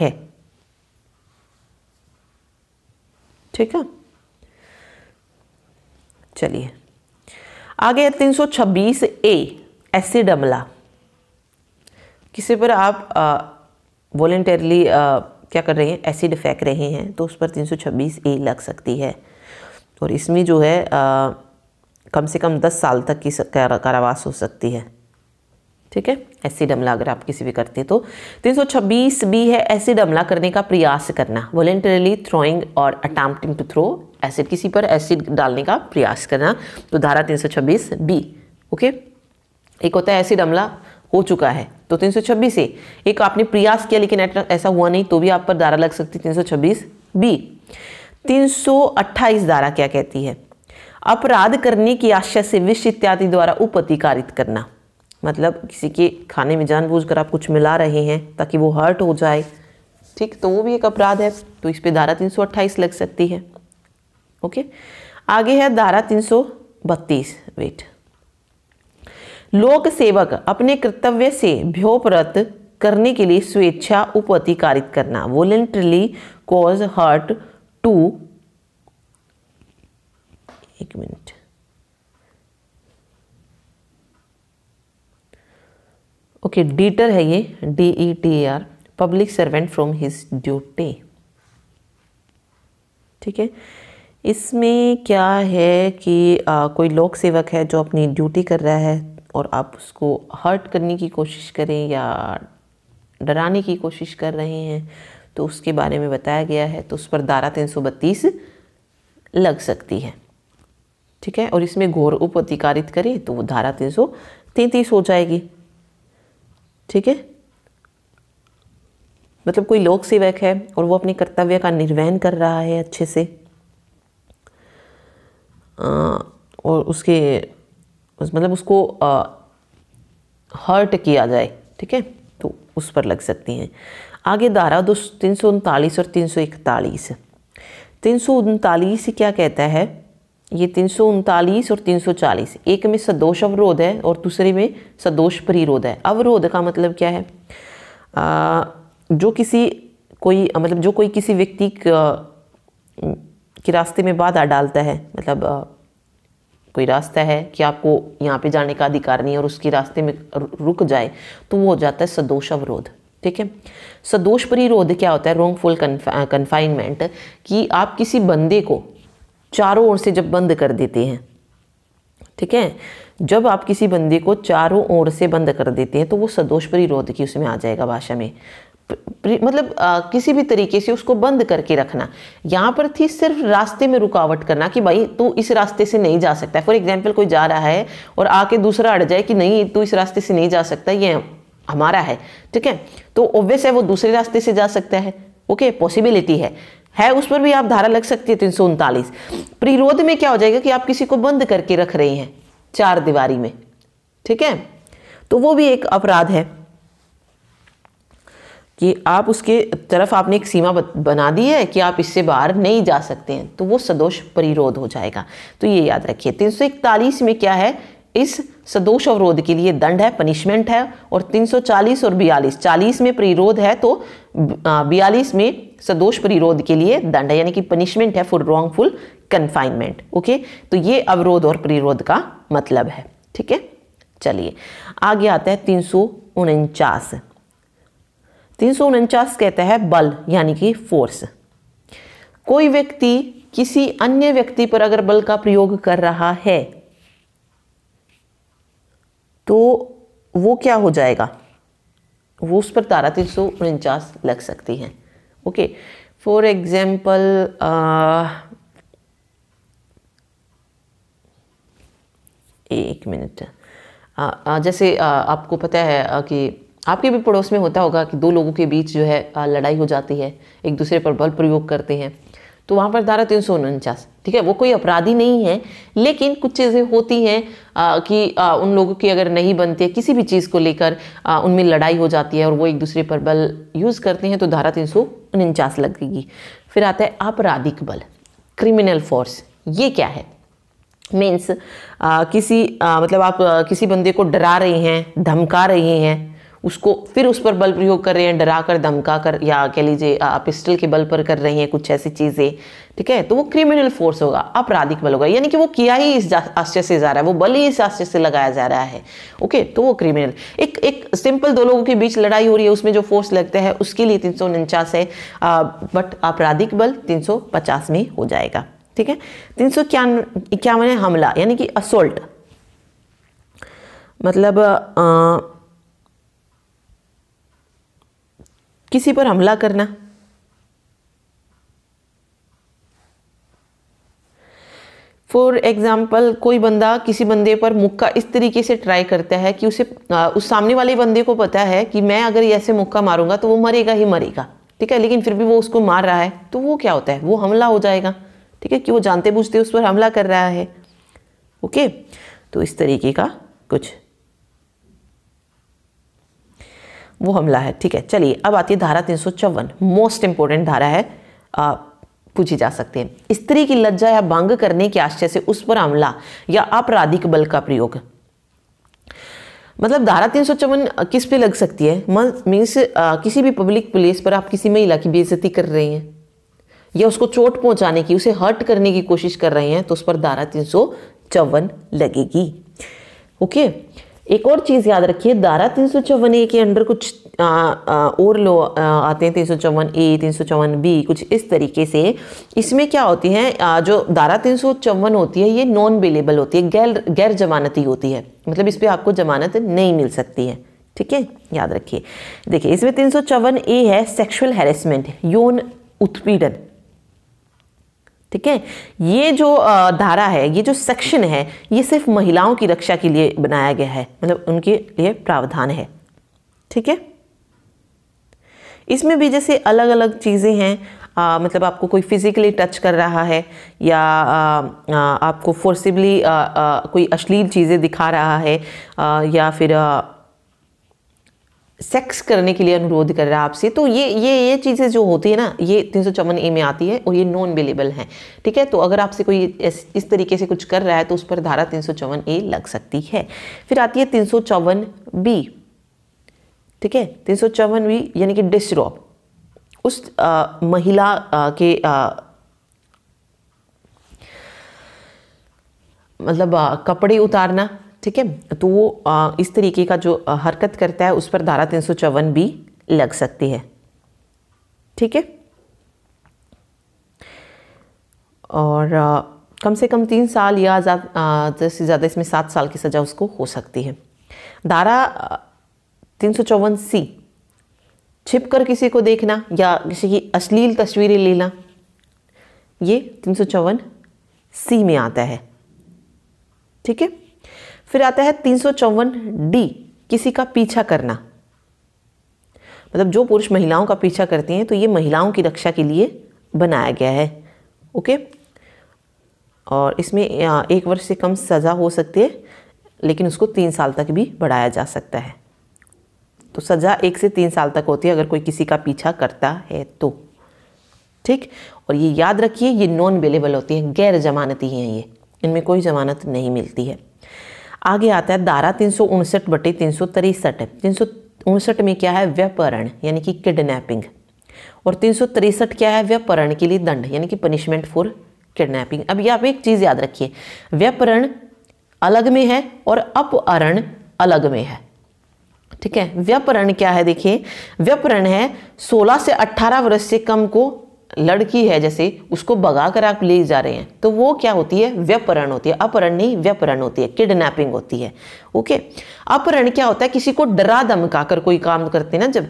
है ठीक है चलिए आगे है छब्बीस ए एसिड अमला किसी पर आप वॉल्टरली क्या कर रहे हैं एसिड फेंक रहे हैं तो उस पर तीन सौ छब्बीस ए लग सकती है और इसमें जो है आ, कम से कम दस साल तक की कारावास हो सकती है ठीक है एसिड अमला अगर आप किसी भी करते तो 326 बी है एसिड अमला करने का प्रयास करना वॉलेंटरली थ्रोइंग और अटैम्प्टिंग टू थ्रो एसिड किसी पर एसिड डालने का प्रयास करना तो धारा 326 बी ओके एक होता है एसिड अमला हो चुका है तो 326 सौ ए एक आपने प्रयास किया लेकिन ऐसा हुआ नहीं तो भी आप पर धारा लग सकती तीन बी तीन धारा क्या कहती है अपराध करने की आशा से विश्व इत्यादि द्वारा उपअधिकारित करना मतलब किसी के खाने में जानबूझकर आप कुछ मिला रहे हैं ताकि वो हर्ट हो जाए ठीक तो वो भी एक अपराध है तो इस पर धारा 328 लग सकती है ओके आगे है धारा 332 वेट लोक सेवक अपने कर्तव्य से भ्योपरत करने के लिए स्वेच्छा उपअधिकारित करना वॉलेंट्रली कॉज हर्ट टू एक मिनट ओके डीटर है ये D E T R public servant from his duty ठीक है इसमें क्या है कि आ, कोई लोक सेवक है जो अपनी ड्यूटी कर रहा है और आप उसको हर्ट करने की कोशिश करें या डराने की कोशिश कर रहे हैं तो उसके बारे में बताया गया है तो उस पर धारा तीन सौ बत्तीस लग सकती है ठीक है और इसमें घोर उप अधिकारित करें तो वो धारा तीन सौ तैंतीस हो जाएगी ठीक है मतलब कोई लोक सेवक है और वो अपने कर्तव्य का निर्वहन कर रहा है अच्छे से आ, और उसके उस मतलब उसको आ, हर्ट किया जाए ठीक है तो उस पर लग सकती हैं आगे धारा दो तीन सौ उनतालीस और तीन सौ इकतालीस तीन सौ उनतालीस क्या कहता है ये तीन और 340 एक में सदोष अवरोध है और दूसरे में सदोष परिरोध है अवरोध का मतलब क्या है आ, जो किसी कोई मतलब जो कोई किसी व्यक्ति के रास्ते में बाधा डालता है मतलब आ, कोई रास्ता है कि आपको यहाँ पे जाने का अधिकार नहीं है और उसके रास्ते में रुक जाए तो वो हो जाता है सदोष अवरोध ठीक है सदोष परिरोध क्या होता है रोंगफुल कन्फाइनमेंट कि आप किसी बंदे को चारों ओर से जब बंद कर देते हैं ठीक है जब आप किसी बंदे को चारों ओर से बंद कर देते हैं तो वो सदोष परिरोध की उसमें आ जाएगा भाषा में मतलब आ, किसी भी तरीके से उसको बंद करके रखना यहाँ पर थी सिर्फ रास्ते में रुकावट करना कि भाई तू इस रास्ते से नहीं जा सकता फॉर एग्जाम्पल कोई जा रहा है और आके दूसरा अड़ जाए कि नहीं तू इस रास्ते से नहीं जा सकता ये हमारा है ठीक है तो ऑब्वियस है वो दूसरे रास्ते से जा सकता है ओके okay, पॉसिबिलिटी है है उस पर भी आप धारा लग सकती है तीन सौ उनतालीस प्रतिरोध में क्या हो जाएगा कि आप किसी को बंद करके रख रहे हैं चार दीवारी में ठीक है तो वो भी एक अपराध है कि आप उसके तरफ आपने एक सीमा बना दी है कि आप इससे बाहर नहीं जा सकते हैं तो वो सदोष परिरोध हो जाएगा तो ये याद रखिए तीन सौ इकतालीस में क्या है इस सदोष अवरोध के लिए दंड है पनिशमेंट है और 340 और 42 40 में प्रतिरोध है तो 42 में सदोष परिरोध के लिए दंड है यानी कि पनिशमेंट है फॉर रॉन्गफुल कन्फाइनमेंट ओके तो ये अवरोध और परिरोध का मतलब है ठीक है चलिए आगे आता है तीन सौ उनचास तीन सौ उनचास कहता है बल यानी कि फोर्स कोई व्यक्ति किसी अन्य व्यक्ति पर अगर बल का प्रयोग कर रहा है तो वो क्या हो जाएगा वो उस पर तारा तीन सौ उनचास लग सकती है ओके फॉर एग्जाम्पल एक मिनट जैसे आपको पता है कि आपके भी पड़ोस में होता होगा कि दो लोगों के बीच जो है लड़ाई हो जाती है एक दूसरे पर बल प्रयोग करते हैं तो वहाँ पर धारा तीन सौ उनचास ठीक है वो कोई अपराधी नहीं है लेकिन कुछ चीज़ें होती हैं कि आ, उन लोगों की अगर नहीं बनती है किसी भी चीज़ को लेकर उनमें लड़ाई हो जाती है और वो एक दूसरे पर बल यूज़ करते हैं तो धारा तीन सौ उनचास लगेगी फिर आता है आपराधिक बल क्रिमिनल फोर्स ये क्या है मीन्स किसी आ, मतलब आप आ, किसी बंदे को डरा रहे हैं धमका रहे हैं उसको फिर उस पर बल प्रयोग कर रहे हैं डरा कर धमका कर या कह लीजिए पिस्टल के बल पर कर रहे हैं कुछ ऐसी चीज़ें ठीक है तो वो क्रिमिनल फोर्स होगा आपराधिक बल होगा यानी कि वो किया ही इस आश्चर्य से जा रहा है वो बल ही इस आश्चर्य से लगाया जा रहा है ओके तो वो क्रिमिनल एक एक सिंपल दो लोगों के बीच लड़ाई हो रही है उसमें जो फोर्स लगता है उसके लिए तीन सौ उनचास है आ, बट आपराधिक बल तीन सौ पचास में हो जाएगा ठीक है तीन सौ इक्यावन है हमला यानी कि असोल्ट मतलब आ, किसी पर हमला करना फॉर एग्ज़ाम्पल कोई बंदा किसी बंदे पर मुक्का इस तरीके से ट्राई करता है कि उसे उस सामने वाले बंदे को पता है कि मैं अगर ऐसे मुक्का मारूंगा तो वो मरेगा ही मरेगा ठीक है लेकिन फिर भी वो उसको मार रहा है तो वो क्या होता है वो हमला हो जाएगा ठीक है कि वो जानते बूझते उस पर हमला कर रहा है ओके तो इस तरीके का कुछ वो हमला है ठीक है चलिए अब आती है धारा तीन मोस्ट इंपॉर्टेंट धारा है आ, पूछी जा सकते हैं स्त्री की लज्जा या भंग करने के आश्चर्य से उस पर हमला या आपराधिक बल का प्रयोग मतलब धारा तीन सौ चौवन किस पे लग सकती है मीन्स किसी भी पब्लिक प्लेस पर आप किसी महिला की बेइज्जती कर रही हैं या उसको चोट पहुंचाने की उसे हर्ट करने की कोशिश कर रहे हैं तो उस पर धारा तीन सौ चौवन लगेगी ओके okay? एक और चीज़ याद रखिए धारा तीन सौ चौवन ए के अंडर कुछ आ, आ, और लो आ, आते हैं तीन सौ चौवन ए तीन सौ चौवन बी कुछ इस तरीके से इसमें क्या होती है जो दारा तीन सौ चौवन होती है ये नॉन अवेलेबल होती है गैर गैर जमानती होती है मतलब इस पर आपको जमानत नहीं मिल सकती है ठीक है याद रखिए देखिए इसमें तीन सौ चौवन ए है सेक्शुअल हेरेसमेंट यौन उत्पीड़न ठीक है ये जो धारा है ये जो सेक्शन है ये सिर्फ महिलाओं की रक्षा के लिए बनाया गया है मतलब उनके लिए प्रावधान है ठीक है इसमें भी जैसे अलग अलग चीज़ें हैं आ, मतलब आपको कोई फिज़िकली टच कर रहा है या आ, आ, आपको फोर्सिबली कोई अश्लील चीज़ें दिखा रहा है आ, या फिर आ, सेक्स करने के लिए अनुरोध कर रहा है आपसे तो ये ये ये चीज़ें जो होती है ना ये तीन सौ चौवन ए में आती है और ये नॉन अवेलेबल हैं ठीक है तो अगर आपसे कोई इस, इस तरीके से कुछ कर रहा है तो उस पर धारा तीन सौ चौवन ए लग सकती है फिर आती है तीन सौ चौवन बी ठीक है तीन सौ चौवन बी यानी कि डिसरॉप उस आ, महिला आ, के आ, मतलब आ, कपड़े उतारना ठीक है तो वो इस तरीके का जो हरकत करता है उस पर धारा तीन सौ चौवन भी लग सकती है ठीक है और कम से कम तीन साल या ज़्यादा से ज़्यादा इसमें सात साल की सज़ा उसको हो सकती है धारा तीन सौ चौवन सी छिप कर किसी को देखना या किसी की अश्लील तस्वीरें लेना ये तीन सौ चौवन सी में आता है ठीक है फिर आता है तीन डी किसी का पीछा करना मतलब जो पुरुष महिलाओं का पीछा करते हैं तो ये महिलाओं की रक्षा के लिए बनाया गया है ओके और इसमें एक वर्ष से कम सज़ा हो सकती है लेकिन उसको तीन साल तक भी बढ़ाया जा सकता है तो सज़ा एक से तीन साल तक होती है अगर कोई किसी का पीछा करता है तो ठीक और ये याद रखिए ये नॉन अवेलेबल होती है गैर जमानती हैं ये इनमें कोई ज़मानत नहीं मिलती है आगे आता है धारा तीन सौ उनसठ बटे तीन सौ तिरसठ तीन सौ उनसठ में क्या है व्यापरण यानी कि किडनैपिंग और तीन सौ तिरसठ क्या है व्यापरण के लिए दंड यानी कि पनिशमेंट फॉर किडनैपिंग अब यहाँ आप एक चीज़ याद रखिए व्यापरण अलग में है और अपहरण अलग में है ठीक है व्यपरण क्या है देखिए व्यपरण है 16 से 18 वर्ष से कम को लड़की है जैसे उसको भगा कर आप ले जा रहे हैं तो वो क्या होती है व्यपहरण होती है अपहरण नहीं व्यपहरण होती है किडनैपिंग होती है ओके अपहरण क्या होता है किसी को डरा धमका कर कोई काम करते ना जब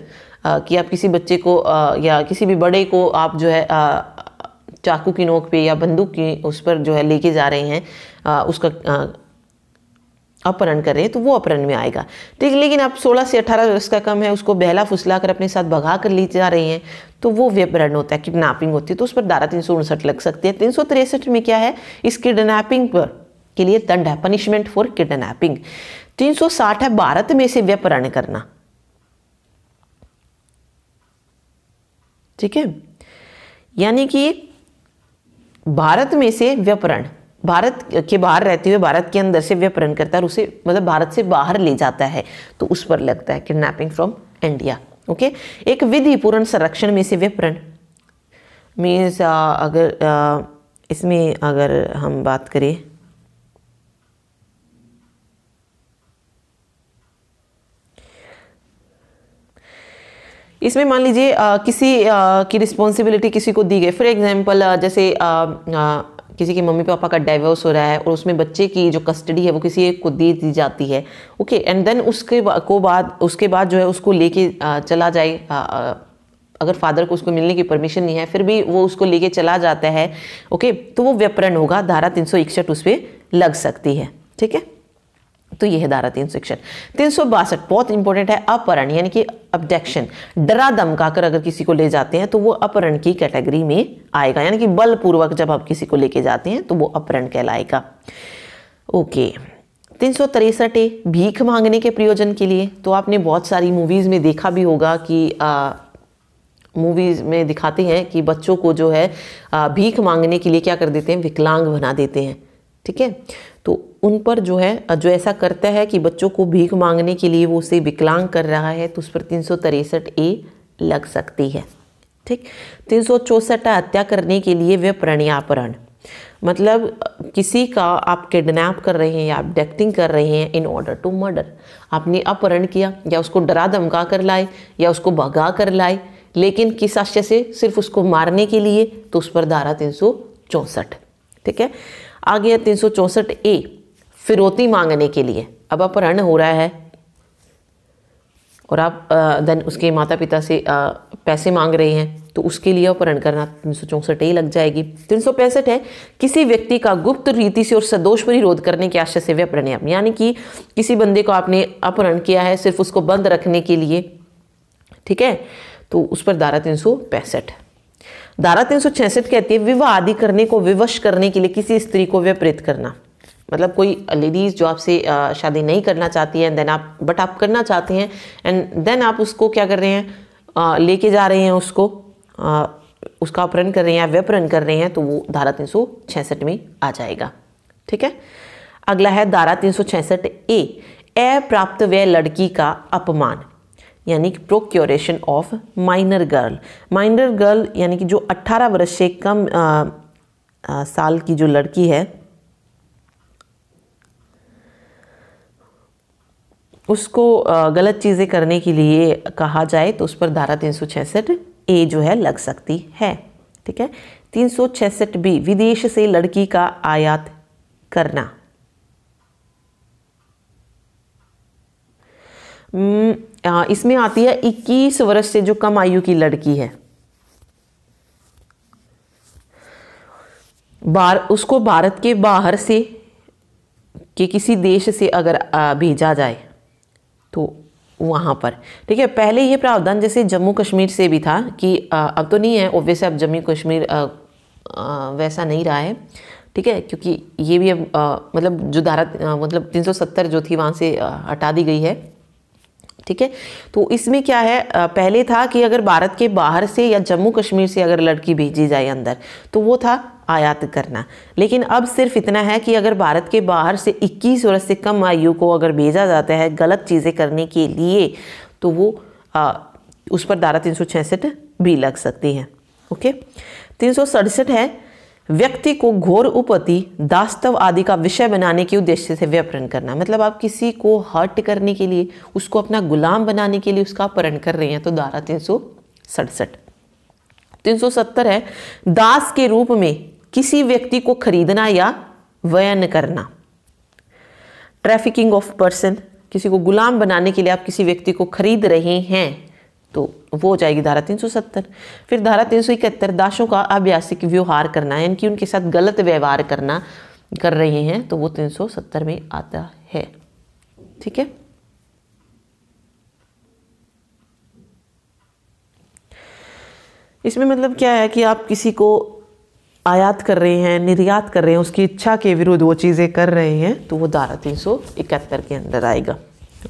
आ, कि आप किसी बच्चे को आ, या किसी भी बड़े को आप जो है आ, चाकू की नोक पे या बंदूक की उस पर जो है लेके जा रहे हैं आ, उसका आ, अपहरण कर रहे हैं तो वो अपहरण में आएगा ठीक है लेकिन आप 16 से 18 वर्ष का कम है उसको बहला फुसला कर अपने साथ भगा कर ली जा रही हैं तो वो व्यपहरण होता है किडनैपिंग होती है तो उस पर धारा तीन लग सकती है तीन में क्या है इस किडनैपिंग पर के लिए दंड है पनिशमेंट फॉर किडनैपिंग तीन है भारत में से व्यपहरण करना ठीक है यानी कि भारत में से व्यपरण भारत के बाहर रहते हुए भारत के अंदर से व्यापरण करता है और उसे मतलब भारत से बाहर ले जाता है तो उस पर लगता है किडनैपिंग फ्रॉम इंडिया ओके एक विधि पूर्ण संरक्षण में से व्यपहरण मीन्स uh, अगर आ, uh, इसमें अगर हम बात करें इसमें मान लीजिए uh, किसी आ, की रिस्पॉन्सिबिलिटी किसी को दी गई फॉर एग्जांपल जैसे आ, आ, किसी के मम्मी पापा का डाइवोर्स हो रहा है और उसमें बच्चे की जो कस्टडी है वो किसी एक को दे दी जाती है ओके एंड देन उसके को बाद उसके बाद जो है उसको लेके चला जाए आ, आ, अगर फादर को उसको मिलने की परमिशन नहीं है फिर भी वो उसको लेके चला जाता है ओके तो वो व्यपरण होगा धारा तीन सौ इकसठ उस पर लग सकती है ठीक है तो यह धारा तीन सौ इकसठ तीन सौ बासठ बहुत इंपॉर्टेंट है अपहरण यानी कि अबडेक्शन डरा धमकाकर अगर किसी को ले जाते हैं तो वो अपहरण की कैटेगरी में आएगा यानी कि बलपूर्वक जब आप किसी को लेके जाते हैं तो वो अपहरण कहलाएगा ओके तीन सौ तिरसठ भीख मांगने के प्रयोजन के लिए तो आपने बहुत सारी मूवीज़ में देखा भी होगा कि आ, मूवीज़ में दिखाते हैं कि बच्चों को जो है भीख मांगने के लिए क्या कर देते हैं विकलांग बना देते हैं ठीक है तो उन पर जो है जो ऐसा करता है कि बच्चों को भीख मांगने के लिए वो उसे विकलांग कर रहा है तो उस पर तीन ए लग सकती है ठीक तीन सौ हत्या करने के लिए वे प्रणयापरण मतलब किसी का आप किडनैप कर रहे हैं या आप डेक्टिंग कर रहे हैं इन ऑर्डर टू मर्डर आपने अपहरण किया या उसको डरा धमका कर लाए या उसको भगा कर लाए लेकिन किस आशय से सिर्फ उसको मारने के लिए तो उस पर धारा तीन ठीक है आ गया तीन ए फिरौती मांगने के लिए अब अपहरण हो रहा है और आप देन उसके माता पिता से आ, पैसे मांग रहे हैं तो उसके लिए अपहरण करना तीन सौ चौंसठ ए लग जाएगी तीन सौ पैंसठ है किसी व्यक्ति का गुप्त रीति से और सदोष परिरोध करने के आशय से वे अपहरण यानी कि किसी बंदे को आपने अपहरण किया है सिर्फ उसको बंद रखने के लिए ठीक है तो उस पर धारा तीन सौ पैंसठ धारा तीन कहती है विवाह आदि करने को विवश करने के लिए किसी स्त्री को व्यपरीत करना मतलब कोई लेडीज़ जो आपसे शादी नहीं करना चाहती है देन आप बट आप करना चाहते हैं एंड देन आप उसको क्या कर रहे हैं लेके जा रहे हैं उसको आ, उसका अपहरण कर रहे हैं या व्यपहरण कर रहे हैं तो वो धारा तीन में आ जाएगा ठीक है अगला है धारा तीन ए अप्राप्त व्यय लड़की का अपमान यानी कि procuration of minor girl minor girl यानी कि जो 18 वर्ष से कम आ, आ, साल की जो लड़की है उसको गलत चीज़ें करने के लिए कहा जाए तो उस पर धारा तीन ए जो है लग सकती है ठीक है तीन बी विदेश से लड़की का आयात करना इसमें आती है 21 वर्ष से जो कम आयु की लड़की है बार उसको भारत के बाहर से के किसी देश से अगर भेजा जाए तो वहाँ पर ठीक है पहले ये प्रावधान जैसे जम्मू कश्मीर से भी था कि अब तो नहीं है ओबियस अब जम्मू कश्मीर वैसा नहीं रहा है ठीक है क्योंकि ये भी अब मतलब जो धारा मतलब 370 जो थी वहाँ से हटा दी गई है ठीक है तो इसमें क्या है पहले था कि अगर भारत के बाहर से या जम्मू कश्मीर से अगर लड़की भेजी जाए अंदर तो वो था आयात करना लेकिन अब सिर्फ इतना है कि अगर भारत के बाहर से 21 वर्ष से कम आयु को अगर भेजा जाता है गलत चीज़ें करने के लिए तो वो आ, उस पर धारा तीन भी लग सकती है ओके तीन है व्यक्ति को घोर उपति दास्तव आदि का विषय बनाने के उद्देश्य से व्यापरण करना मतलब आप किसी को हर्ट करने के लिए उसको अपना गुलाम बनाने के लिए उसका अपहरण कर रहे हैं तो धारा तीन सौ सड़सठ तीन सौ सत्तर है दास के रूप में किसी व्यक्ति को खरीदना या वयन करना ट्रैफिकिंग ऑफ पर्सन किसी को गुलाम बनाने के लिए आप किसी व्यक्ति को खरीद रहे हैं तो वो हो जाएगी धारा 370 फिर धारा 371 दाशों का अभ्यासिक व्यवहार करना यानी कि उनके साथ गलत व्यवहार करना कर रहे हैं तो वो 370 में आता है ठीक है इसमें मतलब क्या है कि आप किसी को आयात कर रहे हैं निर्यात कर रहे हैं उसकी इच्छा के विरुद्ध वो चीज़ें कर रहे हैं तो वो धारा 371 के अंदर आएगा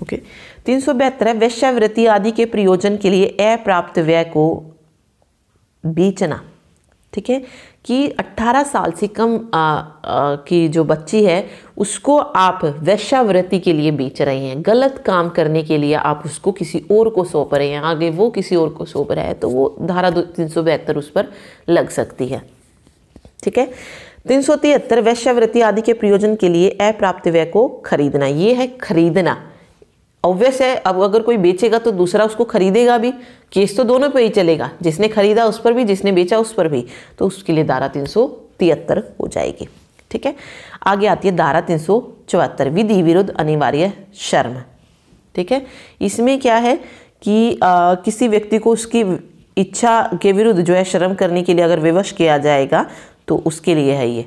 ओके तीन सौ बहत्तर है वैश्यवृत्ति आदि के प्रयोजन के लिए अप्राप्त व्यय को बेचना ठीक है कि 18 साल से कम आ, आ, की जो बच्ची है उसको आप वैश्यावृत्ति के लिए बेच रहे हैं गलत काम करने के लिए आप उसको किसी और को सौंप रहे हैं आगे वो किसी और को सौंप रहा है तो वो धारा दो तीन सौ बहत्तर उस पर लग सकती है ठीक है तीन सौ तिहत्तर वैश्यावृत्ति आदि के प्रयोजन के लिए अप्राप्त व्यय को खरीदना ये है खरीदना ऑब्वियस है अब अगर कोई बेचेगा तो दूसरा उसको खरीदेगा भी केस तो दोनों पे ही चलेगा जिसने खरीदा उस पर भी जिसने बेचा उस पर भी तो उसके लिए धारा तीन हो जाएगी ठीक है आगे आती है धारा तीन सौ चौहत्तर विधि विरुद्ध अनिवार्य शर्म ठीक है इसमें क्या है कि आ, किसी व्यक्ति को उसकी इच्छा के विरुद्ध जो है शर्म करने के लिए अगर विवश किया जाएगा तो उसके लिए है ये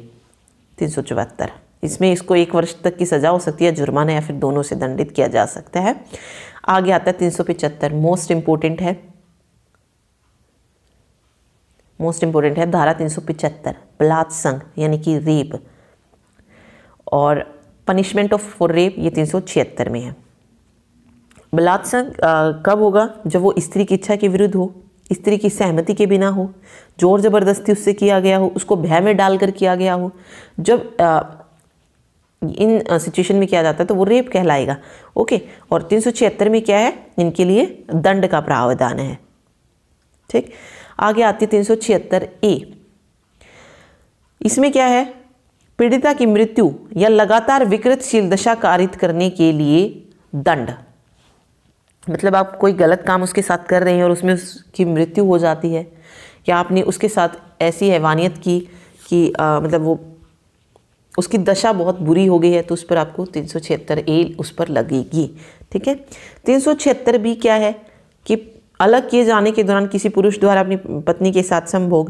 तीन सौ चौहत्तर इसमें इसको एक वर्ष तक की सजा हो सकती है जुर्माना या फिर दोनों से दंडित किया जा सकता है आगे आता है तीन मोस्ट इंपोर्टेंट है मोस्ट इम्पोर्टेंट है धारा तीन सौ पिचहत्तर बलात्संग यानी कि रेप और पनिशमेंट ऑफ फॉर रेप ये तीन सौ छिहत्तर में है बलात्संग कब होगा जब वो स्त्री की इच्छा के विरुद्ध हो स्त्री की सहमति के बिना हो जोर ज़बरदस्ती उससे किया गया हो उसको भय में डालकर किया गया हो जब इन सिचुएशन में किया जाता है तो वो रेप कहलाएगा ओके और तीन में क्या है इनके लिए दंड का प्रावधान है ठीक आगे आती है तीन ए इसमें क्या है पीड़िता की मृत्यु या लगातार विकृतशील दशा कारित करने के लिए दंड मतलब आप कोई गलत काम उसके साथ कर रहे हैं और उसमें उसकी मृत्यु हो जाती है या आपने उसके साथ ऐसी हैवानियत की कि आ, मतलब वो उसकी दशा बहुत बुरी हो गई है तो उस पर आपको तीन सौ छिहत्तर ए उस पर लगेगी ठीक है तीन सौ छिहत्तर बी क्या है कि अलग किए जाने के दौरान किसी पुरुष द्वारा अपनी पत्नी के साथ संभोग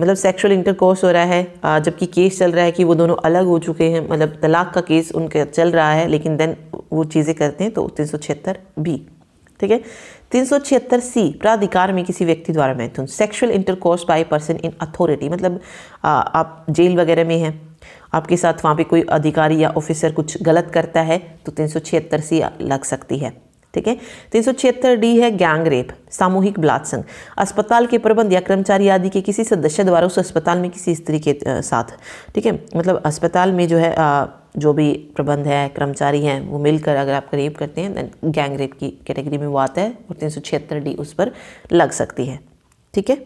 मतलब सेक्सुअल इंटरकोर्स हो रहा है जबकि केस चल रहा है कि वो दोनों अलग हो चुके हैं मतलब तलाक का केस उनका चल रहा है लेकिन देन वो चीज़ें करते हैं तो तीन सौ छिहत्तर बी ठीक है तीन सौ छिहत्तर सी प्राधिकार में किसी व्यक्ति द्वारा मैथुन sexual intercourse by person in authority मतलब आ, आप जेल वगैरह में हैं आपके साथ वहाँ पे कोई अधिकारी या ऑफिसर कुछ गलत करता है तो तीन सौ छिहत्तर सी लग सकती है ठीक है तीन सौ छिहत्तर डी है गैंग रेप सामूहिक बलात्संग अस्पताल के प्रबंध या कर्मचारी आदि के किसी सदस्य द्वारा उस अस्पताल में किसी स्त्री के साथ ठीक है मतलब अस्पताल में जो है आ, जो भी प्रबंध है कर्मचारी हैं वो मिलकर अगर आप रेप करते हैं देन गैंग रेप की कैटेगरी में वो आता है और तीन सौ छिहत्तर डी उस पर लग सकती है ठीक है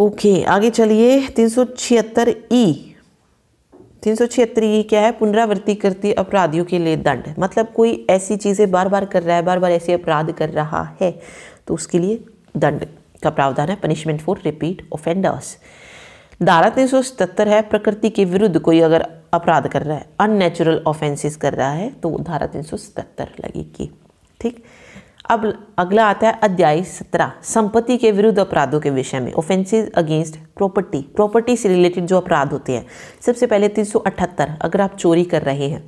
ओके okay, आगे चलिए तीन सौ छिहत्तर ई तीन सौ छिहत्तर ई क्या है पुनरावृत्ति करती अपराधियों के लिए दंड मतलब कोई ऐसी चीज़ें बार बार कर रहा है बार बार ऐसे अपराध कर रहा है तो उसके लिए दंड का प्रावधान है पनिशमेंट फॉर रिपीट ऑफेंडर्स धारा तीन सौ सतहत्तर है प्रकृति के विरुद्ध कोई अगर अपराध कर रहा है अननेचुरल ऑफेंसेस कर रहा है तो धारा तीन सौ सतहत्तर लगेगी ठीक अब अगला आता है अध्याय सत्रह संपत्ति के विरुद्ध अपराधों के विषय में ऑफेंसेस अगेंस्ट प्रॉपर्टी प्रॉपर्टी से रिलेटेड जो अपराध होते हैं सबसे पहले तीन अगर आप चोरी कर रहे हैं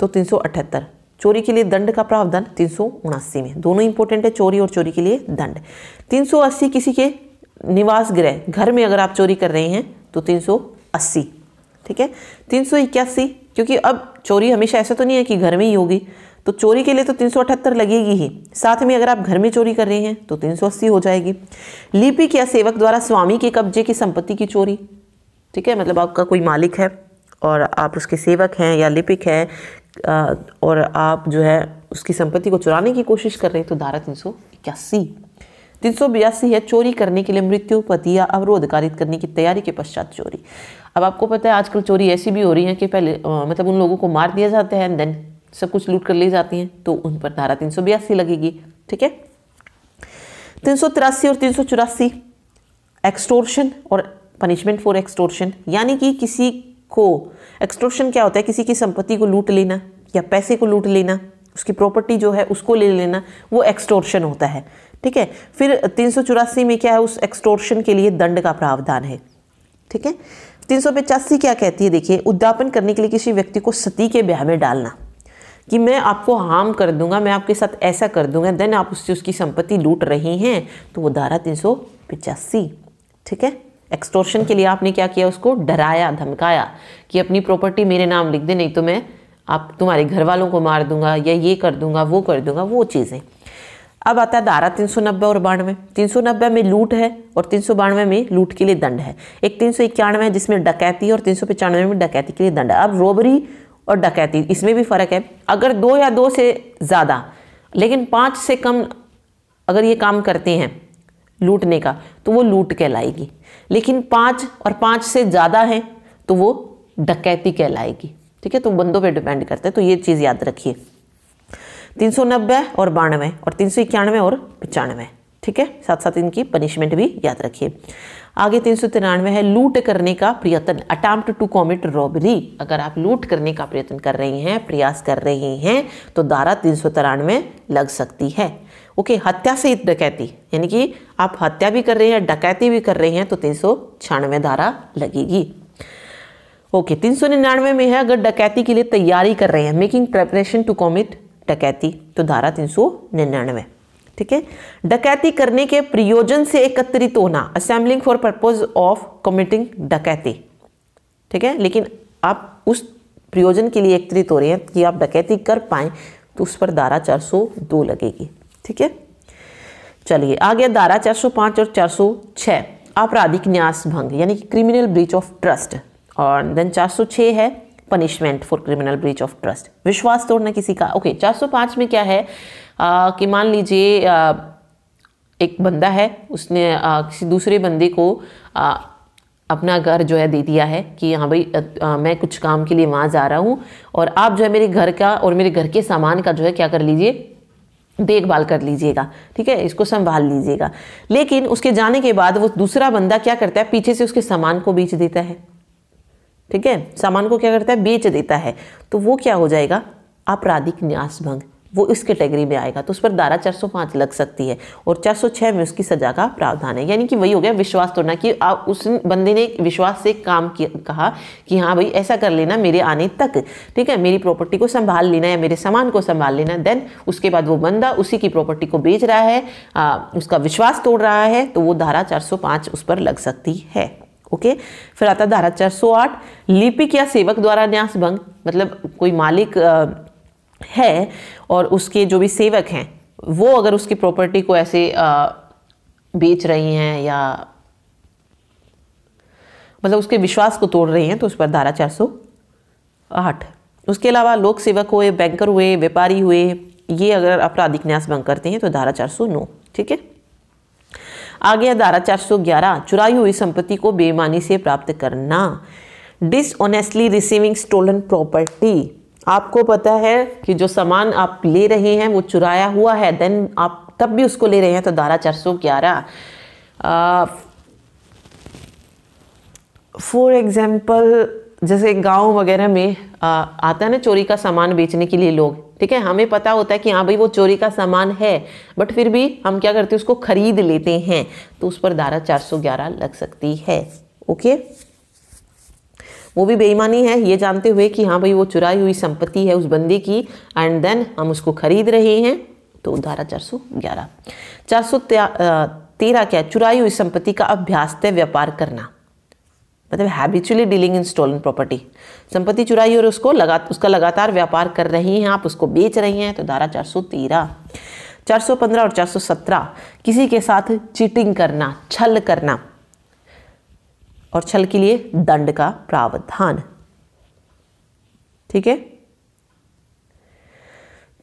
तो तीन चोरी के लिए दंड का प्रावधान तीन में दोनों इंपॉर्टेंट है चोरी और चोरी के लिए दंड तीन किसी के निवास गृह घर में अगर आप चोरी कर रहे हैं तो तीन ठीक है तीन क्योंकि अब चोरी हमेशा ऐसा तो नहीं है कि घर में ही होगी तो चोरी के लिए तो तीन लगेगी ही साथ में अगर आप घर में चोरी कर रहे हैं तो तीन हो जाएगी लिपिक या सेवक द्वारा स्वामी के कब्जे की संपत्ति की चोरी ठीक है मतलब आपका कोई मालिक है और आप उसके सेवक हैं या लिपिक हैं और आप जो है उसकी संपत्ति को चुराने की कोशिश कर रहे हैं तो धारा तीन सौ इक्यासी तीन सौ बयासी है चोरी करने के लिए मृत्यु पति या अवरोध कारित करने की तैयारी के पश्चात चोरी अब आपको पता है आजकल चोरी ऐसी भी हो रही है कि पहले आ, मतलब उन लोगों को मार दिया जाता है एंड देन सब कुछ लूट कर ले जाती हैं तो उन पर धारा तीन सौ बयासी लगेगी ठीक है तीन सौ तिरासी और तीन सौ चौरासी एक्सटोर्शन और पनिशमेंट फॉर एक्सटोर्शन यानी कि किसी को एक्सटोर्शन क्या होता है किसी की संपत्ति को लूट लेना या पैसे को लूट लेना उसकी प्रॉपर्टी जो है उसको ले लेना वो एक्सटोर्शन होता है ठीक है फिर तीन में क्या है उस एक्सटोर्शन के लिए दंड का प्रावधान है ठीक है तीन क्या कहती है देखिए उद्यापन करने के लिए किसी व्यक्ति को सती के ब्याह में डालना कि मैं आपको हार्म कर दूंगा मैं आपके साथ ऐसा कर दूंगा देन आप उससे उसकी संपत्ति लूट रही हैं तो वो धारा तीन सौ पिचासी ठीक है एक्सटोर्शन के लिए आपने क्या किया उसको डराया धमकाया कि अपनी प्रॉपर्टी मेरे नाम लिख दे नहीं तो मैं आप तुम्हारे घर वालों को मार दूंगा या ये कर दूंगा वो कर दूंगा वो चीज़ें अब आता है धारा तीन सौ नब्बे और बानवे तीन सौ नब्बे में लूट है और तीन सौ बानवे में लूट के लिए दंड है एक तीन सौ इक्यानवे है जिसमें डकैती और तीन सौ पचानवे में डकैती के लिए दंड है अब रोबरी और डकैती इसमें भी फ़र्क है अगर दो या दो से ज़्यादा लेकिन पाँच से कम अगर ये काम करते हैं लूटने का तो वो लूट कहलाएगी लेकिन पाँच और पाँच से ज़्यादा है तो वो डकैती कहलाएगी ठीक है तो बंदों पे डिपेंड करते हैं तो ये चीज़ याद रखिए तीन सौ नब्बे और बानवे और तीन सौ इक्यानवे और पचानवे ठीक है साथ साथ इनकी पनिशमेंट भी याद रखिए आगे तीन सौ तिरानवे है लूट करने का प्रयत्न अटैम्प्ट टू कॉमिट रॉबरी अगर आप लूट करने का प्रयत्न कर रहे हैं प्रयास कर रहे हैं तो धारा तीन सौ तिरानवे लग सकती है ओके हत्या से डकैती यानी कि आप हत्या भी कर रहे हैं डकैती भी कर रहे हैं तो तीन सौ छियानवे धारा लगेगी ओके तीन सौ निन्यानवे में है अगर डकैती के लिए तैयारी कर रहे हैं मेकिंग प्रेपरेशन टू कॉमिट डकैती तो धारा तीन सौ निन्यानवे ठीक है डकैती करने के प्रयोजन से एकत्रित होना assembling for purpose of committing डकैती ठीक है लेकिन आप उस प्रयोजन के लिए एकत्रित हो रहे हैं कि आप डकैती कर पाए तो उस पर धारा 402 लगेगी ठीक है चलिए आ गया धारा 405 और 406 आपराधिक न्यास भंग यानी कि क्रिमिनल ब्रीच ऑफ ट्रस्ट और देन 406 है punishment for criminal breach of trust विश्वास तोड़ना किसी का ओके okay, 405 में क्या है आ, कि मान लीजिए एक बंदा है उसने आ, किसी दूसरे बंदे को आ, अपना घर जो है दे दिया है कि हाँ भाई मैं कुछ काम के लिए वहाँ जा रहा हूँ और आप जो है मेरे घर का और मेरे घर के सामान का जो है क्या कर लीजिए देखभाल कर लीजिएगा ठीक है इसको संभाल लीजिएगा लेकिन उसके जाने के बाद वो दूसरा बंदा क्या करता है पीछे से उसके सामान को बेच देता है ठीक है सामान को क्या करता है बेच देता है तो वो क्या हो जाएगा आपराधिक न्यास भंग वो इस कैटेगरी में आएगा तो उस पर धारा 405 लग सकती है और 406 में उसकी सजा का प्रावधान है यानी कि वही हो गया विश्वास तोड़ना कि आप उस बंदे ने विश्वास से काम किया कहा कि हाँ भाई ऐसा कर लेना मेरे आने तक ठीक है मेरी प्रॉपर्टी को संभाल लेना या मेरे सामान को संभाल लेना देन उसके बाद वो बंदा उसी की प्रॉपर्टी को बेच रहा है आ, उसका विश्वास तोड़ रहा है तो वो धारा 405 उस पर लग सकती है ओके फिर आता धारा आठ लिपिक या सेवक द्वारा न्यास भंग मतलब कोई मालिक आ, है और उसके जो भी सेवक हैं वो अगर उसकी प्रॉपर्टी को ऐसे आ, बेच रही हैं या मतलब उसके विश्वास को तोड़ रही हैं तो उस पर धारा चार सौ आठ उसके अलावा लोक सेवक हुए बैंकर हुए व्यापारी हुए ये अगर आपराधिक न्यास भंग करते हैं तो धारा चार सौ नौ ठीक है आगे है धारा चार सौ ग्यारह चुराई हुई संपत्ति को बेईमानी से प्राप्त करना डिसऑनेस्टली रिसीविंग स्टोलन प्रॉपर्टी आपको पता है कि जो सामान आप ले रहे हैं वो चुराया हुआ है देन आप तब भी उसको ले रहे हैं तो धारा चार सौ ग्यारह फॉर एग्जाम्पल जैसे गांव वगैरह में आ, आता है ना चोरी का सामान बेचने के लिए लोग ठीक है हमें पता होता है कि हाँ भाई वो चोरी का सामान है बट फिर भी हम क्या करते हैं उसको खरीद लेते हैं तो उस पर धारा 411 लग सकती है ओके वो भी बेईमानी है ये जानते हुए कि हाँ भाई वो चुराई हुई संपत्ति है उस बंदे की एंड देन हम उसको खरीद रहे हैं तो धारा चार सौ ग्यारह चार सौ तेरह क्या चुराई हुई संपत्ति का अभ्यास व्यापार करना मतलब habitually dealing in stolen property संपत्ति चुराई और उसको लगा उसका लगातार व्यापार कर रही हैं आप उसको बेच रही हैं तो धारा चार चार सौ तेरह सौ पंद्रह और चार सौ सत्रह किसी के साथ चीटिंग करना छल करना और छल के लिए दंड का प्रावधान ठीक है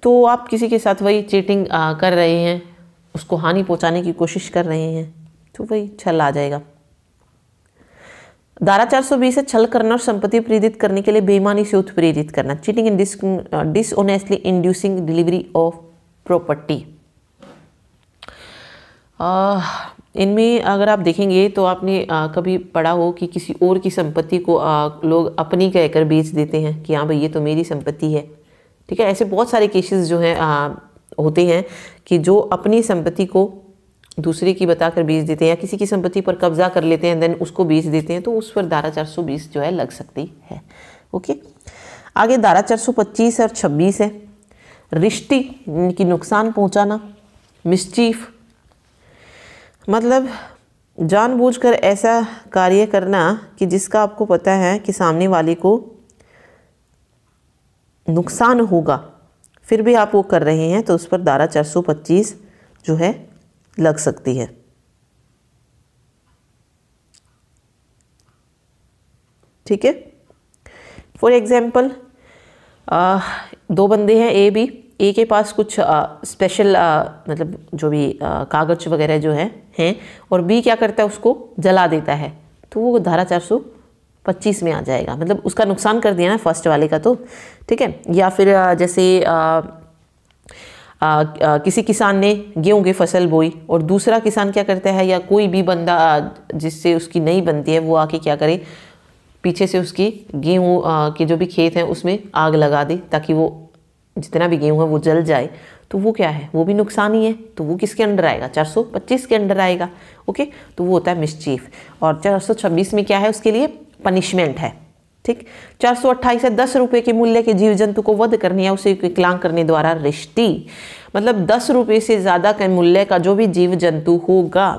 तो आप किसी के साथ वही चीटिंग कर रहे हैं उसको हानि पहुंचाने की कोशिश कर रहे हैं तो वही छल आ जाएगा धारा 420 बीस छल करना और संपत्ति प्रेरित करने के लिए बेईमानी से उत्प्रेरित करना cheating in dis dishonestly inducing delivery of property इनमें अगर आप देखेंगे तो आपने आ, कभी पढ़ा हो कि किसी और की संपत्ति को आ, लोग अपनी कहकर बेच देते हैं कि हाँ भाई ये तो मेरी संपत्ति है ठीक है ऐसे बहुत सारे केसेस जो हैं होते हैं कि जो अपनी संपत्ति को दूसरे की बताकर बेच देते हैं या किसी की संपत्ति पर कब्जा कर लेते हैं देन उसको बेच देते हैं तो उस पर धारा चार जो है लग सकती है ओके आगे धारा चार और छब्बीस है रिश्ते की नुकसान पहुँचाना मिस्चीफ मतलब जानबूझकर ऐसा कार्य करना कि जिसका आपको पता है कि सामने वाले को नुकसान होगा फिर भी आप वो कर रहे हैं तो उस पर दारा चार जो है लग सकती है ठीक है फॉर एग्ज़ाम्पल दो बंदे हैं ए बी ए के पास कुछ आ, स्पेशल आ, मतलब जो भी कागज वगैरह जो है हैं और बी क्या करता है उसको जला देता है तो वो धारा चार सौ पच्चीस में आ जाएगा मतलब उसका नुकसान कर दिया ना फर्स्ट वाले का तो ठीक है या फिर आ, जैसे आ, आ, आ, किसी किसान ने गेहूं की फसल बोई और दूसरा किसान क्या करता है या कोई भी बंदा जिससे उसकी नहीं बनती है वो आके क्या करे पीछे से उसकी गेहूँ के जो भी खेत हैं उसमें आग लगा दे ताकि वो जितना भी गेहूँ है वो जल जाए तो वो क्या है वो भी नुकसान ही है तो वो किसके अंडर आएगा 425 के अंडर आएगा ओके तो वो होता है मिसचीफ और 426 में क्या है उसके लिए पनिशमेंट है ठीक 428 है दस रुपये के मूल्य के जीव जंतु को वध करने या उसे विकलांग करने द्वारा रिश्ती मतलब दस रुपये से ज़्यादा के मूल्य का जो भी जीव जंतु होगा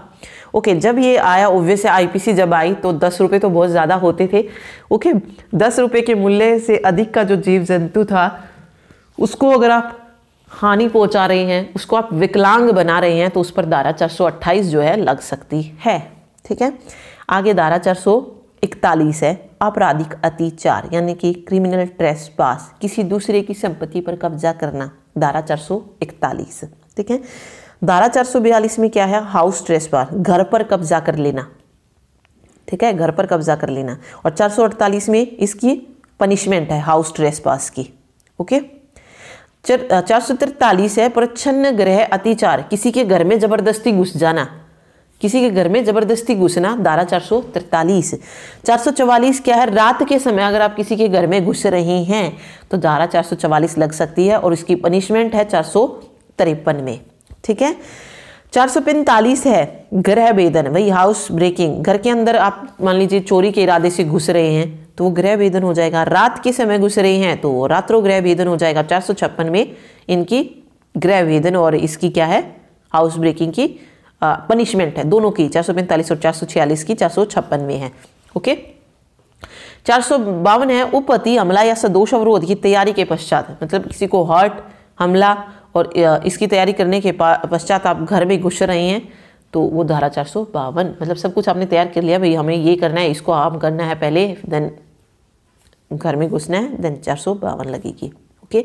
ओके जब ये आया ओब्वियस आईपीसी जब आई तो दस रुपये तो बहुत ज़्यादा होते थे ओके दस रुपये के मूल्य से अधिक का जो जीव जंतु था उसको अगर आप हानि पहुंचा रहे हैं उसको आप विकलांग बना रहे हैं तो उस पर धारा 428 जो है लग सकती है ठीक है आगे धारा 441 है आपराधिक अतिचार यानी कि क्रिमिनल ट्रेस पास किसी दूसरे की संपत्ति पर कब्जा करना धारा 441 ठीक है धारा 442 में क्या है हाउस ट्रेस पास घर पर कब्जा कर लेना ठीक है घर पर कब्जा कर लेना और चार में इसकी पनिशमेंट है हाउस ट्रेस पास की ओके okay? चार सौ तिरतालीस है प्रच्छन्न ग्रह अतिचार किसी के घर में जबरदस्ती घुस जाना किसी के घर में जबरदस्ती घुसना धारा चार सौ तिरतालीस चार सौ चवालीस क्या है रात के समय अगर आप किसी के घर में घुस रहे हैं तो धारा चार सौ चवालीस लग सकती है और इसकी पनिशमेंट है चार सौ तिरपन में ठीक है चार सौ पैंतालीस है गृह वेदन वही हाउस ब्रेकिंग घर के अंदर आप मान लीजिए चोरी के इरादे से घुस रहे हैं तो वो ग्रह भेदन हो जाएगा रात के समय घुस रही हैं तो रात्रो ग्रह भेदन हो जाएगा चार सौ छप्पन में इनकी ग्रह भेदन और इसकी क्या है हाउस ब्रेकिंग की पनिशमेंट है दोनों की चार सौ पैंतालीस और चार सौ छियालीस की चार सौ छप्पन में है ओके चार सौ बावन है उपति हमला या सदोष अवरोध की तैयारी के पश्चात मतलब किसी को हर्ट हमला और इसकी तैयारी करने के पश्चात आप घर में घुस रहे हैं तो वो धारा चार सौ बावन मतलब सब कुछ आपने तैयार कर लिया भाई हमें ये करना है इसको आम करना है पहले देन घर में घुसना है देन चार सौ बावन लगेगी ओके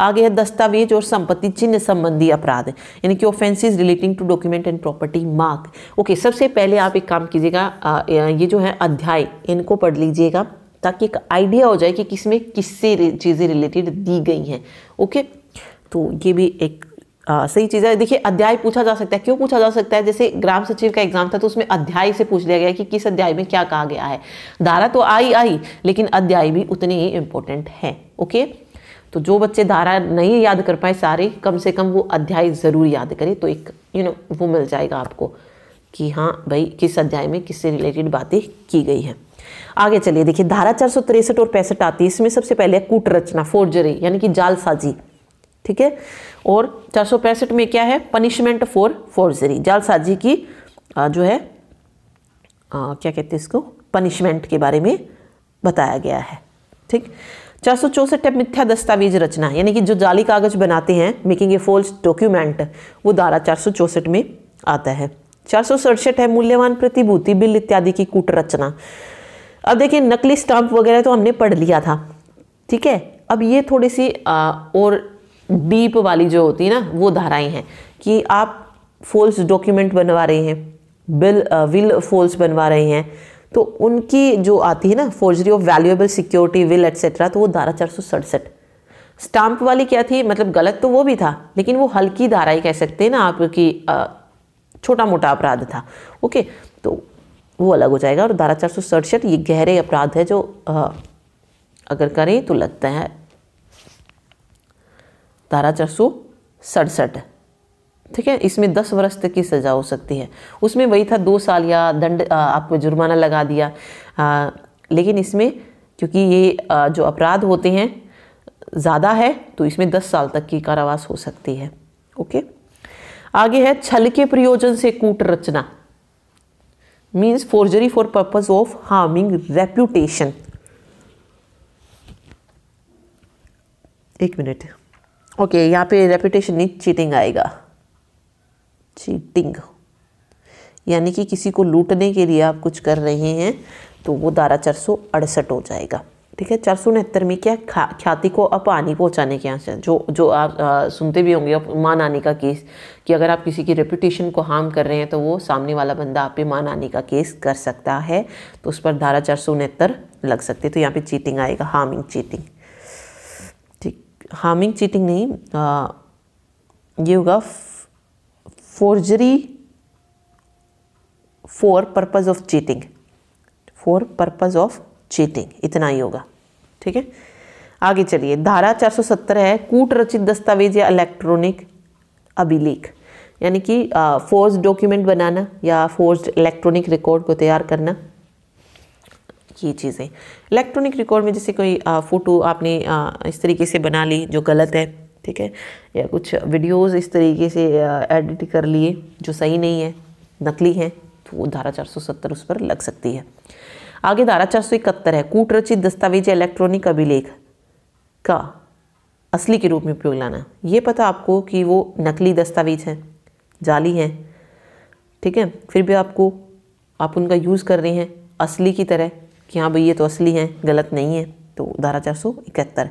आगे है दस्तावेज और संपत्ति चिन्ह संबंधी अपराध यानी कि offences relating to document and property mark okay सबसे पहले आप एक काम कीजिएगा ये जो है अध्याय इनको पढ़ लीजिएगा ताकि एक आइडिया हो जाए कि किसमें किससे चीज़ें रिलेटेड दी गई हैं ओके तो ये भी एक आ, सही चीज़ है देखिए अध्याय पूछा जा सकता है क्यों पूछा जा सकता है जैसे ग्राम सचिव का एग्जाम था तो उसमें अध्याय से पूछ लिया गया कि किस अध्याय में क्या कहा गया है धारा तो आई आई लेकिन अध्याय भी उतने ही इम्पोर्टेंट हैं ओके तो जो बच्चे धारा नहीं याद कर पाए सारे कम से कम वो अध्याय ज़रूर याद करें तो एक यू you नो know, वो मिल जाएगा आपको कि हाँ भाई किस अध्याय में किससे रिलेटेड बातें की गई हैं आगे चलिए देखिए धारा चार और पैंसठ आती है इसमें सबसे पहले कूट रचना फोर्जरी यानी कि जालसाजी ठीक है और चार में क्या है पनिशमेंट फॉर फॉर्जरी जालसाजी की जो है आ, क्या कहते हैं इसको पनिशमेंट के बारे में बताया गया है ठीक चार सौ चौसठ है मिथ्या दस्तावेज रचना यानी कि जो जाली कागज बनाते हैं मेकिंग ए फॉल्स डॉक्यूमेंट वो धारा चार सौ चौसठ में आता है चार सौ सड़सठ है मूल्यवान प्रतिभूति बिल इत्यादि की कूट रचना अब देखिए नकली स्टाम्प वगैरह तो हमने पढ़ लिया था ठीक है अब ये थोड़ी सी आ, और डीप वाली जो होती है ना वो धाराएं हैं कि आप फॉल्स डॉक्यूमेंट बनवा रहे हैं बिल विल फॉल्स बनवा रहे हैं तो उनकी जो आती है ना forgery of valuable security will et cetera तो वो धारा चार स्टाम्प वाली क्या थी मतलब गलत तो वो भी था लेकिन वो हल्की धारा ही कह सकते हैं ना आपकी uh, छोटा मोटा अपराध था ओके तो वो अलग हो जाएगा और धारा चार ये गहरे अपराध है जो आ, uh, अगर करें तो लगता है धारा चार सौ सड़सठ ठीक है इसमें दस वर्ष तक की सज़ा हो सकती है उसमें वही था दो साल या दंड आपको जुर्माना लगा दिया आ, लेकिन इसमें क्योंकि ये आ, जो अपराध होते हैं ज़्यादा है तो इसमें दस साल तक की कारावास हो सकती है ओके आगे है छल के प्रयोजन से कूट रचना means forgery for purpose of harming reputation एक मिनट ओके okay, यहाँ पे रेपुटेशन नहीं चीटिंग आएगा चीटिंग यानी कि किसी को लूटने के लिए आप कुछ कर रहे हैं तो वो दारा चार सौ अड़सठ हो जाएगा ठीक है चार सौ उनहत्तर में क्या खा ख्याति को अपानी पहुँचाने के आंसर जो जो आप आ, सुनते भी होंगे मान आने का केस कि अगर आप किसी की रेपुटेशन को हार्म कर रहे हैं तो वो सामने वाला बंदा आप पे मान आने का केस कर सकता है तो उस पर धारा चार सौ उनहत्तर लग सकती है तो यहाँ पे चीटिंग आएगा हार्मिंग चीटिंग हार्मिंग चीटिंग नहीं आ, ये होगा forgery for purpose of cheating for purpose of cheating इतना ही होगा ठीक है आगे चलिए धारा 470 है कूट रचित दस्तावेज या इलेक्ट्रॉनिक अभिलेख यानी कि फोर्ज डॉक्यूमेंट बनाना या फोर्ज इलेक्ट्रॉनिक रिकॉर्ड को तैयार करना ये चीज़ें इलेक्ट्रॉनिक रिकॉर्ड में जैसे कोई फ़ोटो आपने आ, इस तरीके से बना ली जो गलत है ठीक है या कुछ वीडियोस इस तरीके से एडिट कर लिए जो सही नहीं है नकली हैं तो वो धारा 470 उस पर लग सकती है आगे धारा 471 है कूट रचित दस्तावेज या इलेक्ट्रॉनिक अभिलेख का असली के रूप में उपयोग लाना ये पता आपको कि वो नकली दस्तावेज हैं जाली हैं ठीक है फिर भी आपको आप उनका यूज़ कर रहे हैं असली की तरह कि हाँ भाई ये तो असली है गलत नहीं है तो धारा चार सौ इकहत्तर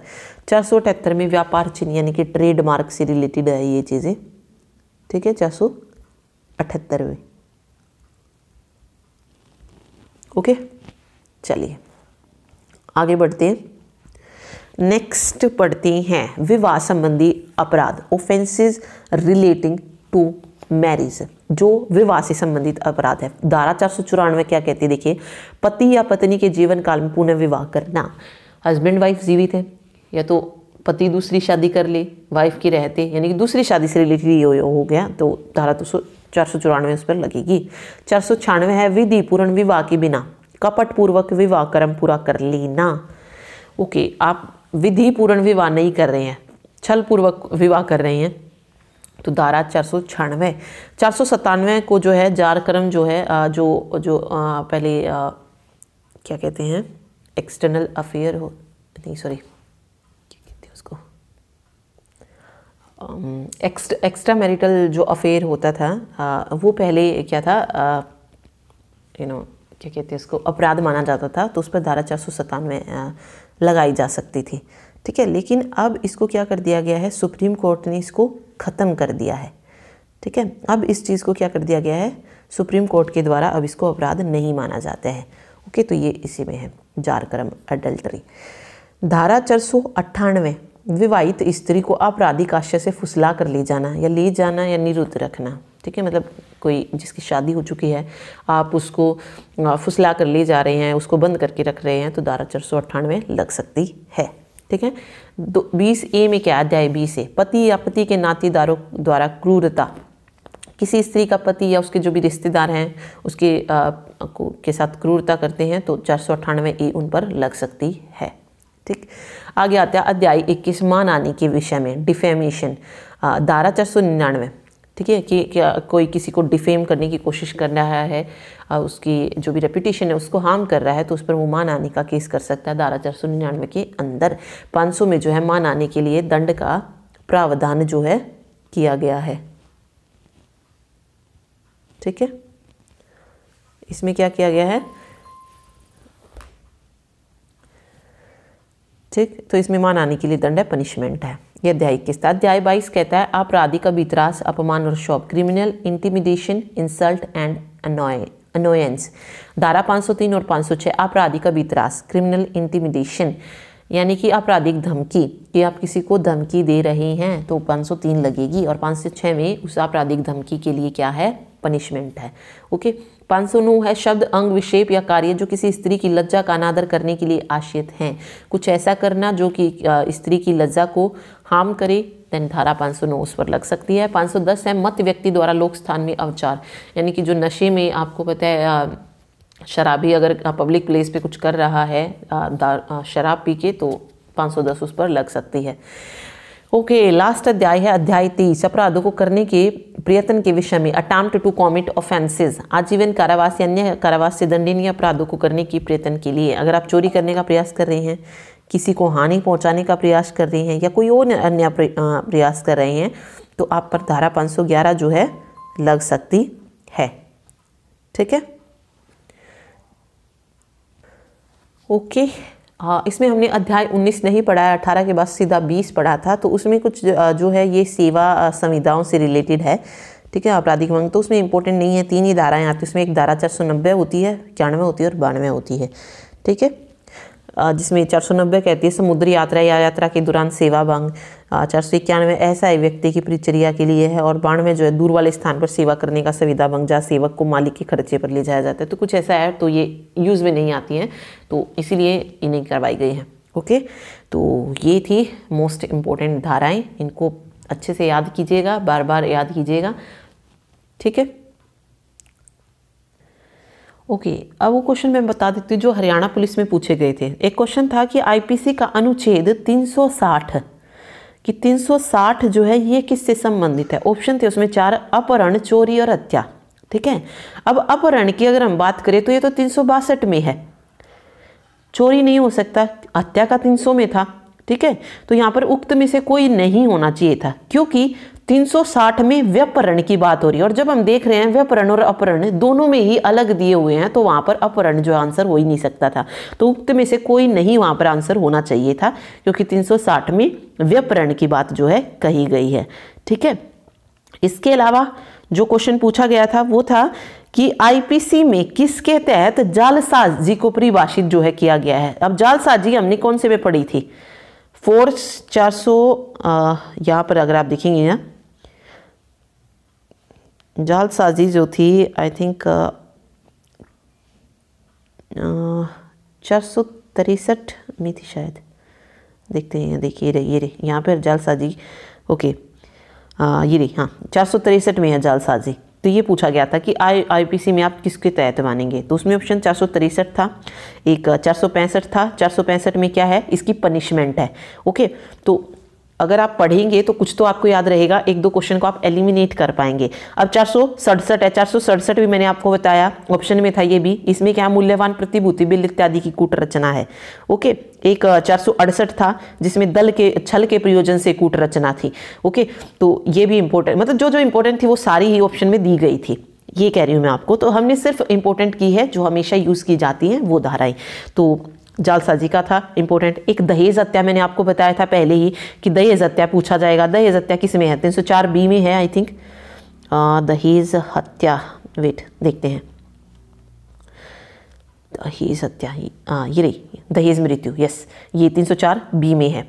चार सौ अठहत्तर में व्यापार चिन्ह यानी कि ट्रेडमार्क से रिलेटेड है ये चीज़ें ठीक है चार सौ अठहत्तर में ओके चलिए आगे बढ़ते हैं नेक्स्ट पढ़ते हैं विवाह संबंधी अपराध ऑफेंसेस रिलेटिंग टू मैरिज जो विवाह से संबंधित अपराध है धारा चार सौ चौरानवे क्या कहती है देखिए पति या पत्नी के जीवन काल में पुनः विवाह करना हस्बैंड वाइफ जीवित है या तो पति दूसरी शादी कर ले वाइफ की रहते यानी कि दूसरी शादी से रिलेटेड ये हो गया तो धारा तो चार सौ चौरानवे उस पर लगेगी चार सौ छियानवे है विधि पूर्ण विवाह के बिना कपटपूर्वक विवाह कर्म पूरा कर लेना ओके आप विधि पूर्ण विवाह नहीं कर रहे हैं छल पूर्वक विवाह कर रहे हैं तो धारा चार सौ छियानवे चार सौ सतानवे को जो है जारक्रम जो है जो जो पहले क्या कहते हैं एक्सटर्नल अफेयर हो नहीं सॉरी एक्स्ट, एक्स्ट्रा मैरिटल जो अफेयर होता था आ, वो पहले क्या था यू नो क्या कहते हैं इसको अपराध माना जाता था तो उस पर धारा चार सौ सतानवे लगाई जा सकती थी ठीक है लेकिन अब इसको क्या कर दिया गया है सुप्रीम कोर्ट ने इसको ख़त्म कर दिया है ठीक है अब इस चीज़ को क्या कर दिया गया है सुप्रीम कोर्ट के द्वारा अब इसको अपराध नहीं माना जाता है ओके तो ये इसी में है जारक्रम अडल्टरी धारा चार सौ अट्ठानवे विवाहित स्त्री को आपराधिक आश्रय से फुसला कर ले जाना या ले जाना या निरुद्ध रखना ठीक है मतलब कोई जिसकी शादी हो चुकी है आप उसको फुसला कर ले जा रहे हैं उसको बंद करके रख रहे हैं तो धारा चार सौ अट्ठानवे लग सकती है ठीक है दो बीस ए में क्या अध्याय बीस ए पति या पति के नातेदारों द्वारा क्रूरता किसी स्त्री का पति या उसके जो भी रिश्तेदार हैं उसके आ, को, के साथ क्रूरता करते हैं तो चार सौ अट्ठानवे ए उन पर लग सकती है ठीक आगे आता है अध्याय इक्कीस मान आने के विषय में डिफेमेशन धारा चार सौ निन्यानवे ठीक है कि क्या कोई किसी को डिफेम करने की कोशिश कर रहा है उसकी जो भी रेपूटेशन है उसको हार्म कर रहा है तो उस पर वो मान आने का केस कर सकता है धारा चार सौ निन्यानवे के अंदर पाँच सौ में जो है मान आने के लिए दंड का प्रावधान जो है किया गया है ठीक है इसमें क्या किया गया है ठीक तो इसमें मान आने के लिए दंड है पनिशमेंट है ये अध्याय इक्कीस था अध्याय बाईस कहता है आप राधी का अपमान और शॉप criminal intimidation insult and annoy annoyance धारा 503 और 506 छः आपराधिक बीतरास क्रिमिनल इंटिमिडेशन यानी कि आपराधिक धमकी कि आप किसी को धमकी दे रहे हैं तो 503 लगेगी और 506 में उस आपराधिक धमकी के लिए क्या है पनिशमेंट है ओके 509 है शब्द अंग विषेप या कार्य जो किसी स्त्री की लज्जा का अनादर करने के लिए आश्रित हैं कुछ ऐसा करना जो कि स्त्री की लज्जा को हार्म करे देन धारा 509 उस पर लग सकती है 510 है मत व्यक्ति द्वारा लोक स्थान में अवचार यानी कि जो नशे में आपको पता है शराबी अगर पब्लिक प्लेस पे कुछ कर रहा है शराब पी के तो 510 उस पर लग सकती है ओके लास्ट अध्याय है अध्याय तीस अपराधों को करने के प्रयत्न के विषय में अटैम्प्ट टू कॉमिट ऑफेंसेज आजीवन कारावास या अन्य कारावास से दंडनीय अपराधों को करने की प्रयत्न के लिए अगर आप चोरी करने का प्रयास कर रहे हैं किसी को हानि पहुंचाने का प्रयास कर रही हैं या कोई और अन्य प्रयास कर रहे हैं तो आप पर धारा 511 जो है लग सकती है ठीक है ओके हाँ इसमें हमने अध्याय 19 नहीं पढ़ा है अठारह के बाद सीधा 20 पढ़ा था तो उसमें कुछ जो है ये सेवा संविधाओं से रिलेटेड है ठीक है आपराधिक मांग तो उसमें इंपॉर्टेंट नहीं है तीन ही धाराएं आती है उसमें एक धारा चार सौ नब्बे होती है इक्यानवे होती है और बानवे होती है ठीक है जिसमें चार सौ नब्बे कहती है समुद्र यात्रा या यात्रा के दौरान सेवा भंग चार सौ इक्यानवे ऐसा है व्यक्ति की परिचर्या के लिए है और में जो है दूर वाले स्थान पर सेवा करने का सुविधा भंग जहाँ सेवक को मालिक के खर्चे पर ले जाया जाता है तो कुछ ऐसा है तो ये यूज़ में नहीं आती हैं तो इसीलिए इन्हें करवाई गई है ओके तो ये थी मोस्ट इम्पोर्टेंट धाराएँ इनको अच्छे से याद कीजिएगा बार बार याद कीजिएगा ठीक है ओके okay, अब वो क्वेश्चन मैं बता देती हूँ जो हरियाणा पुलिस में पूछे गए थे एक क्वेश्चन था कि आईपीसी का अनुच्छेद 360 कि 360 जो है ये किससे संबंधित है ऑप्शन थे उसमें चार अपहरण चोरी और हत्या ठीक है अब अपहरण की अगर हम बात करें तो ये तो तीन में है चोरी नहीं हो सकता हत्या का तीन में था ठीक है तो यहाँ पर उक्त में से कोई नहीं होना चाहिए था क्योंकि 360 में व्यपरण की बात हो रही है और जब हम देख रहे हैं व्यपरण और अपहरण दोनों में ही अलग दिए हुए हैं तो वहां पर अपहरण जो आंसर हो ही नहीं सकता था तो उक्त में से कोई नहीं वहां पर आंसर होना चाहिए था क्योंकि 360 में व्यपरण की बात जो है कही गई है ठीक है इसके अलावा जो क्वेश्चन पूछा गया था वो था कि आईपीसी में किसके तहत जालसाजी को परिभाषित जो है किया गया है अब जालसाजी हमने कौन से में पढ़ी थी फोर्स चार सौ यहाँ पर अगर आप देखेंगे ना जालसाजी जो थी आई थिंक uh, uh, चार सौ तिरसठ में थी शायद देखते हैं देखिए रे ये रे यहाँ पर जालसाजी ओके आ, uh, ये रे हाँ चार सौ तिरसठ में है जालसाजी तो ये पूछा गया था कि आई सी में आप किसके तहत मानेंगे तो उसमें ऑप्शन चार सौ तिरसठ था एक चार सौ पैंसठ था चार सौ पैंसठ में क्या है इसकी पनिशमेंट है ओके तो अगर आप पढ़ेंगे तो कुछ तो आपको याद रहेगा एक दो क्वेश्चन को आप एलिमिनेट कर पाएंगे अब चार सौ सड़सठ है चार सौ सड़सठ भी मैंने आपको बताया ऑप्शन में था ये भी इसमें क्या मूल्यवान प्रतिभूति बिल इत्यादि की कूट रचना है ओके एक चार सौ अड़सठ था जिसमें दल के छल के प्रयोजन से कूट रचना थी ओके तो ये भी इंपॉर्टेंट मतलब जो जो इंपॉर्टेंट थी वो सारी ही ऑप्शन में दी गई थी ये कह रही हूँ मैं आपको तो हमने सिर्फ इंपॉर्टेंट की है जो हमेशा यूज़ की जाती है वो धाराएं तो जालसाजी का था इंपॉर्टेंट एक दहेज हत्या मैंने आपको बताया था पहले ही कि दहेज हत्या पूछा जाएगा दहेज हत्या किस में है तीन सौ चार बी में है आई थिंक दहेज हत्या वेट देखते हैं दहेज हत्या ये रही दहेज मृत्यु यस ये तीन सौ चार बी में है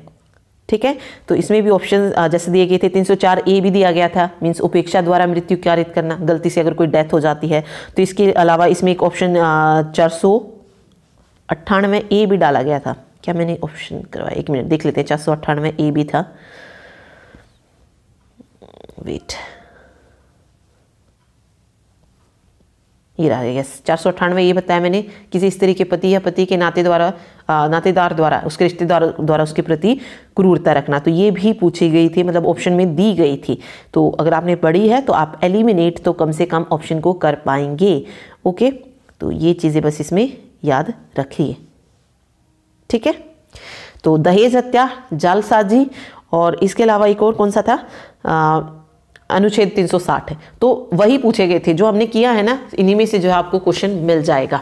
ठीक है तो इसमें भी ऑप्शन जैसे दिए गए थे 304 ए भी दिया गया था मीन्स उपेक्षा द्वारा मृत्यु कारित करना गलती से अगर कोई डेथ हो जाती है तो इसके अलावा इसमें एक ऑप्शन चार सौ अट्ठानवे ए भी डाला गया था क्या मैंने ऑप्शन करवाया एक मिनट देख लेते हैं चार सौ अट्ठानवे ए भी था वेट ये रहा यस चार सौ अट्ठानवे ये बताया मैंने किसी स्त्री के पति या पति के नाते द्वारा नातेदार द्वारा उसके रिश्तेदार द्वारा उसके प्रति क्रूरता रखना तो ये भी पूछी गई थी मतलब ऑप्शन में दी गई थी तो अगर आपने पढ़ी है तो आप एलिमिनेट तो कम से कम ऑप्शन को कर पाएंगे ओके तो ये चीज़ें बस इसमें याद रखिए ठीक है तो दहेज हत्या जालसाजी और इसके अलावा एक और कौन सा था अनुच्छेद 360 है तो वही पूछे गए थे जो हमने किया है ना इन्हीं में से जो है आपको क्वेश्चन मिल जाएगा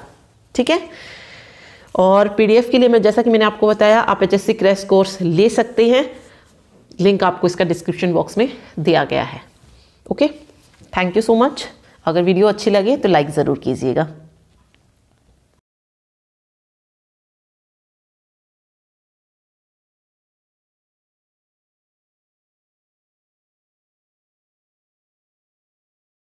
ठीक है और पीडीएफ के लिए मैं जैसा कि मैंने आपको बताया आप एच एस क्रैश कोर्स ले सकते हैं लिंक आपको इसका डिस्क्रिप्शन बॉक्स में दिया गया है okay thank you so much अगर वीडियो अच्छी लगे तो लाइक ज़रूर कीजिएगा